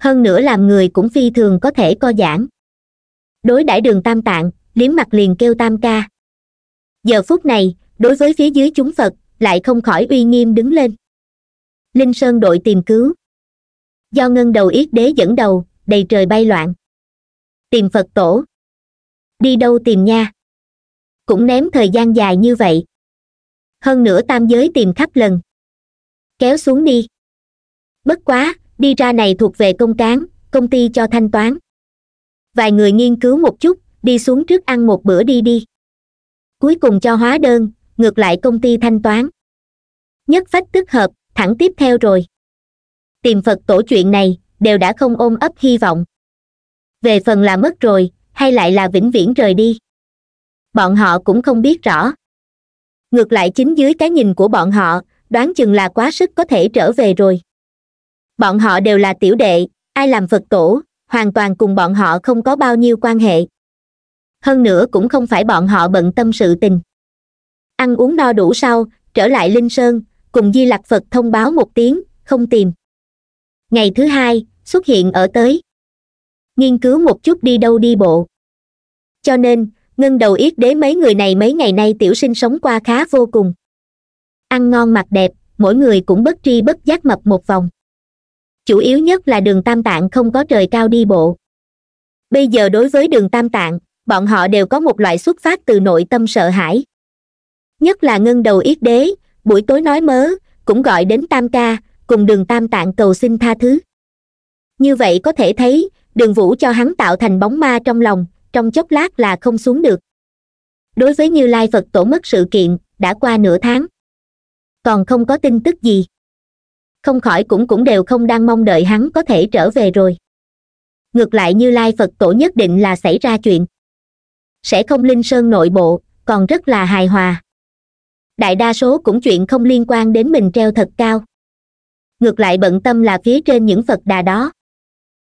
hơn nữa làm người cũng phi thường có thể co giãn đối đãi đường tam tạng liếm mặt liền kêu tam ca giờ phút này đối với phía dưới chúng phật lại không khỏi uy nghiêm đứng lên linh sơn đội tìm cứu do ngân đầu yết đế dẫn đầu đầy trời bay loạn tìm phật tổ đi đâu tìm nha cũng ném thời gian dài như vậy hơn nữa tam giới tìm khắp lần kéo xuống đi bất quá đi ra này thuộc về công cán công ty cho thanh toán vài người nghiên cứu một chút đi xuống trước ăn một bữa đi đi cuối cùng cho hóa đơn ngược lại công ty thanh toán nhất phách tức hợp thẳng tiếp theo rồi tìm phật tổ chuyện này đều đã không ôm ấp hy vọng về phần là mất rồi hay lại là vĩnh viễn rời đi bọn họ cũng không biết rõ ngược lại chính dưới cái nhìn của bọn họ đoán chừng là quá sức có thể trở về rồi bọn họ đều là tiểu đệ ai làm phật tổ hoàn toàn cùng bọn họ không có bao nhiêu quan hệ hơn nữa cũng không phải bọn họ bận tâm sự tình ăn uống no đủ sau trở lại linh sơn cùng di lặc phật thông báo một tiếng không tìm ngày thứ hai xuất hiện ở tới nghiên cứu một chút đi đâu đi bộ cho nên ngân đầu yết đế mấy người này mấy ngày nay tiểu sinh sống qua khá vô cùng ăn ngon mặc đẹp mỗi người cũng bất tri bất giác mập một vòng chủ yếu nhất là đường tam tạng không có trời cao đi bộ bây giờ đối với đường tam tạng bọn họ đều có một loại xuất phát từ nội tâm sợ hãi nhất là ngân đầu yết đế buổi tối nói mớ cũng gọi đến tam ca cùng đường tam tạng cầu xin tha thứ như vậy có thể thấy đường vũ cho hắn tạo thành bóng ma trong lòng trong chốc lát là không xuống được đối với như lai phật tổ mất sự kiện đã qua nửa tháng còn không có tin tức gì không khỏi cũng cũng đều không đang mong đợi hắn có thể trở về rồi ngược lại như lai phật tổ nhất định là xảy ra chuyện sẽ không linh sơn nội bộ còn rất là hài hòa đại đa số cũng chuyện không liên quan đến mình treo thật cao ngược lại bận tâm là phía trên những phật đà đó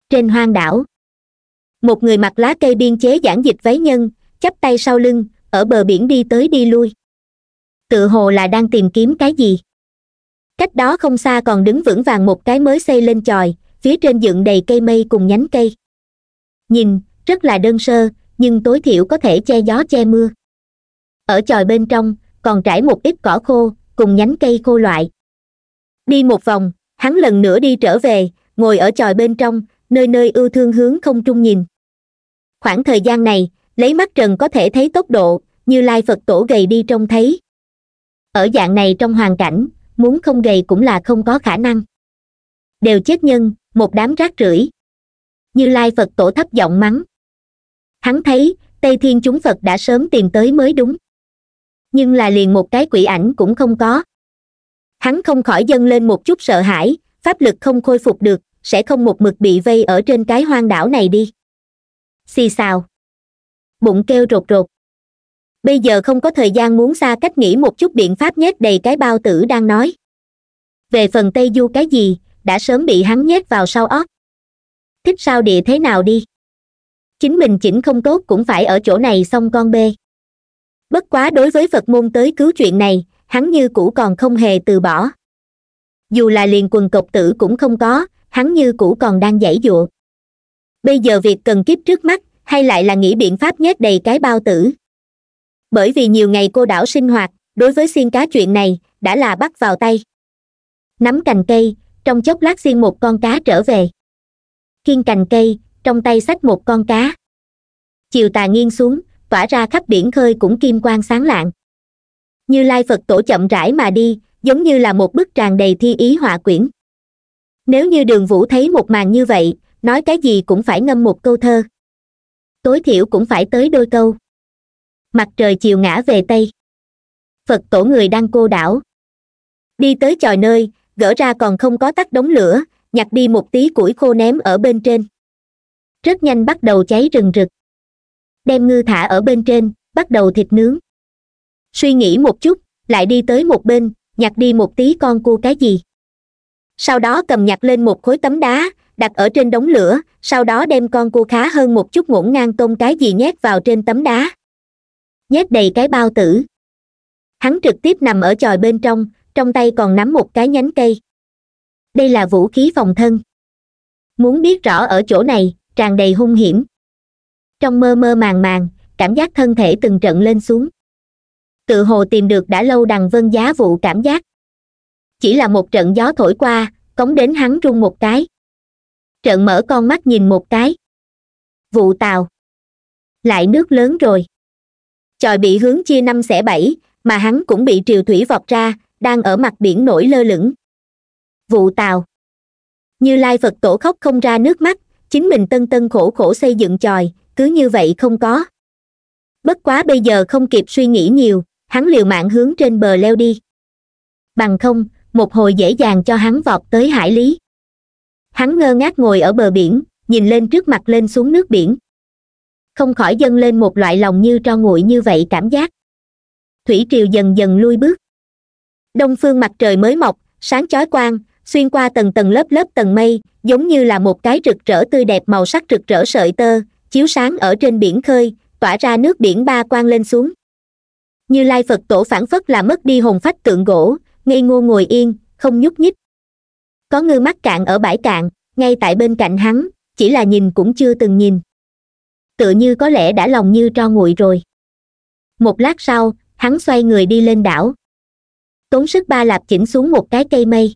trên hoang đảo một người mặc lá cây biên chế giản dịch váy nhân chắp tay sau lưng ở bờ biển đi tới đi lui tự hồ là đang tìm kiếm cái gì cách đó không xa còn đứng vững vàng một cái mới xây lên tròi phía trên dựng đầy cây mây cùng nhánh cây nhìn rất là đơn sơ nhưng tối thiểu có thể che gió che mưa ở tròi bên trong còn trải một ít cỏ khô cùng nhánh cây khô loại đi một vòng hắn lần nữa đi trở về ngồi ở tròi bên trong nơi nơi ưu thương hướng không trung nhìn khoảng thời gian này lấy mắt trần có thể thấy tốc độ như lai phật tổ gầy đi trông thấy ở dạng này trong hoàn cảnh muốn không gầy cũng là không có khả năng đều chết nhân một đám rác rưởi như lai phật tổ thấp giọng mắng hắn thấy tây thiên chúng phật đã sớm tìm tới mới đúng nhưng là liền một cái quỷ ảnh cũng không có hắn không khỏi dâng lên một chút sợ hãi pháp lực không khôi phục được sẽ không một mực bị vây ở trên cái hoang đảo này đi xì xào bụng kêu rột rột bây giờ không có thời gian muốn xa cách nghĩ một chút biện pháp nhét đầy cái bao tử đang nói về phần tây du cái gì đã sớm bị hắn nhét vào sau óc thích sao địa thế nào đi chính mình chỉnh không tốt cũng phải ở chỗ này xong con bê bất quá đối với phật môn tới cứu chuyện này hắn như cũ còn không hề từ bỏ dù là liền quần cộc tử cũng không có hắn như cũ còn đang giãy giụa bây giờ việc cần kiếp trước mắt hay lại là nghĩ biện pháp nhét đầy cái bao tử bởi vì nhiều ngày cô đảo sinh hoạt đối với xiên cá chuyện này đã là bắt vào tay nắm cành cây trong chốc lát xiên một con cá trở về Kiên cành cây trong tay xách một con cá chiều tà nghiêng xuống tỏa ra khắp biển khơi cũng kim quang sáng lạng như lai phật tổ chậm rãi mà đi giống như là một bức tràn đầy thi ý họa quyển nếu như đường vũ thấy một màn như vậy nói cái gì cũng phải ngâm một câu thơ tối thiểu cũng phải tới đôi câu mặt trời chiều ngã về tây phật tổ người đang cô đảo đi tới tròi nơi gỡ ra còn không có tắt đống lửa nhặt đi một tí củi khô ném ở bên trên rất nhanh bắt đầu cháy rừng rực đem ngư thả ở bên trên bắt đầu thịt nướng suy nghĩ một chút lại đi tới một bên nhặt đi một tí con cua cái gì sau đó cầm nhặt lên một khối tấm đá đặt ở trên đống lửa sau đó đem con cua khá hơn một chút ngổn ngang tôm cái gì nhét vào trên tấm đá nhét đầy cái bao tử hắn trực tiếp nằm ở chòi bên trong trong tay còn nắm một cái nhánh cây đây là vũ khí phòng thân muốn biết rõ ở chỗ này tràn đầy hung hiểm trong mơ mơ màng màng cảm giác thân thể từng trận lên xuống tự hồ tìm được đã lâu đằng vân giá vụ cảm giác chỉ là một trận gió thổi qua cống đến hắn rung một cái trận mở con mắt nhìn một cái vụ tàu lại nước lớn rồi chòi bị hướng chia năm xẻ bảy mà hắn cũng bị triều thủy vọt ra đang ở mặt biển nổi lơ lửng vụ tàu như lai phật tổ khóc không ra nước mắt chính mình tân tân khổ khổ xây dựng chòi cứ như vậy không có bất quá bây giờ không kịp suy nghĩ nhiều hắn liều mạng hướng trên bờ leo đi bằng không một hồi dễ dàng cho hắn vọt tới hải lý hắn ngơ ngác ngồi ở bờ biển nhìn lên trước mặt lên xuống nước biển không khỏi dâng lên một loại lòng như tro nguội như vậy cảm giác thủy triều dần dần lui bước đông phương mặt trời mới mọc sáng chói quang xuyên qua tầng tầng lớp lớp tầng mây giống như là một cái rực rỡ tươi đẹp màu sắc rực rỡ sợi tơ chiếu sáng ở trên biển khơi tỏa ra nước biển ba quang lên xuống như lai phật tổ phản phất là mất đi hồn phách tượng gỗ ngây ngô ngồi yên không nhúc nhích có ngư mắc cạn ở bãi cạn ngay tại bên cạnh hắn chỉ là nhìn cũng chưa từng nhìn tựa như có lẽ đã lòng như tro nguội rồi một lát sau hắn xoay người đi lên đảo tốn sức ba lạp chỉnh xuống một cái cây mây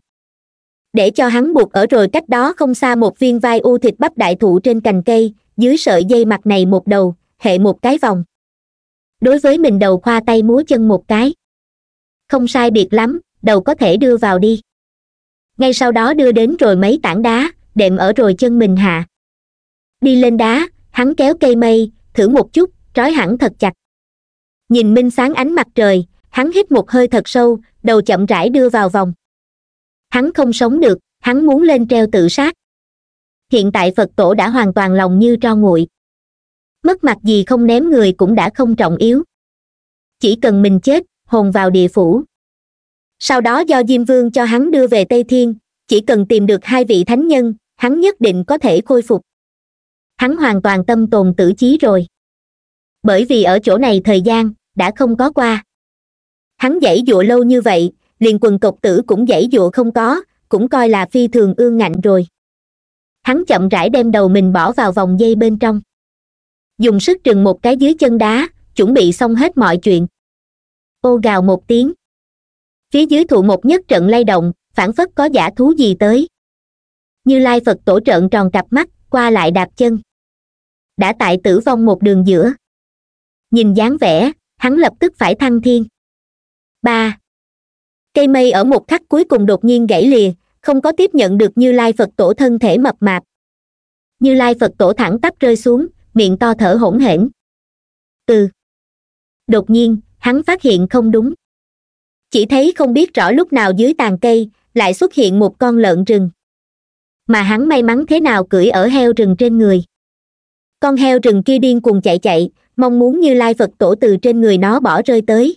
để cho hắn buộc ở rồi cách đó không xa một viên vai u thịt bắp đại thụ trên cành cây dưới sợi dây mặt này một đầu hệ một cái vòng đối với mình đầu khoa tay múa chân một cái không sai biệt lắm đầu có thể đưa vào đi ngay sau đó đưa đến rồi mấy tảng đá đệm ở rồi chân mình hạ đi lên đá hắn kéo cây mây thử một chút trói hẳn thật chặt nhìn minh sáng ánh mặt trời hắn hít một hơi thật sâu đầu chậm rãi đưa vào vòng hắn không sống được hắn muốn lên treo tự sát hiện tại phật tổ đã hoàn toàn lòng như tro nguội mất mặt gì không ném người cũng đã không trọng yếu chỉ cần mình chết hồn vào địa phủ sau đó do diêm vương cho hắn đưa về tây thiên chỉ cần tìm được hai vị thánh nhân hắn nhất định có thể khôi phục hắn hoàn toàn tâm tồn tử trí rồi bởi vì ở chỗ này thời gian đã không có qua hắn dãy dụa lâu như vậy liền quần cộc tử cũng dãy dụa không có cũng coi là phi thường ương ngạnh rồi hắn chậm rãi đem đầu mình bỏ vào vòng dây bên trong dùng sức trừng một cái dưới chân đá chuẩn bị xong hết mọi chuyện ô gào một tiếng phía dưới thụ một nhất trận lay động phản phất có giả thú gì tới như lai phật tổ trợn tròn cặp mắt qua lại đạp chân đã tại tử vong một đường giữa nhìn dáng vẻ hắn lập tức phải thăng thiên ba cây mây ở một khắc cuối cùng đột nhiên gãy lìa không có tiếp nhận được như lai phật tổ thân thể mập mạp như lai phật tổ thẳng tắp rơi xuống miệng to thở hổn hển từ đột nhiên hắn phát hiện không đúng chỉ thấy không biết rõ lúc nào dưới tàn cây lại xuất hiện một con lợn rừng mà hắn may mắn thế nào cưỡi ở heo rừng trên người con heo rừng kia điên cuồng chạy chạy mong muốn như lai phật tổ từ trên người nó bỏ rơi tới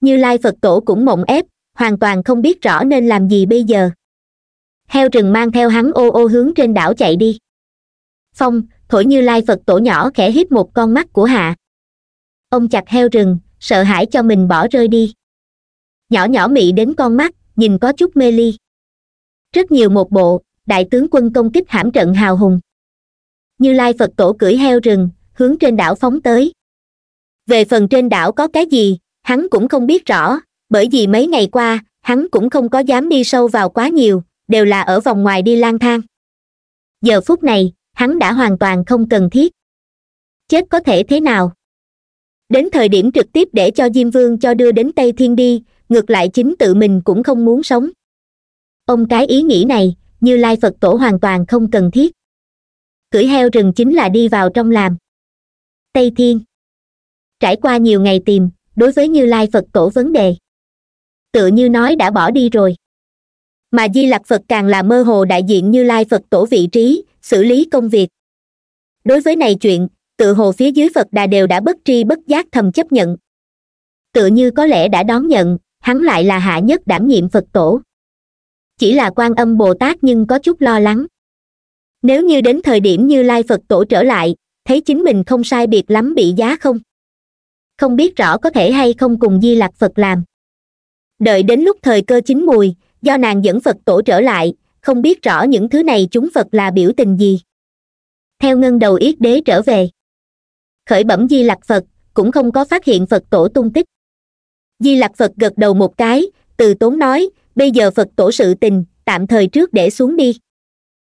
như lai phật tổ cũng mộng ép hoàn toàn không biết rõ nên làm gì bây giờ heo rừng mang theo hắn ô ô hướng trên đảo chạy đi phong thổi như lai phật tổ nhỏ khẽ hít một con mắt của hạ ông chặt heo rừng sợ hãi cho mình bỏ rơi đi nhỏ nhỏ mị đến con mắt nhìn có chút mê ly rất nhiều một bộ đại tướng quân công kích hãm trận hào hùng như lai phật tổ cưỡi heo rừng hướng trên đảo phóng tới về phần trên đảo có cái gì hắn cũng không biết rõ bởi vì mấy ngày qua hắn cũng không có dám đi sâu vào quá nhiều đều là ở vòng ngoài đi lang thang giờ phút này hắn đã hoàn toàn không cần thiết chết có thể thế nào đến thời điểm trực tiếp để cho diêm vương cho đưa đến tây thiên đi ngược lại chính tự mình cũng không muốn sống ông cái ý nghĩ này như lai phật tổ hoàn toàn không cần thiết cưỡi heo rừng chính là đi vào trong làm tây thiên trải qua nhiều ngày tìm đối với như lai phật tổ vấn đề tự như nói đã bỏ đi rồi mà di lặc phật càng là mơ hồ đại diện như lai phật tổ vị trí xử lý công việc đối với này chuyện tự hồ phía dưới phật đà đều đã bất tri bất giác thầm chấp nhận tự như có lẽ đã đón nhận hắn lại là hạ nhất đảm nhiệm phật tổ chỉ là quan âm bồ tát nhưng có chút lo lắng nếu như đến thời điểm như lai phật tổ trở lại thấy chính mình không sai biệt lắm bị giá không không biết rõ có thể hay không cùng di lạc phật làm đợi đến lúc thời cơ chín mùi do nàng dẫn phật tổ trở lại không biết rõ những thứ này chúng phật là biểu tình gì theo ngân đầu yết đế trở về khởi bẩm di lạc phật cũng không có phát hiện phật tổ tung tích di lặc phật gật đầu một cái từ tốn nói bây giờ phật tổ sự tình tạm thời trước để xuống đi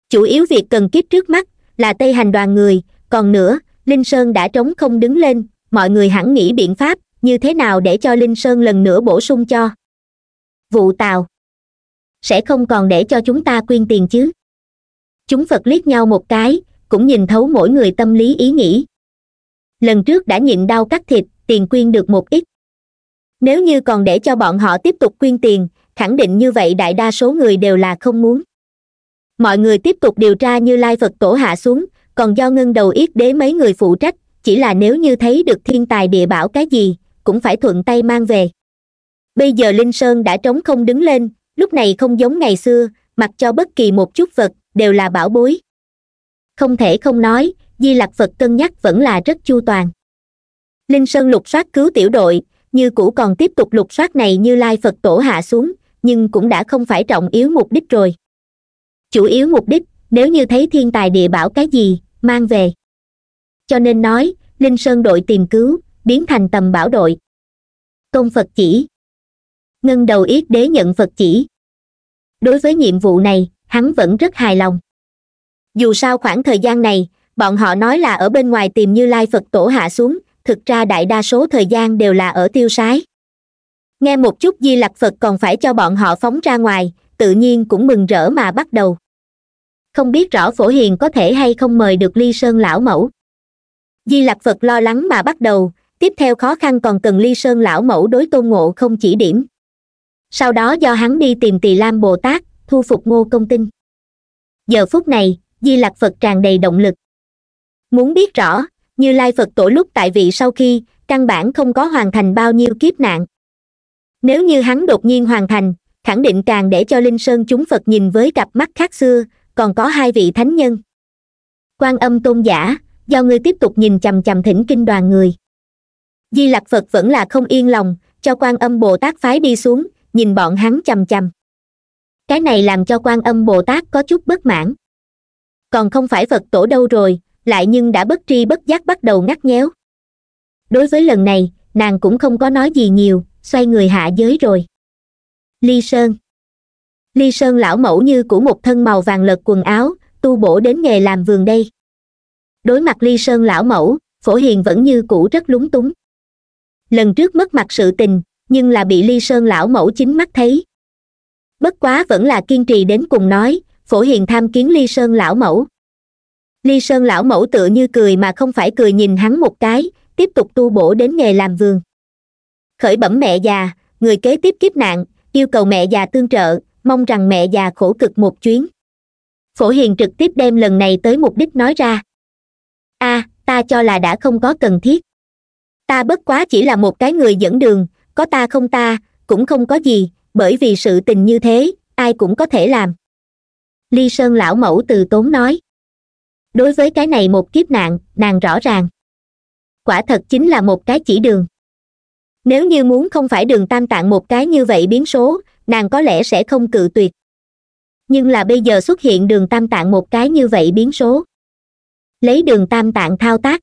chủ yếu việc cần kiếp trước mắt là tây hành đoàn người còn nữa linh sơn đã trống không đứng lên mọi người hẳn nghĩ biện pháp như thế nào để cho linh sơn lần nữa bổ sung cho vụ tàu sẽ không còn để cho chúng ta quyên tiền chứ chúng phật liếc nhau một cái cũng nhìn thấu mỗi người tâm lý ý nghĩ lần trước đã nhịn đau cắt thịt tiền quyên được một ít nếu như còn để cho bọn họ tiếp tục quyên tiền khẳng định như vậy đại đa số người đều là không muốn mọi người tiếp tục điều tra như lai phật tổ hạ xuống còn do ngân đầu yết đế mấy người phụ trách chỉ là nếu như thấy được thiên tài địa bảo cái gì cũng phải thuận tay mang về bây giờ linh sơn đã trống không đứng lên lúc này không giống ngày xưa mặc cho bất kỳ một chút vật đều là bảo bối không thể không nói di lặc phật cân nhắc vẫn là rất chu toàn linh sơn lục soát cứu tiểu đội như cũ còn tiếp tục lục soát này như lai phật tổ hạ xuống nhưng cũng đã không phải trọng yếu mục đích rồi chủ yếu mục đích nếu như thấy thiên tài địa bảo cái gì mang về cho nên nói linh sơn đội tìm cứu biến thành tầm bảo đội công phật chỉ ngân đầu yết đế nhận phật chỉ đối với nhiệm vụ này hắn vẫn rất hài lòng dù sao khoảng thời gian này bọn họ nói là ở bên ngoài tìm như lai phật tổ hạ xuống thực ra đại đa số thời gian đều là ở tiêu sái nghe một chút di lặc phật còn phải cho bọn họ phóng ra ngoài tự nhiên cũng mừng rỡ mà bắt đầu không biết rõ phổ hiền có thể hay không mời được ly sơn lão mẫu di lặc phật lo lắng mà bắt đầu tiếp theo khó khăn còn cần ly sơn lão mẫu đối tôn ngộ không chỉ điểm sau đó do hắn đi tìm tỳ lam bồ tát thu phục ngô công tinh giờ phút này di lặc phật tràn đầy động lực muốn biết rõ như lai phật tổ lúc tại vị sau khi căn bản không có hoàn thành bao nhiêu kiếp nạn nếu như hắn đột nhiên hoàn thành khẳng định càng để cho linh sơn chúng phật nhìn với cặp mắt khác xưa còn có hai vị thánh nhân quan âm tôn giả do ngươi tiếp tục nhìn chằm chằm thỉnh kinh đoàn người di lặc phật vẫn là không yên lòng cho quan âm bồ tát phái đi xuống nhìn bọn hắn chằm chằm cái này làm cho quan âm bồ tát có chút bất mãn còn không phải phật tổ đâu rồi lại nhưng đã bất tri bất giác bắt đầu ngắt nhéo đối với lần này nàng cũng không có nói gì nhiều xoay người hạ giới rồi ly sơn ly sơn lão mẫu như của một thân màu vàng lật quần áo tu bổ đến nghề làm vườn đây đối mặt ly sơn lão mẫu phổ hiền vẫn như cũ rất lúng túng lần trước mất mặt sự tình nhưng là bị ly sơn lão mẫu chính mắt thấy bất quá vẫn là kiên trì đến cùng nói phổ hiền tham kiến ly sơn lão mẫu ly sơn lão mẫu tựa như cười mà không phải cười nhìn hắn một cái tiếp tục tu bổ đến nghề làm vườn khởi bẩm mẹ già người kế tiếp kiếp nạn yêu cầu mẹ già tương trợ mong rằng mẹ già khổ cực một chuyến phổ hiền trực tiếp đem lần này tới mục đích nói ra a à, ta cho là đã không có cần thiết ta bất quá chỉ là một cái người dẫn đường có ta không ta cũng không có gì bởi vì sự tình như thế ai cũng có thể làm ly sơn lão mẫu từ tốn nói đối với cái này một kiếp nạn nàng rõ ràng quả thật chính là một cái chỉ đường nếu như muốn không phải đường tam tạng một cái như vậy biến số nàng có lẽ sẽ không cự tuyệt nhưng là bây giờ xuất hiện đường tam tạng một cái như vậy biến số lấy đường tam tạng thao tác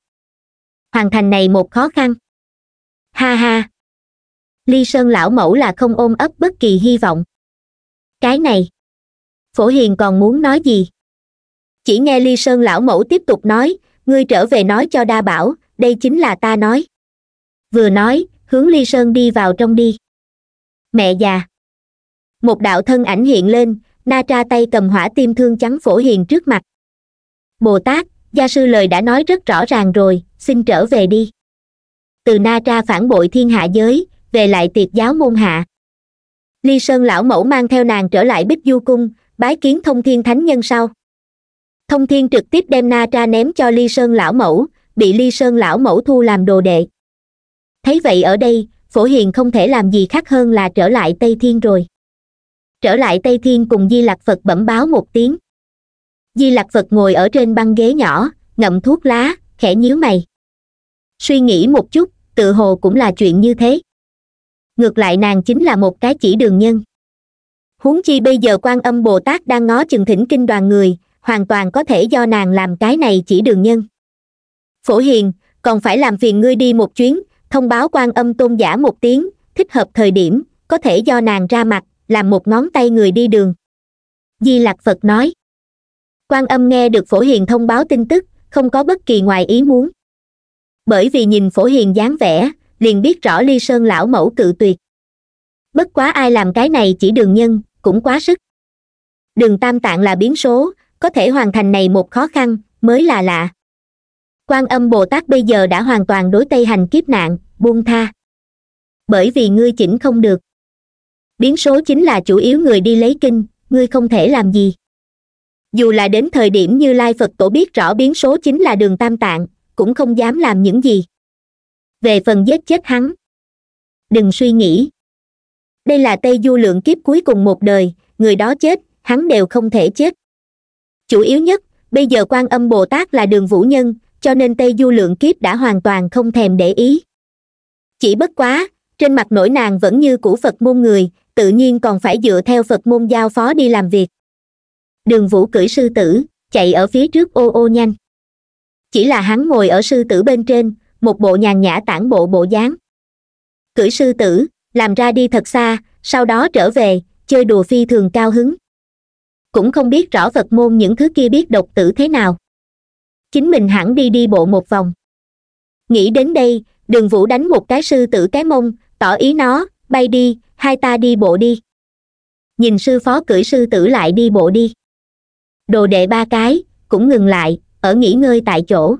hoàn thành này một khó khăn ha ha ly sơn lão mẫu là không ôm ấp bất kỳ hy vọng cái này phổ hiền còn muốn nói gì chỉ nghe ly sơn lão mẫu tiếp tục nói ngươi trở về nói cho đa bảo đây chính là ta nói vừa nói hướng ly sơn đi vào trong đi mẹ già một đạo thân ảnh hiện lên na tra tay cầm hỏa tim thương trắng phổ hiền trước mặt bồ tát gia sư lời đã nói rất rõ ràng rồi xin trở về đi từ na tra phản bội thiên hạ giới về lại tiệt giáo môn hạ ly sơn lão mẫu mang theo nàng trở lại bích du cung bái kiến thông thiên thánh nhân sau thông thiên trực tiếp đem na Tra ném cho ly sơn lão mẫu bị ly sơn lão mẫu thu làm đồ đệ thấy vậy ở đây phổ hiền không thể làm gì khác hơn là trở lại tây thiên rồi trở lại tây thiên cùng di Lặc phật bẩm báo một tiếng di Lặc phật ngồi ở trên băng ghế nhỏ ngậm thuốc lá khẽ nhíu mày suy nghĩ một chút tự hồ cũng là chuyện như thế ngược lại nàng chính là một cái chỉ đường nhân huống chi bây giờ quan âm bồ tát đang ngó chừng thỉnh kinh đoàn người hoàn toàn có thể do nàng làm cái này chỉ đường nhân phổ hiền còn phải làm phiền ngươi đi một chuyến thông báo quan âm tôn giả một tiếng thích hợp thời điểm có thể do nàng ra mặt làm một ngón tay người đi đường di lạc phật nói quan âm nghe được phổ hiền thông báo tin tức không có bất kỳ ngoài ý muốn bởi vì nhìn phổ hiền dáng vẻ liền biết rõ ly sơn lão mẫu cự tuyệt bất quá ai làm cái này chỉ đường nhân cũng quá sức đường tam tạng là biến số có thể hoàn thành này một khó khăn mới là lạ quan âm bồ tát bây giờ đã hoàn toàn đối tây hành kiếp nạn buông tha bởi vì ngươi chỉnh không được biến số chính là chủ yếu người đi lấy kinh ngươi không thể làm gì dù là đến thời điểm như lai phật tổ biết rõ biến số chính là đường tam tạng cũng không dám làm những gì về phần giết chết hắn đừng suy nghĩ đây là tây du lượng kiếp cuối cùng một đời người đó chết hắn đều không thể chết chủ yếu nhất bây giờ quan âm bồ tát là đường vũ nhân cho nên tây du lượng kiếp đã hoàn toàn không thèm để ý chỉ bất quá trên mặt nổi nàng vẫn như cũ phật môn người tự nhiên còn phải dựa theo phật môn giao phó đi làm việc đường vũ cử sư tử chạy ở phía trước ô ô nhanh chỉ là hắn ngồi ở sư tử bên trên một bộ nhàn nhã tản bộ bộ dáng cử sư tử làm ra đi thật xa sau đó trở về chơi đùa phi thường cao hứng cũng không biết rõ phật môn những thứ kia biết độc tử thế nào chính mình hẳn đi đi bộ một vòng nghĩ đến đây đường vũ đánh một cái sư tử cái mông tỏ ý nó bay đi hai ta đi bộ đi nhìn sư phó cưỡi sư tử lại đi bộ đi đồ đệ ba cái cũng ngừng lại ở nghỉ ngơi tại chỗ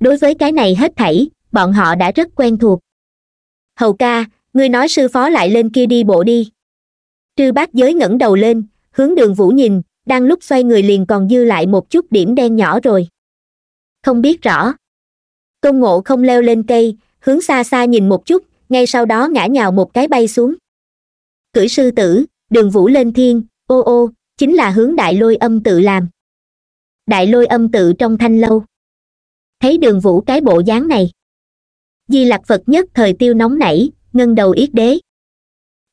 đối với cái này hết thảy bọn họ đã rất quen thuộc hầu ca ngươi nói sư phó lại lên kia đi bộ đi trư bác giới ngẩng đầu lên hướng đường vũ nhìn đang lúc xoay người liền còn dư lại một chút điểm đen nhỏ rồi không biết rõ tôn ngộ không leo lên cây hướng xa xa nhìn một chút ngay sau đó ngã nhào một cái bay xuống cưỡi sư tử đường vũ lên thiên ô ô chính là hướng đại lôi âm tự làm đại lôi âm tự trong thanh lâu thấy đường vũ cái bộ dáng này di lặc phật nhất thời tiêu nóng nảy ngân đầu yết đế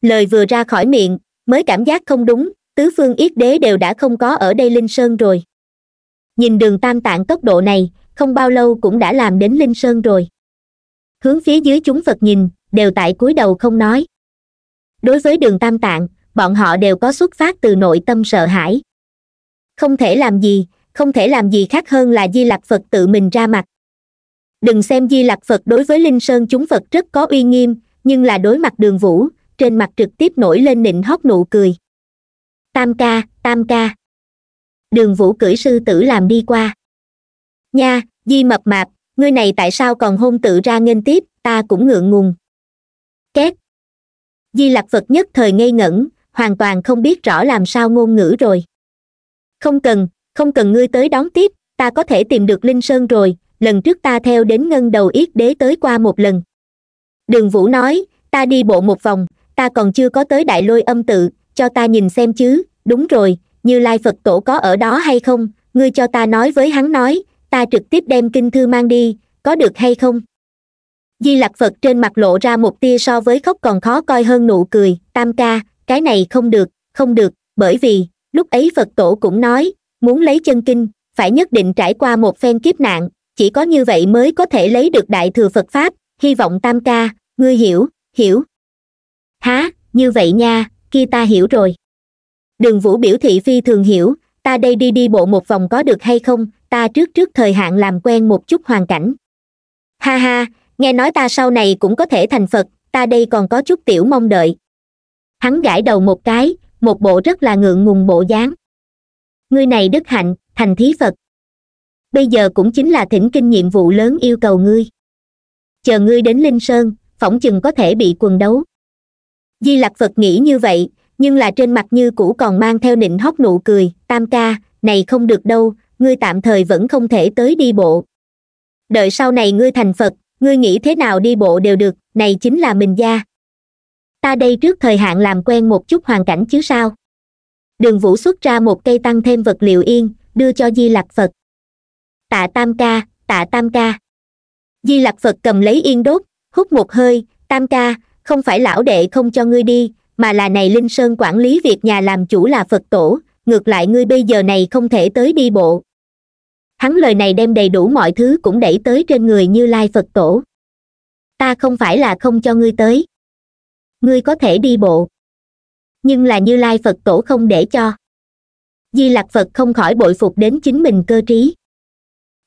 lời vừa ra khỏi miệng mới cảm giác không đúng tứ phương yết đế đều đã không có ở đây linh sơn rồi nhìn đường tam tạng tốc độ này không bao lâu cũng đã làm đến linh sơn rồi hướng phía dưới chúng phật nhìn đều tại cúi đầu không nói đối với đường tam tạng bọn họ đều có xuất phát từ nội tâm sợ hãi không thể làm gì không thể làm gì khác hơn là di lặc phật tự mình ra mặt đừng xem di lặc phật đối với linh sơn chúng phật rất có uy nghiêm nhưng là đối mặt đường vũ trên mặt trực tiếp nổi lên nịnh hót nụ cười tam ca tam ca đường vũ cưỡi sư tử làm đi qua nha di mập mạp ngươi này tại sao còn hôn tự ra nghênh tiếp ta cũng ngượng ngùng két di lặc vật nhất thời ngây ngẩn hoàn toàn không biết rõ làm sao ngôn ngữ rồi không cần không cần ngươi tới đón tiếp ta có thể tìm được linh sơn rồi lần trước ta theo đến ngân đầu yết đế tới qua một lần đường vũ nói ta đi bộ một vòng ta còn chưa có tới đại lôi âm tự cho ta nhìn xem chứ đúng rồi như lai phật tổ có ở đó hay không ngươi cho ta nói với hắn nói ta trực tiếp đem kinh thư mang đi có được hay không di lặc phật trên mặt lộ ra một tia so với khóc còn khó coi hơn nụ cười tam ca cái này không được không được bởi vì lúc ấy phật tổ cũng nói muốn lấy chân kinh phải nhất định trải qua một phen kiếp nạn chỉ có như vậy mới có thể lấy được đại thừa phật pháp hy vọng tam ca ngươi hiểu hiểu há như vậy nha kia ta hiểu rồi đường vũ biểu thị phi thường hiểu ta đây đi đi bộ một vòng có được hay không ta trước trước thời hạn làm quen một chút hoàn cảnh ha ha nghe nói ta sau này cũng có thể thành phật ta đây còn có chút tiểu mong đợi hắn gãi đầu một cái một bộ rất là ngượng ngùng bộ dáng ngươi này đức hạnh thành thí phật bây giờ cũng chính là thỉnh kinh nhiệm vụ lớn yêu cầu ngươi chờ ngươi đến linh sơn phỏng chừng có thể bị quần đấu di Lặc phật nghĩ như vậy nhưng là trên mặt như cũ còn mang theo nịnh hóc nụ cười tam ca này không được đâu ngươi tạm thời vẫn không thể tới đi bộ đợi sau này ngươi thành phật ngươi nghĩ thế nào đi bộ đều được này chính là mình gia ta đây trước thời hạn làm quen một chút hoàn cảnh chứ sao đường vũ xuất ra một cây tăng thêm vật liệu yên đưa cho di Lặc phật tạ tam ca tạ tam ca di Lặc phật cầm lấy yên đốt hút một hơi tam ca không phải lão đệ không cho ngươi đi mà là này linh sơn quản lý việc nhà làm chủ là phật tổ ngược lại ngươi bây giờ này không thể tới đi bộ hắn lời này đem đầy đủ mọi thứ cũng đẩy tới trên người như lai phật tổ ta không phải là không cho ngươi tới ngươi có thể đi bộ nhưng là như lai phật tổ không để cho di lặc phật không khỏi bội phục đến chính mình cơ trí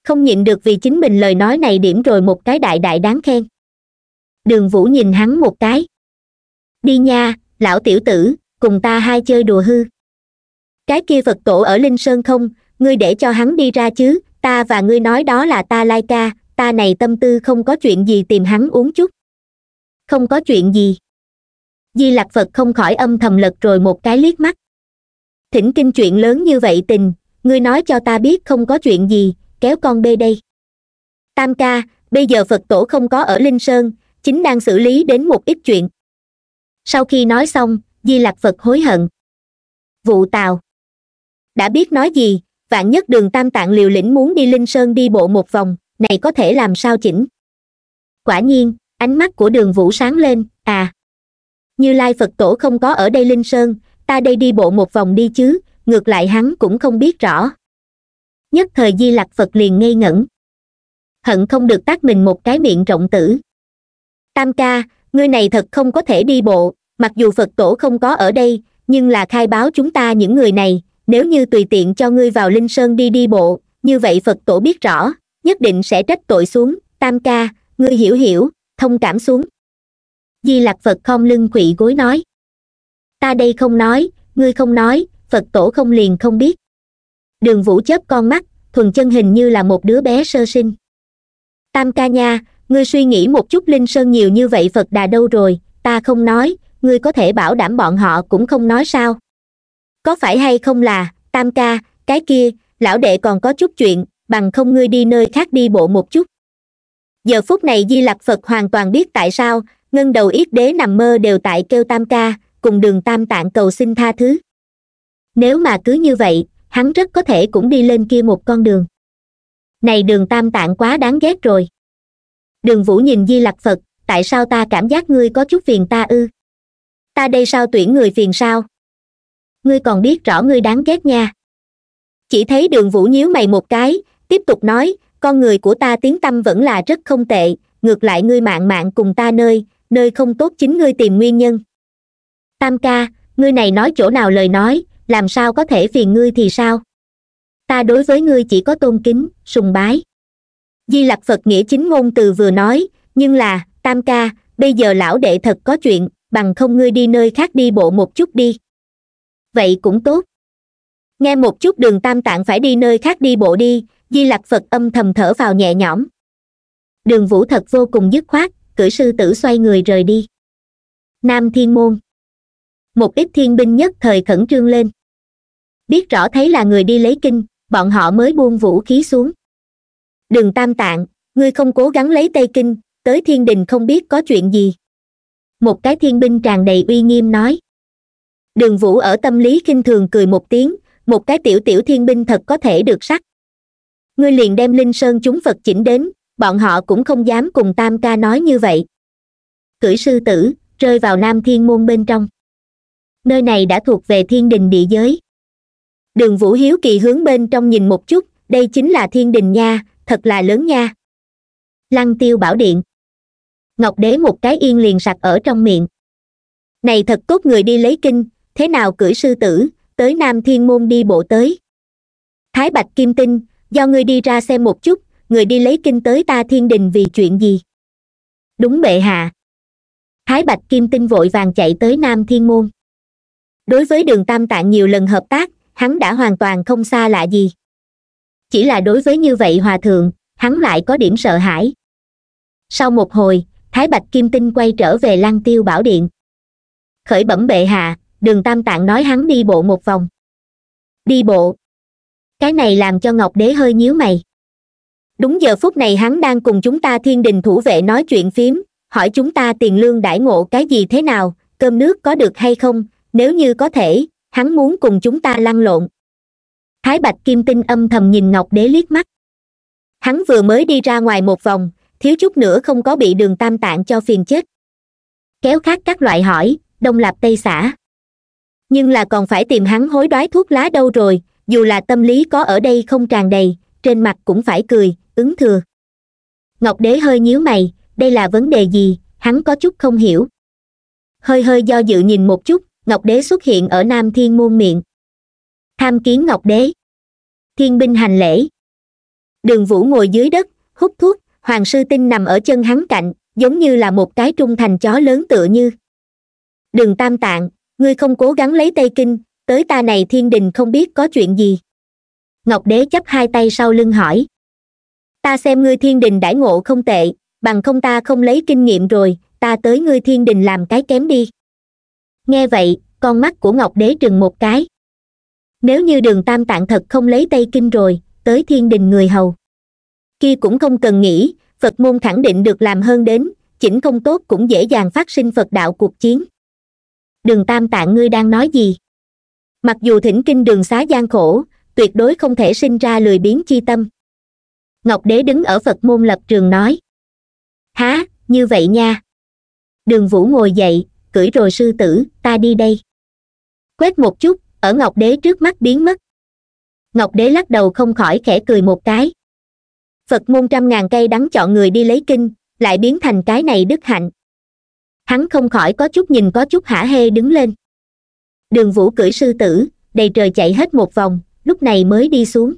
không nhịn được vì chính mình lời nói này điểm rồi một cái đại đại đáng khen đường vũ nhìn hắn một cái đi nha lão tiểu tử cùng ta hai chơi đùa hư cái kia phật tổ ở linh sơn không ngươi để cho hắn đi ra chứ ta và ngươi nói đó là ta lai ca ta này tâm tư không có chuyện gì tìm hắn uống chút không có chuyện gì di lạc phật không khỏi âm thầm lật rồi một cái liếc mắt thỉnh kinh chuyện lớn như vậy tình ngươi nói cho ta biết không có chuyện gì kéo con bê đây tam ca bây giờ phật tổ không có ở linh sơn chính đang xử lý đến một ít chuyện sau khi nói xong di lạc phật hối hận vụ tào đã biết nói gì vạn nhất đường tam tạng liều lĩnh muốn đi linh sơn đi bộ một vòng này có thể làm sao chỉnh quả nhiên ánh mắt của đường vũ sáng lên à như lai phật tổ không có ở đây linh sơn ta đây đi bộ một vòng đi chứ ngược lại hắn cũng không biết rõ nhất thời di lạc phật liền ngây ngẩn hận không được tác mình một cái miệng rộng tử tam ca ngươi này thật không có thể đi bộ mặc dù phật tổ không có ở đây nhưng là khai báo chúng ta những người này nếu như tùy tiện cho ngươi vào linh sơn đi đi bộ như vậy phật tổ biết rõ nhất định sẽ trách tội xuống tam ca ngươi hiểu hiểu thông cảm xuống di lặc phật khom lưng quỵ gối nói ta đây không nói ngươi không nói phật tổ không liền không biết đường vũ chớp con mắt thuần chân hình như là một đứa bé sơ sinh tam ca nha ngươi suy nghĩ một chút linh sơn nhiều như vậy phật đà đâu rồi ta không nói ngươi có thể bảo đảm bọn họ cũng không nói sao có phải hay không là tam ca cái kia lão đệ còn có chút chuyện bằng không ngươi đi nơi khác đi bộ một chút giờ phút này di lặc phật hoàn toàn biết tại sao ngân đầu yết đế nằm mơ đều tại kêu tam ca cùng đường tam tạng cầu xin tha thứ nếu mà cứ như vậy hắn rất có thể cũng đi lên kia một con đường này đường tam tạng quá đáng ghét rồi đường vũ nhìn di lặc phật tại sao ta cảm giác ngươi có chút phiền ta ư ta đây sao tuyển người phiền sao ngươi còn biết rõ ngươi đáng ghét nha chỉ thấy đường vũ nhíu mày một cái tiếp tục nói con người của ta tiếng tâm vẫn là rất không tệ ngược lại ngươi mạng mạng cùng ta nơi nơi không tốt chính ngươi tìm nguyên nhân tam ca ngươi này nói chỗ nào lời nói làm sao có thể phiền ngươi thì sao ta đối với ngươi chỉ có tôn kính sùng bái di lặc phật nghĩa chính ngôn từ vừa nói nhưng là tam ca bây giờ lão đệ thật có chuyện bằng không ngươi đi nơi khác đi bộ một chút đi vậy cũng tốt nghe một chút đường tam tạng phải đi nơi khác đi bộ đi di lặc phật âm thầm thở vào nhẹ nhõm đường vũ thật vô cùng dứt khoát cử sư tử xoay người rời đi nam thiên môn một ít thiên binh nhất thời khẩn trương lên biết rõ thấy là người đi lấy kinh bọn họ mới buông vũ khí xuống đường tam tạng ngươi không cố gắng lấy tây kinh tới thiên đình không biết có chuyện gì một cái thiên binh tràn đầy uy nghiêm nói đường vũ ở tâm lý khinh thường cười một tiếng một cái tiểu tiểu thiên binh thật có thể được sắc ngươi liền đem linh sơn chúng phật chỉnh đến bọn họ cũng không dám cùng tam ca nói như vậy cưỡi sư tử rơi vào nam thiên môn bên trong nơi này đã thuộc về thiên đình địa giới đường vũ hiếu kỳ hướng bên trong nhìn một chút đây chính là thiên đình nha thật là lớn nha lăng tiêu bảo điện ngọc đế một cái yên liền sặc ở trong miệng này thật tốt người đi lấy kinh thế nào cưỡi sư tử tới nam thiên môn đi bộ tới thái bạch kim tinh do ngươi đi ra xem một chút người đi lấy kinh tới ta thiên đình vì chuyện gì đúng bệ hạ thái bạch kim tinh vội vàng chạy tới nam thiên môn đối với đường tam tạng nhiều lần hợp tác hắn đã hoàn toàn không xa lạ gì chỉ là đối với như vậy hòa thượng hắn lại có điểm sợ hãi sau một hồi thái bạch kim tinh quay trở về lăng tiêu bảo điện khởi bẩm bệ hạ đường tam tạng nói hắn đi bộ một vòng đi bộ cái này làm cho ngọc đế hơi nhíu mày đúng giờ phút này hắn đang cùng chúng ta thiên đình thủ vệ nói chuyện phiếm hỏi chúng ta tiền lương đãi ngộ cái gì thế nào cơm nước có được hay không nếu như có thể hắn muốn cùng chúng ta lăn lộn thái bạch kim tinh âm thầm nhìn ngọc đế liếc mắt hắn vừa mới đi ra ngoài một vòng thiếu chút nữa không có bị đường tam tạng cho phiền chết kéo khác các loại hỏi đông lạp tây xả nhưng là còn phải tìm hắn hối đoái thuốc lá đâu rồi dù là tâm lý có ở đây không tràn đầy trên mặt cũng phải cười ứng thừa ngọc đế hơi nhíu mày đây là vấn đề gì hắn có chút không hiểu hơi hơi do dự nhìn một chút ngọc đế xuất hiện ở nam thiên môn miệng tham kiến ngọc đế thiên binh hành lễ đường vũ ngồi dưới đất hút thuốc hoàng sư tinh nằm ở chân hắn cạnh giống như là một cái trung thành chó lớn tựa như đường tam tạng ngươi không cố gắng lấy tây kinh tới ta này thiên đình không biết có chuyện gì ngọc đế chấp hai tay sau lưng hỏi ta xem ngươi thiên đình đãi ngộ không tệ bằng không ta không lấy kinh nghiệm rồi ta tới ngươi thiên đình làm cái kém đi nghe vậy con mắt của ngọc đế trừng một cái nếu như đường tam tạng thật không lấy tây kinh rồi tới thiên đình người hầu kia cũng không cần nghĩ phật môn khẳng định được làm hơn đến chỉnh không tốt cũng dễ dàng phát sinh phật đạo cuộc chiến đường tam tạng ngươi đang nói gì mặc dù thỉnh kinh đường xá gian khổ tuyệt đối không thể sinh ra lười biến chi tâm ngọc đế đứng ở phật môn lập trường nói há như vậy nha đường vũ ngồi dậy cưỡi rồi sư tử ta đi đây quét một chút ở ngọc đế trước mắt biến mất ngọc đế lắc đầu không khỏi khẽ cười một cái phật môn trăm ngàn cây đắng chọn người đi lấy kinh lại biến thành cái này đức hạnh hắn không khỏi có chút nhìn có chút hả hê đứng lên đường vũ cưỡi sư tử đầy trời chạy hết một vòng lúc này mới đi xuống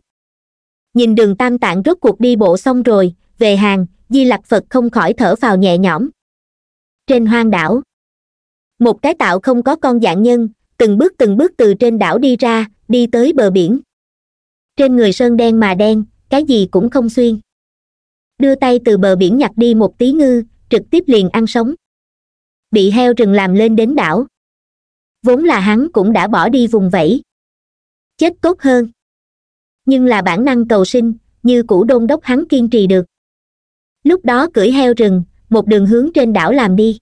nhìn đường tam tạng rốt cuộc đi bộ xong rồi về hàng di lặc phật không khỏi thở vào nhẹ nhõm trên hoang đảo một cái tạo không có con dạng nhân từng bước từng bước từ trên đảo đi ra đi tới bờ biển trên người sơn đen mà đen cái gì cũng không xuyên đưa tay từ bờ biển nhặt đi một tí ngư trực tiếp liền ăn sống bị heo rừng làm lên đến đảo vốn là hắn cũng đã bỏ đi vùng vẫy chết tốt hơn nhưng là bản năng cầu sinh như cũ đôn đốc hắn kiên trì được lúc đó cưỡi heo rừng một đường hướng trên đảo làm đi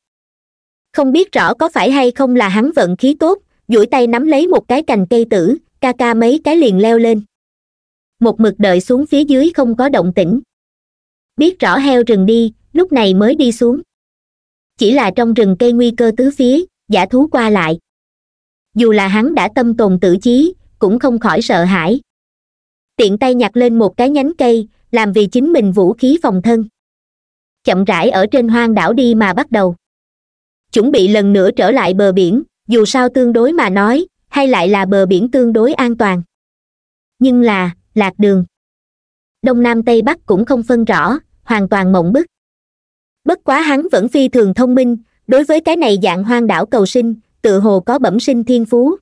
không biết rõ có phải hay không là hắn vận khí tốt duỗi tay nắm lấy một cái cành cây tử ca ca mấy cái liền leo lên một mực đợi xuống phía dưới không có động tĩnh biết rõ heo rừng đi lúc này mới đi xuống chỉ là trong rừng cây nguy cơ tứ phía giả thú qua lại dù là hắn đã tâm tồn tử chí cũng không khỏi sợ hãi tiện tay nhặt lên một cái nhánh cây làm vì chính mình vũ khí phòng thân chậm rãi ở trên hoang đảo đi mà bắt đầu chuẩn bị lần nữa trở lại bờ biển dù sao tương đối mà nói hay lại là bờ biển tương đối an toàn nhưng là lạc đường đông nam tây bắc cũng không phân rõ hoàn toàn mộng bức bất quá hắn vẫn phi thường thông minh đối với cái này dạng hoang đảo cầu sinh tự hồ có bẩm sinh thiên phú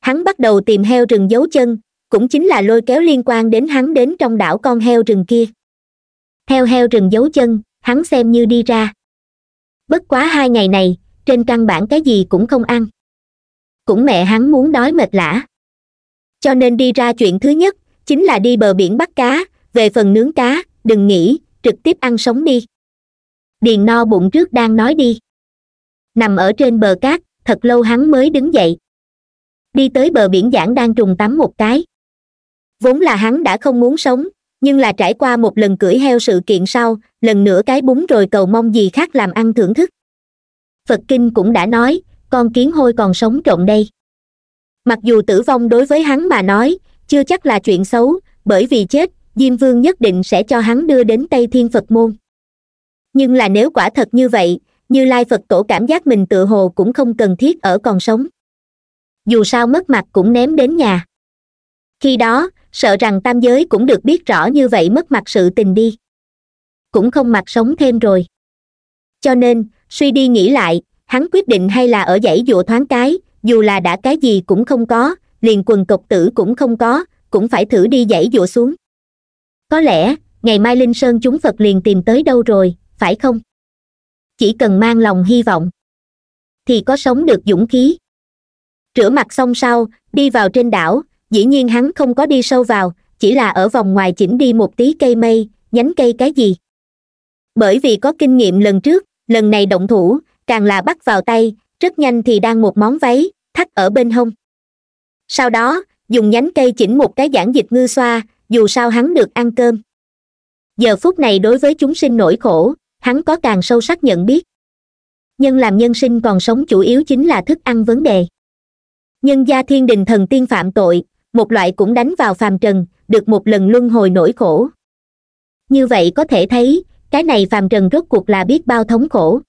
hắn bắt đầu tìm heo rừng dấu chân cũng chính là lôi kéo liên quan đến hắn đến trong đảo con heo rừng kia theo heo rừng dấu chân hắn xem như đi ra bất quá hai ngày này trên căn bản cái gì cũng không ăn cũng mẹ hắn muốn đói mệt lả cho nên đi ra chuyện thứ nhất chính là đi bờ biển bắt cá về phần nướng cá đừng nghĩ trực tiếp ăn sống đi điền no bụng trước đang nói đi nằm ở trên bờ cát thật lâu hắn mới đứng dậy đi tới bờ biển giảng đang trùng tắm một cái vốn là hắn đã không muốn sống nhưng là trải qua một lần cưỡi heo sự kiện sau lần nữa cái búng rồi cầu mong gì khác làm ăn thưởng thức Phật Kinh cũng đã nói, con kiến hôi còn sống trộn đây. Mặc dù tử vong đối với hắn mà nói, chưa chắc là chuyện xấu, bởi vì chết, Diêm Vương nhất định sẽ cho hắn đưa đến Tây Thiên Phật Môn. Nhưng là nếu quả thật như vậy, Như Lai Phật Tổ cảm giác mình tự hồ cũng không cần thiết ở còn sống. Dù sao mất mặt cũng ném đến nhà. Khi đó, sợ rằng tam giới cũng được biết rõ như vậy mất mặt sự tình đi. Cũng không mặt sống thêm rồi. Cho nên, suy đi nghĩ lại hắn quyết định hay là ở dãy dụa thoáng cái dù là đã cái gì cũng không có liền quần cộc tử cũng không có cũng phải thử đi dãy dụa xuống có lẽ ngày mai linh sơn chúng phật liền tìm tới đâu rồi phải không chỉ cần mang lòng hy vọng thì có sống được dũng khí rửa mặt xong sau đi vào trên đảo dĩ nhiên hắn không có đi sâu vào chỉ là ở vòng ngoài chỉnh đi một tí cây mây nhánh cây cái gì bởi vì có kinh nghiệm lần trước lần này động thủ càng là bắt vào tay rất nhanh thì đang một món váy thắt ở bên hông sau đó dùng nhánh cây chỉnh một cái giản dịch ngư xoa dù sao hắn được ăn cơm giờ phút này đối với chúng sinh nỗi khổ hắn có càng sâu sắc nhận biết nhân làm nhân sinh còn sống chủ yếu chính là thức ăn vấn đề nhân gia thiên đình thần tiên phạm tội một loại cũng đánh vào phàm trần được một lần luân hồi nỗi khổ như vậy có thể thấy cái này phàm trần rốt cuộc là biết bao thống khổ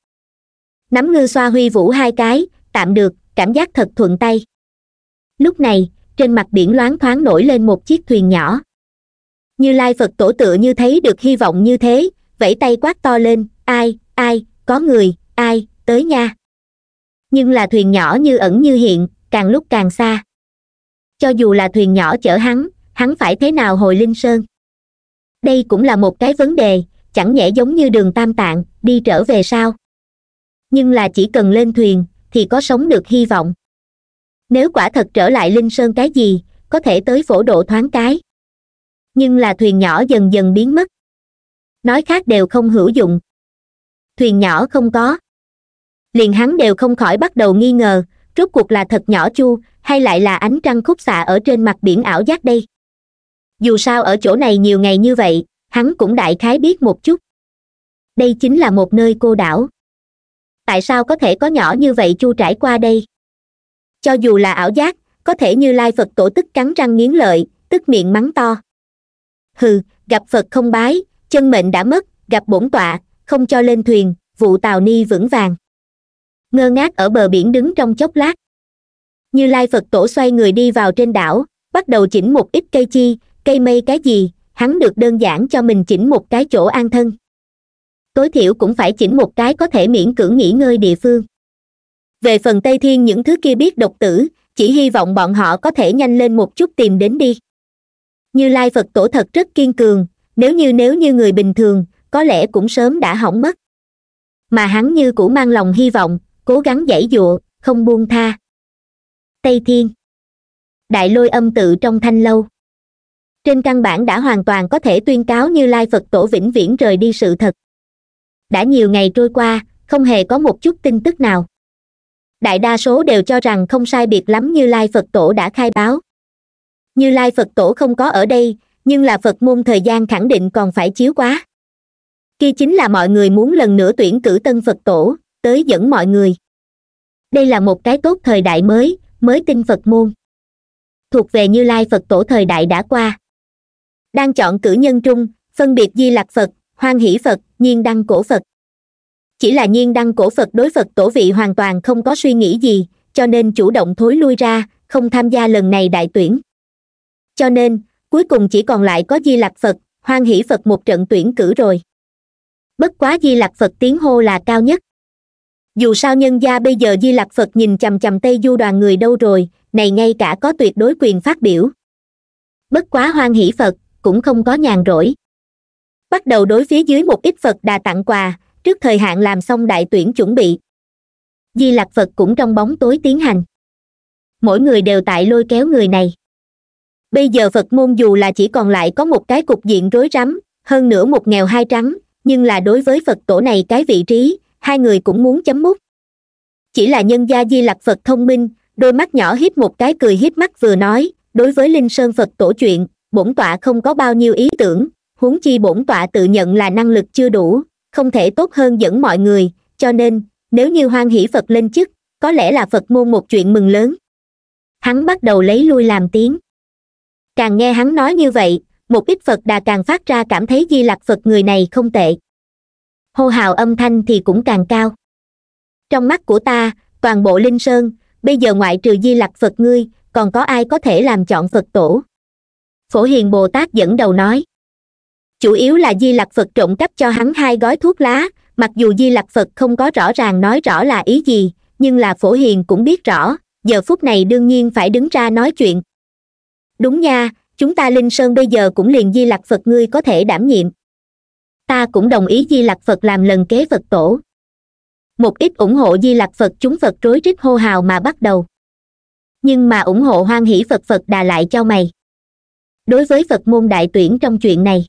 nắm ngư xoa huy vũ hai cái tạm được cảm giác thật thuận tay lúc này trên mặt biển loáng thoáng nổi lên một chiếc thuyền nhỏ như lai phật tổ tựa như thấy được hy vọng như thế vẫy tay quát to lên ai ai có người ai tới nha nhưng là thuyền nhỏ như ẩn như hiện càng lúc càng xa cho dù là thuyền nhỏ chở hắn hắn phải thế nào hồi linh sơn đây cũng là một cái vấn đề chẳng nhẽ giống như đường tam tạng đi trở về sao nhưng là chỉ cần lên thuyền thì có sống được hy vọng nếu quả thật trở lại linh sơn cái gì có thể tới phổ độ thoáng cái nhưng là thuyền nhỏ dần dần biến mất nói khác đều không hữu dụng thuyền nhỏ không có liền hắn đều không khỏi bắt đầu nghi ngờ rốt cuộc là thật nhỏ chu hay lại là ánh trăng khúc xạ ở trên mặt biển ảo giác đây dù sao ở chỗ này nhiều ngày như vậy hắn cũng đại khái biết một chút đây chính là một nơi cô đảo tại sao có thể có nhỏ như vậy chu trải qua đây cho dù là ảo giác có thể như lai phật tổ tức cắn răng nghiến lợi tức miệng mắng to hừ gặp phật không bái chân mệnh đã mất gặp bổn tọa không cho lên thuyền vụ tàu ni vững vàng ngơ ngác ở bờ biển đứng trong chốc lát như lai phật tổ xoay người đi vào trên đảo bắt đầu chỉnh một ít cây chi cây mây cái gì hắn được đơn giản cho mình chỉnh một cái chỗ an thân tối thiểu cũng phải chỉnh một cái có thể miễn cưỡng nghỉ ngơi địa phương về phần tây thiên những thứ kia biết độc tử chỉ hy vọng bọn họ có thể nhanh lên một chút tìm đến đi như lai phật tổ thật rất kiên cường nếu như nếu như người bình thường có lẽ cũng sớm đã hỏng mất mà hắn như cũng mang lòng hy vọng cố gắng giải dụa không buông tha tây thiên đại lôi âm tự trong thanh lâu trên căn bản đã hoàn toàn có thể tuyên cáo như lai phật tổ vĩnh viễn rời đi sự thật đã nhiều ngày trôi qua không hề có một chút tin tức nào đại đa số đều cho rằng không sai biệt lắm như lai phật tổ đã khai báo như lai phật tổ không có ở đây nhưng là phật môn thời gian khẳng định còn phải chiếu quá kia chính là mọi người muốn lần nữa tuyển cử tân phật tổ tới dẫn mọi người đây là một cái tốt thời đại mới mới tin phật môn thuộc về như lai phật tổ thời đại đã qua đang chọn cử nhân trung phân biệt di lạc phật hoan hỷ phật nhiên đăng cổ phật chỉ là nhiên đăng cổ phật đối phật tổ vị hoàn toàn không có suy nghĩ gì cho nên chủ động thối lui ra không tham gia lần này đại tuyển cho nên cuối cùng chỉ còn lại có di lạc phật hoan hỷ phật một trận tuyển cử rồi bất quá di lạc phật tiếng hô là cao nhất dù sao nhân gia bây giờ di lạc phật nhìn chằm chằm tây du đoàn người đâu rồi này ngay cả có tuyệt đối quyền phát biểu bất quá hoan hỷ phật cũng không có nhàn rỗi bắt đầu đối phía dưới một ít phật đà tặng quà trước thời hạn làm xong đại tuyển chuẩn bị di lạc phật cũng trong bóng tối tiến hành mỗi người đều tại lôi kéo người này bây giờ phật môn dù là chỉ còn lại có một cái cục diện rối rắm hơn nữa một nghèo hai trắng nhưng là đối với phật tổ này cái vị trí hai người cũng muốn chấm mút chỉ là nhân gia di lặc phật thông minh đôi mắt nhỏ hít một cái cười hít mắt vừa nói đối với linh sơn phật tổ chuyện bổn tọa không có bao nhiêu ý tưởng huống chi bổn tọa tự nhận là năng lực chưa đủ không thể tốt hơn dẫn mọi người cho nên nếu như hoan hỷ phật lên chức có lẽ là phật môn một chuyện mừng lớn hắn bắt đầu lấy lui làm tiếng càng nghe hắn nói như vậy một ít phật đà càng phát ra cảm thấy di lạc phật người này không tệ hô hào âm thanh thì cũng càng cao trong mắt của ta toàn bộ linh sơn bây giờ ngoại trừ di lạc phật ngươi còn có ai có thể làm chọn phật tổ phổ hiền bồ tát dẫn đầu nói chủ yếu là di lặc phật trộm cắp cho hắn hai gói thuốc lá mặc dù di lặc phật không có rõ ràng nói rõ là ý gì nhưng là phổ hiền cũng biết rõ giờ phút này đương nhiên phải đứng ra nói chuyện đúng nha chúng ta linh sơn bây giờ cũng liền di lặc phật ngươi có thể đảm nhiệm ta cũng đồng ý di lặc phật làm lần kế phật tổ một ít ủng hộ di lặc phật chúng phật rối rít hô hào mà bắt đầu nhưng mà ủng hộ hoan hỷ phật phật đà lại cho mày đối với phật môn đại tuyển trong chuyện này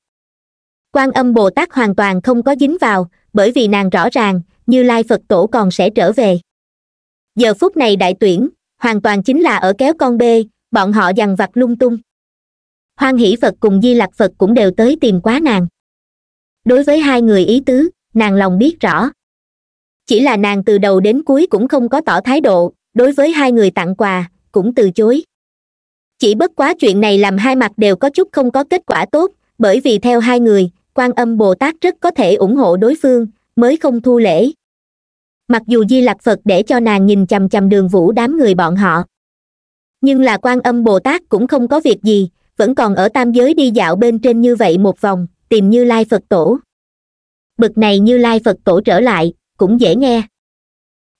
quan âm bồ tát hoàn toàn không có dính vào bởi vì nàng rõ ràng như lai phật tổ còn sẽ trở về giờ phút này đại tuyển hoàn toàn chính là ở kéo con bê bọn họ dằn vặt lung tung hoan hỷ phật cùng di lặc phật cũng đều tới tìm quá nàng đối với hai người ý tứ nàng lòng biết rõ chỉ là nàng từ đầu đến cuối cũng không có tỏ thái độ đối với hai người tặng quà cũng từ chối chỉ bất quá chuyện này làm hai mặt đều có chút không có kết quả tốt bởi vì theo hai người quan âm bồ tát rất có thể ủng hộ đối phương mới không thu lễ mặc dù di lặc phật để cho nàng nhìn chằm chằm đường vũ đám người bọn họ nhưng là quan âm bồ tát cũng không có việc gì vẫn còn ở tam giới đi dạo bên trên như vậy một vòng tìm như lai phật tổ bực này như lai phật tổ trở lại cũng dễ nghe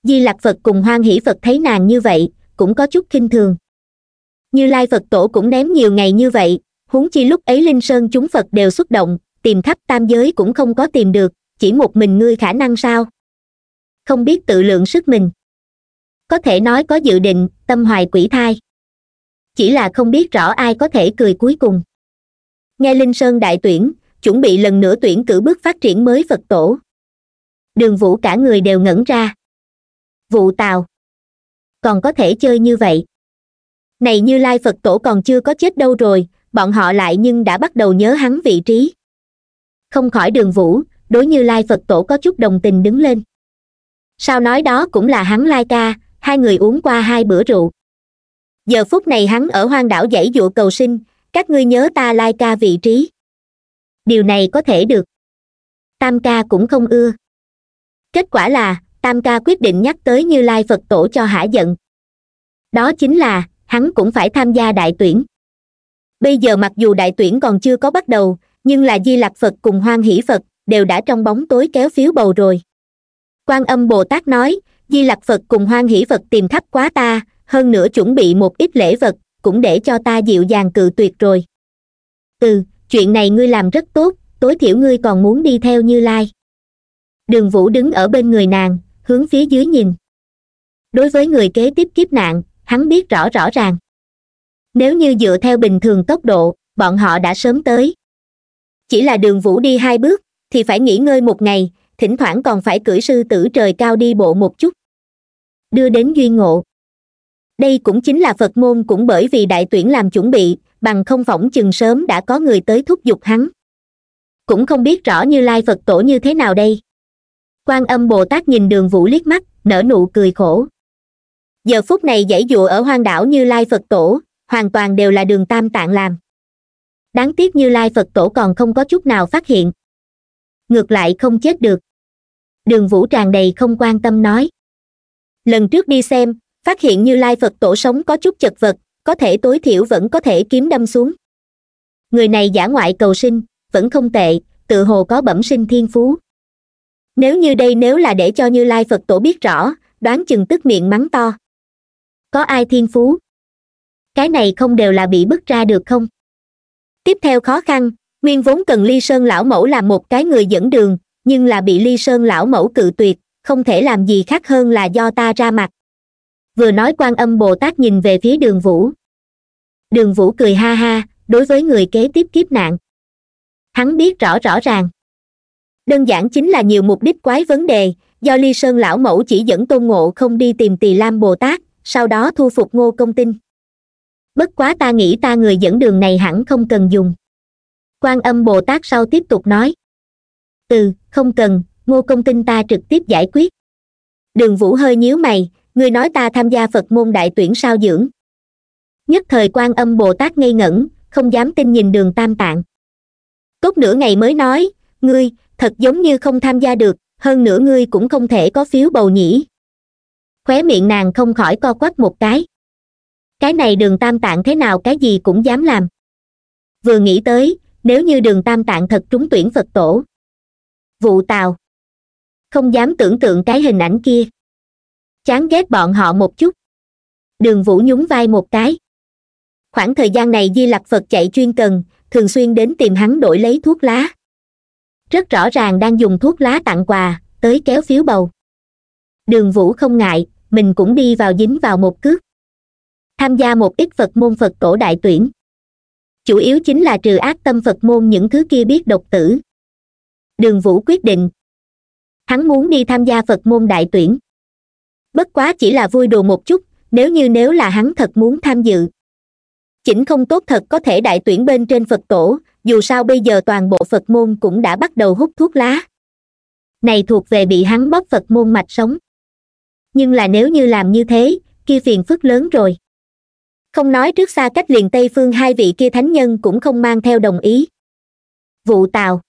di lặc phật cùng hoan hỷ phật thấy nàng như vậy cũng có chút kinh thường như lai phật tổ cũng ném nhiều ngày như vậy huống chi lúc ấy linh sơn chúng phật đều xuất động tìm khắp tam giới cũng không có tìm được chỉ một mình ngươi khả năng sao không biết tự lượng sức mình có thể nói có dự định tâm hoài quỷ thai chỉ là không biết rõ ai có thể cười cuối cùng nghe linh sơn đại tuyển chuẩn bị lần nữa tuyển cử bước phát triển mới phật tổ đường vũ cả người đều ngẩn ra vụ tào còn có thể chơi như vậy này như lai phật tổ còn chưa có chết đâu rồi bọn họ lại nhưng đã bắt đầu nhớ hắn vị trí không khỏi đường vũ đối như lai phật tổ có chút đồng tình đứng lên sao nói đó cũng là hắn lai ca hai người uống qua hai bữa rượu giờ phút này hắn ở hoang đảo dãy dụa cầu sinh các ngươi nhớ ta lai ca vị trí điều này có thể được tam ca cũng không ưa kết quả là tam ca quyết định nhắc tới như lai phật tổ cho hả giận đó chính là hắn cũng phải tham gia đại tuyển bây giờ mặc dù đại tuyển còn chưa có bắt đầu nhưng là di lạc phật cùng hoan hỷ phật đều đã trong bóng tối kéo phiếu bầu rồi quan âm bồ tát nói di lạc phật cùng hoan hỷ phật tìm khắp quá ta hơn nữa chuẩn bị một ít lễ vật cũng để cho ta dịu dàng cự tuyệt rồi ừ chuyện này ngươi làm rất tốt tối thiểu ngươi còn muốn đi theo như lai đường vũ đứng ở bên người nàng hướng phía dưới nhìn đối với người kế tiếp kiếp nạn hắn biết rõ rõ ràng nếu như dựa theo bình thường tốc độ bọn họ đã sớm tới chỉ là đường vũ đi hai bước thì phải nghỉ ngơi một ngày thỉnh thoảng còn phải cưỡi sư tử trời cao đi bộ một chút đưa đến duy ngộ đây cũng chính là phật môn cũng bởi vì đại tuyển làm chuẩn bị bằng không phỏng chừng sớm đã có người tới thúc giục hắn cũng không biết rõ như lai phật tổ như thế nào đây quan âm bồ tát nhìn đường vũ liếc mắt nở nụ cười khổ giờ phút này dãy dụa ở hoang đảo như lai phật tổ hoàn toàn đều là đường tam tạng làm đáng tiếc như lai phật tổ còn không có chút nào phát hiện ngược lại không chết được đường vũ tràn đầy không quan tâm nói lần trước đi xem phát hiện như lai phật tổ sống có chút chật vật có thể tối thiểu vẫn có thể kiếm đâm xuống người này giả ngoại cầu sinh vẫn không tệ tự hồ có bẩm sinh thiên phú nếu như đây nếu là để cho như lai phật tổ biết rõ đoán chừng tức miệng mắng to có ai thiên phú cái này không đều là bị bức ra được không tiếp theo khó khăn nguyên vốn cần ly sơn lão mẫu là một cái người dẫn đường nhưng là bị ly sơn lão mẫu cự tuyệt không thể làm gì khác hơn là do ta ra mặt vừa nói quan âm bồ tát nhìn về phía đường vũ đường vũ cười ha ha đối với người kế tiếp kiếp nạn hắn biết rõ rõ ràng đơn giản chính là nhiều mục đích quái vấn đề do ly sơn lão mẫu chỉ dẫn tôn ngộ không đi tìm tỳ lam bồ tát sau đó thu phục ngô công tinh bất quá ta nghĩ ta người dẫn đường này hẳn không cần dùng quan âm bồ tát sau tiếp tục nói từ không cần ngô công tinh ta trực tiếp giải quyết đường vũ hơi nhíu mày người nói ta tham gia phật môn đại tuyển sao dưỡng nhất thời quan âm bồ tát ngây ngẩn không dám tin nhìn đường tam tạng cốt nửa ngày mới nói ngươi thật giống như không tham gia được hơn nữa ngươi cũng không thể có phiếu bầu nhỉ khóe miệng nàng không khỏi co quắp một cái cái này đường tam tạng thế nào cái gì cũng dám làm vừa nghĩ tới nếu như đường tam tạng thật trúng tuyển phật tổ vụ tào không dám tưởng tượng cái hình ảnh kia chán ghét bọn họ một chút đường vũ nhún vai một cái khoảng thời gian này di lặc phật chạy chuyên cần thường xuyên đến tìm hắn đổi lấy thuốc lá rất rõ ràng đang dùng thuốc lá tặng quà tới kéo phiếu bầu đường vũ không ngại mình cũng đi vào dính vào một cước tham gia một ít phật môn phật tổ đại tuyển chủ yếu chính là trừ ác tâm phật môn những thứ kia biết độc tử đường vũ quyết định hắn muốn đi tham gia phật môn đại tuyển bất quá chỉ là vui đùa một chút nếu như nếu là hắn thật muốn tham dự chỉnh không tốt thật có thể đại tuyển bên trên phật tổ dù sao bây giờ toàn bộ phật môn cũng đã bắt đầu hút thuốc lá này thuộc về bị hắn bóp phật môn mạch sống nhưng là nếu như làm như thế kia phiền phức lớn rồi không nói trước xa cách liền tây phương hai vị kia thánh nhân cũng không mang theo đồng ý vụ tào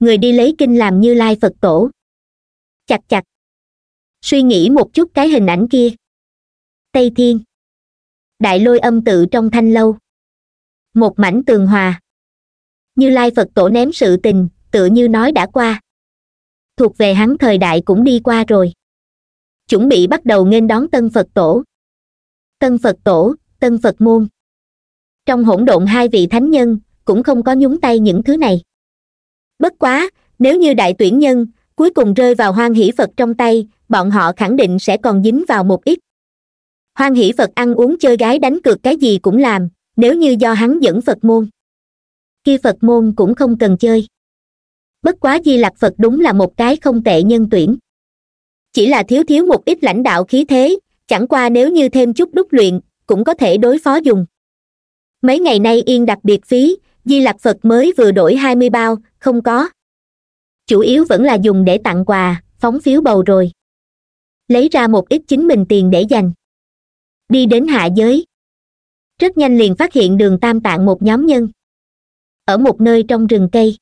người đi lấy kinh làm như lai phật tổ chặt chặt suy nghĩ một chút cái hình ảnh kia tây thiên đại lôi âm tự trong thanh lâu một mảnh tường hòa như lai phật tổ ném sự tình tựa như nói đã qua thuộc về hắn thời đại cũng đi qua rồi chuẩn bị bắt đầu nghênh đón tân phật tổ tân phật tổ tân phật môn trong hỗn độn hai vị thánh nhân cũng không có nhúng tay những thứ này bất quá nếu như đại tuyển nhân cuối cùng rơi vào hoan hỷ phật trong tay bọn họ khẳng định sẽ còn dính vào một ít hoan hỷ phật ăn uống chơi gái đánh cược cái gì cũng làm nếu như do hắn dẫn phật môn kia phật môn cũng không cần chơi bất quá di lặc phật đúng là một cái không tệ nhân tuyển chỉ là thiếu thiếu một ít lãnh đạo khí thế chẳng qua nếu như thêm chút đúc luyện cũng có thể đối phó dùng mấy ngày nay yên đặc biệt phí di lạc phật mới vừa đổi hai mươi bao không có chủ yếu vẫn là dùng để tặng quà phóng phiếu bầu rồi lấy ra một ít chính mình tiền để dành đi đến hạ giới rất nhanh liền phát hiện đường tam tạng một nhóm nhân ở một nơi trong rừng cây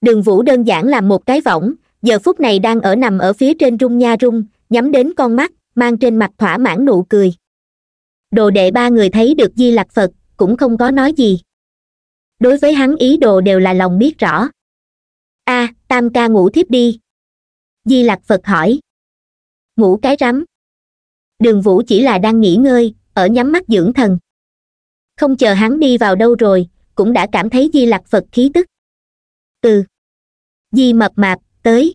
đường vũ đơn giản làm một cái võng giờ phút này đang ở nằm ở phía trên rung nha rung nhắm đến con mắt mang trên mặt thỏa mãn nụ cười đồ đệ ba người thấy được di lặc phật cũng không có nói gì đối với hắn ý đồ đều là lòng biết rõ a à, tam ca ngủ thiếp đi di lặc phật hỏi ngủ cái rắm đường vũ chỉ là đang nghỉ ngơi ở nhắm mắt dưỡng thần không chờ hắn đi vào đâu rồi cũng đã cảm thấy di lặc phật khí tức từ di mập mạp tới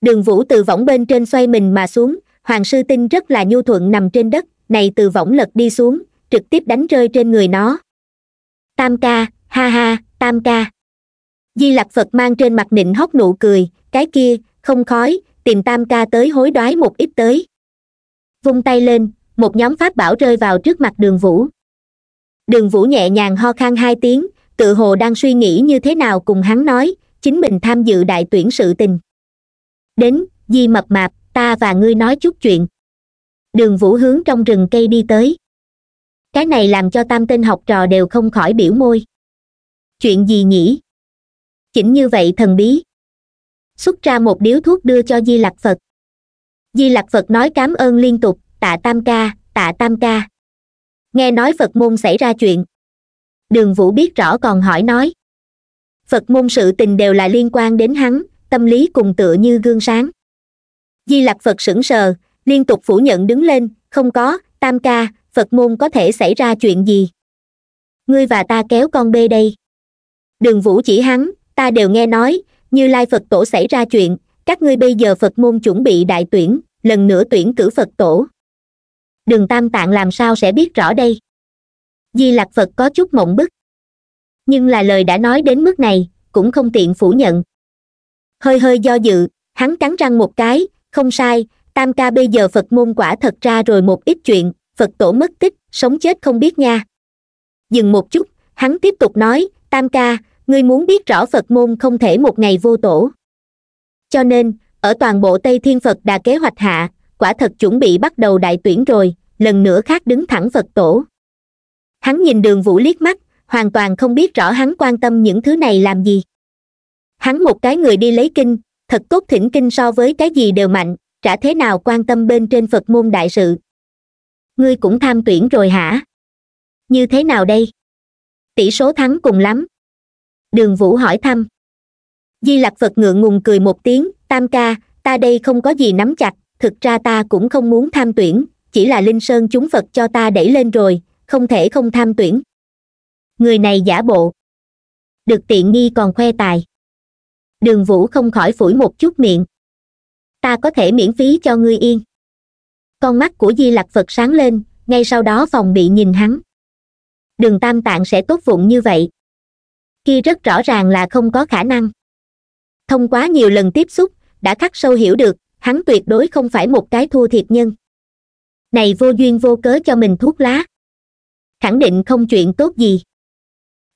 đường vũ từ võng bên trên xoay mình mà xuống hoàng sư tinh rất là nhu thuận nằm trên đất này từ võng lật đi xuống trực tiếp đánh rơi trên người nó tam ca ha ha tam ca di lạc phật mang trên mặt nịnh hóc nụ cười cái kia không khói tìm tam ca tới hối đoái một ít tới vung tay lên một nhóm pháp bảo rơi vào trước mặt đường vũ đường vũ nhẹ nhàng ho khan hai tiếng tự hồ đang suy nghĩ như thế nào cùng hắn nói chính mình tham dự đại tuyển sự tình đến di mập mạp ta và ngươi nói chút chuyện đường vũ hướng trong rừng cây đi tới cái này làm cho tam tên học trò đều không khỏi biểu môi chuyện gì nhỉ chỉnh như vậy thần bí xuất ra một điếu thuốc đưa cho di lạc phật di lạc phật nói cám ơn liên tục tạ tam ca tạ tam ca nghe nói phật môn xảy ra chuyện đường vũ biết rõ còn hỏi nói phật môn sự tình đều là liên quan đến hắn tâm lý cùng tựa như gương sáng di lặc phật sững sờ liên tục phủ nhận đứng lên không có tam ca phật môn có thể xảy ra chuyện gì ngươi và ta kéo con bê đây đường vũ chỉ hắn ta đều nghe nói như lai phật tổ xảy ra chuyện các ngươi bây giờ phật môn chuẩn bị đại tuyển lần nữa tuyển cử phật tổ đường tam tạng làm sao sẽ biết rõ đây di lặc phật có chút mộng bức nhưng là lời đã nói đến mức này cũng không tiện phủ nhận hơi hơi do dự hắn cắn răng một cái không sai tam ca bây giờ phật môn quả thật ra rồi một ít chuyện phật tổ mất tích sống chết không biết nha dừng một chút hắn tiếp tục nói tam ca ngươi muốn biết rõ phật môn không thể một ngày vô tổ cho nên ở toàn bộ tây thiên phật đà kế hoạch hạ quả thật chuẩn bị bắt đầu đại tuyển rồi lần nữa khác đứng thẳng phật tổ hắn nhìn đường vũ liếc mắt hoàn toàn không biết rõ hắn quan tâm những thứ này làm gì hắn một cái người đi lấy kinh thật tốt thỉnh kinh so với cái gì đều mạnh chả thế nào quan tâm bên trên phật môn đại sự ngươi cũng tham tuyển rồi hả như thế nào đây tỷ số thắng cùng lắm đường vũ hỏi thăm di lặc phật ngượng ngùng cười một tiếng tam ca ta đây không có gì nắm chặt thực ra ta cũng không muốn tham tuyển chỉ là linh sơn chúng phật cho ta đẩy lên rồi không thể không tham tuyển người này giả bộ được tiện nghi còn khoe tài đường vũ không khỏi phủi một chút miệng ta có thể miễn phí cho ngươi yên con mắt của di lặc phật sáng lên ngay sau đó phòng bị nhìn hắn đường tam tạng sẽ tốt vụng như vậy Khi rất rõ ràng là không có khả năng thông quá nhiều lần tiếp xúc đã khắc sâu hiểu được hắn tuyệt đối không phải một cái thua thiệt nhân này vô duyên vô cớ cho mình thuốc lá khẳng định không chuyện tốt gì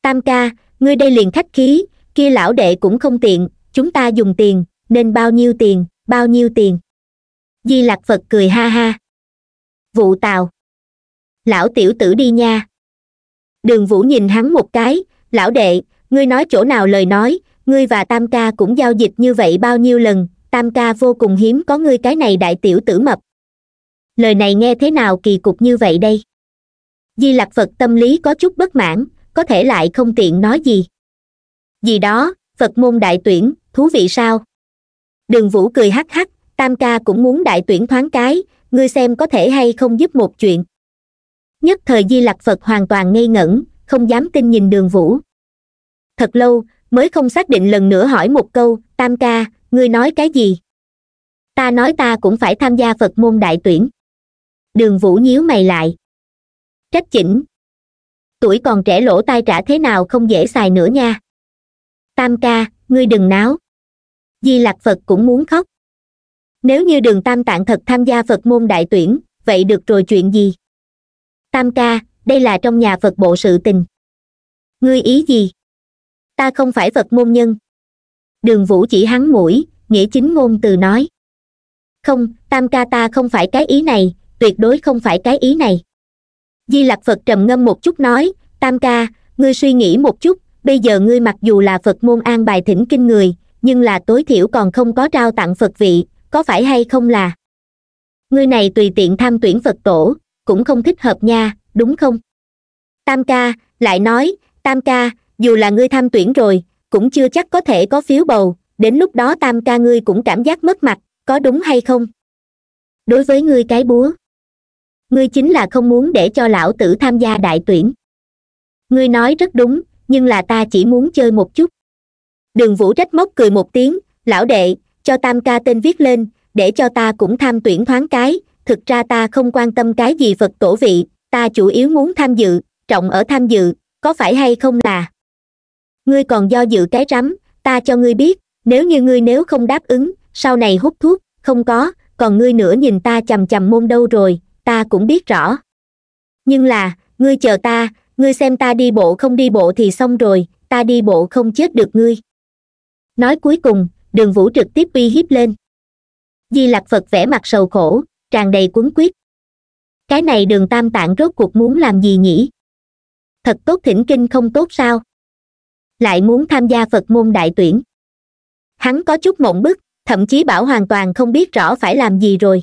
tam ca ngươi đây liền khách khí kia lão đệ cũng không tiện chúng ta dùng tiền nên bao nhiêu tiền bao nhiêu tiền di lặc phật cười ha ha vụ tào lão tiểu tử đi nha đường vũ nhìn hắn một cái lão đệ ngươi nói chỗ nào lời nói ngươi và tam ca cũng giao dịch như vậy bao nhiêu lần tam ca vô cùng hiếm có ngươi cái này đại tiểu tử mập lời này nghe thế nào kỳ cục như vậy đây di lặc phật tâm lý có chút bất mãn có thể lại không tiện nói gì gì đó phật môn đại tuyển thú vị sao đường vũ cười hắc hắc tam ca cũng muốn đại tuyển thoáng cái ngươi xem có thể hay không giúp một chuyện nhất thời di lặc phật hoàn toàn ngây ngẩn không dám tin nhìn đường vũ thật lâu mới không xác định lần nữa hỏi một câu tam ca ngươi nói cái gì ta nói ta cũng phải tham gia phật môn đại tuyển đường vũ nhíu mày lại trách chỉnh tuổi còn trẻ lỗ tai trả thế nào không dễ xài nữa nha tam ca ngươi đừng náo di lạc phật cũng muốn khóc nếu như đường tam tạng thật tham gia phật môn đại tuyển vậy được rồi chuyện gì tam ca đây là trong nhà phật bộ sự tình ngươi ý gì ta không phải phật môn nhân đường vũ chỉ hắn mũi nghĩa chính ngôn từ nói không tam ca ta không phải cái ý này tuyệt đối không phải cái ý này di lạc phật trầm ngâm một chút nói tam ca ngươi suy nghĩ một chút bây giờ ngươi mặc dù là phật môn an bài thỉnh kinh người nhưng là tối thiểu còn không có trao tặng phật vị có phải hay không là ngươi này tùy tiện tham tuyển phật tổ cũng không thích hợp nha đúng không tam ca lại nói tam ca dù là ngươi tham tuyển rồi cũng chưa chắc có thể có phiếu bầu đến lúc đó tam ca ngươi cũng cảm giác mất mặt có đúng hay không đối với ngươi cái búa ngươi chính là không muốn để cho lão tử tham gia đại tuyển ngươi nói rất đúng nhưng là ta chỉ muốn chơi một chút đường vũ trách móc cười một tiếng lão đệ cho tam ca tên viết lên để cho ta cũng tham tuyển thoáng cái thực ra ta không quan tâm cái gì phật tổ vị ta chủ yếu muốn tham dự trọng ở tham dự có phải hay không là ngươi còn do dự cái rắm ta cho ngươi biết nếu như ngươi nếu không đáp ứng sau này hút thuốc không có còn ngươi nữa nhìn ta chằm chằm môn đâu rồi ta cũng biết rõ nhưng là ngươi chờ ta ngươi xem ta đi bộ không đi bộ thì xong rồi ta đi bộ không chết được ngươi nói cuối cùng đường vũ trực tiếp uy hiếp lên di lặc phật vẻ mặt sầu khổ tràn đầy cuốn quyết cái này đường tam tạng rốt cuộc muốn làm gì nhỉ thật tốt thỉnh kinh không tốt sao lại muốn tham gia phật môn đại tuyển hắn có chút mộng bức thậm chí bảo hoàn toàn không biết rõ phải làm gì rồi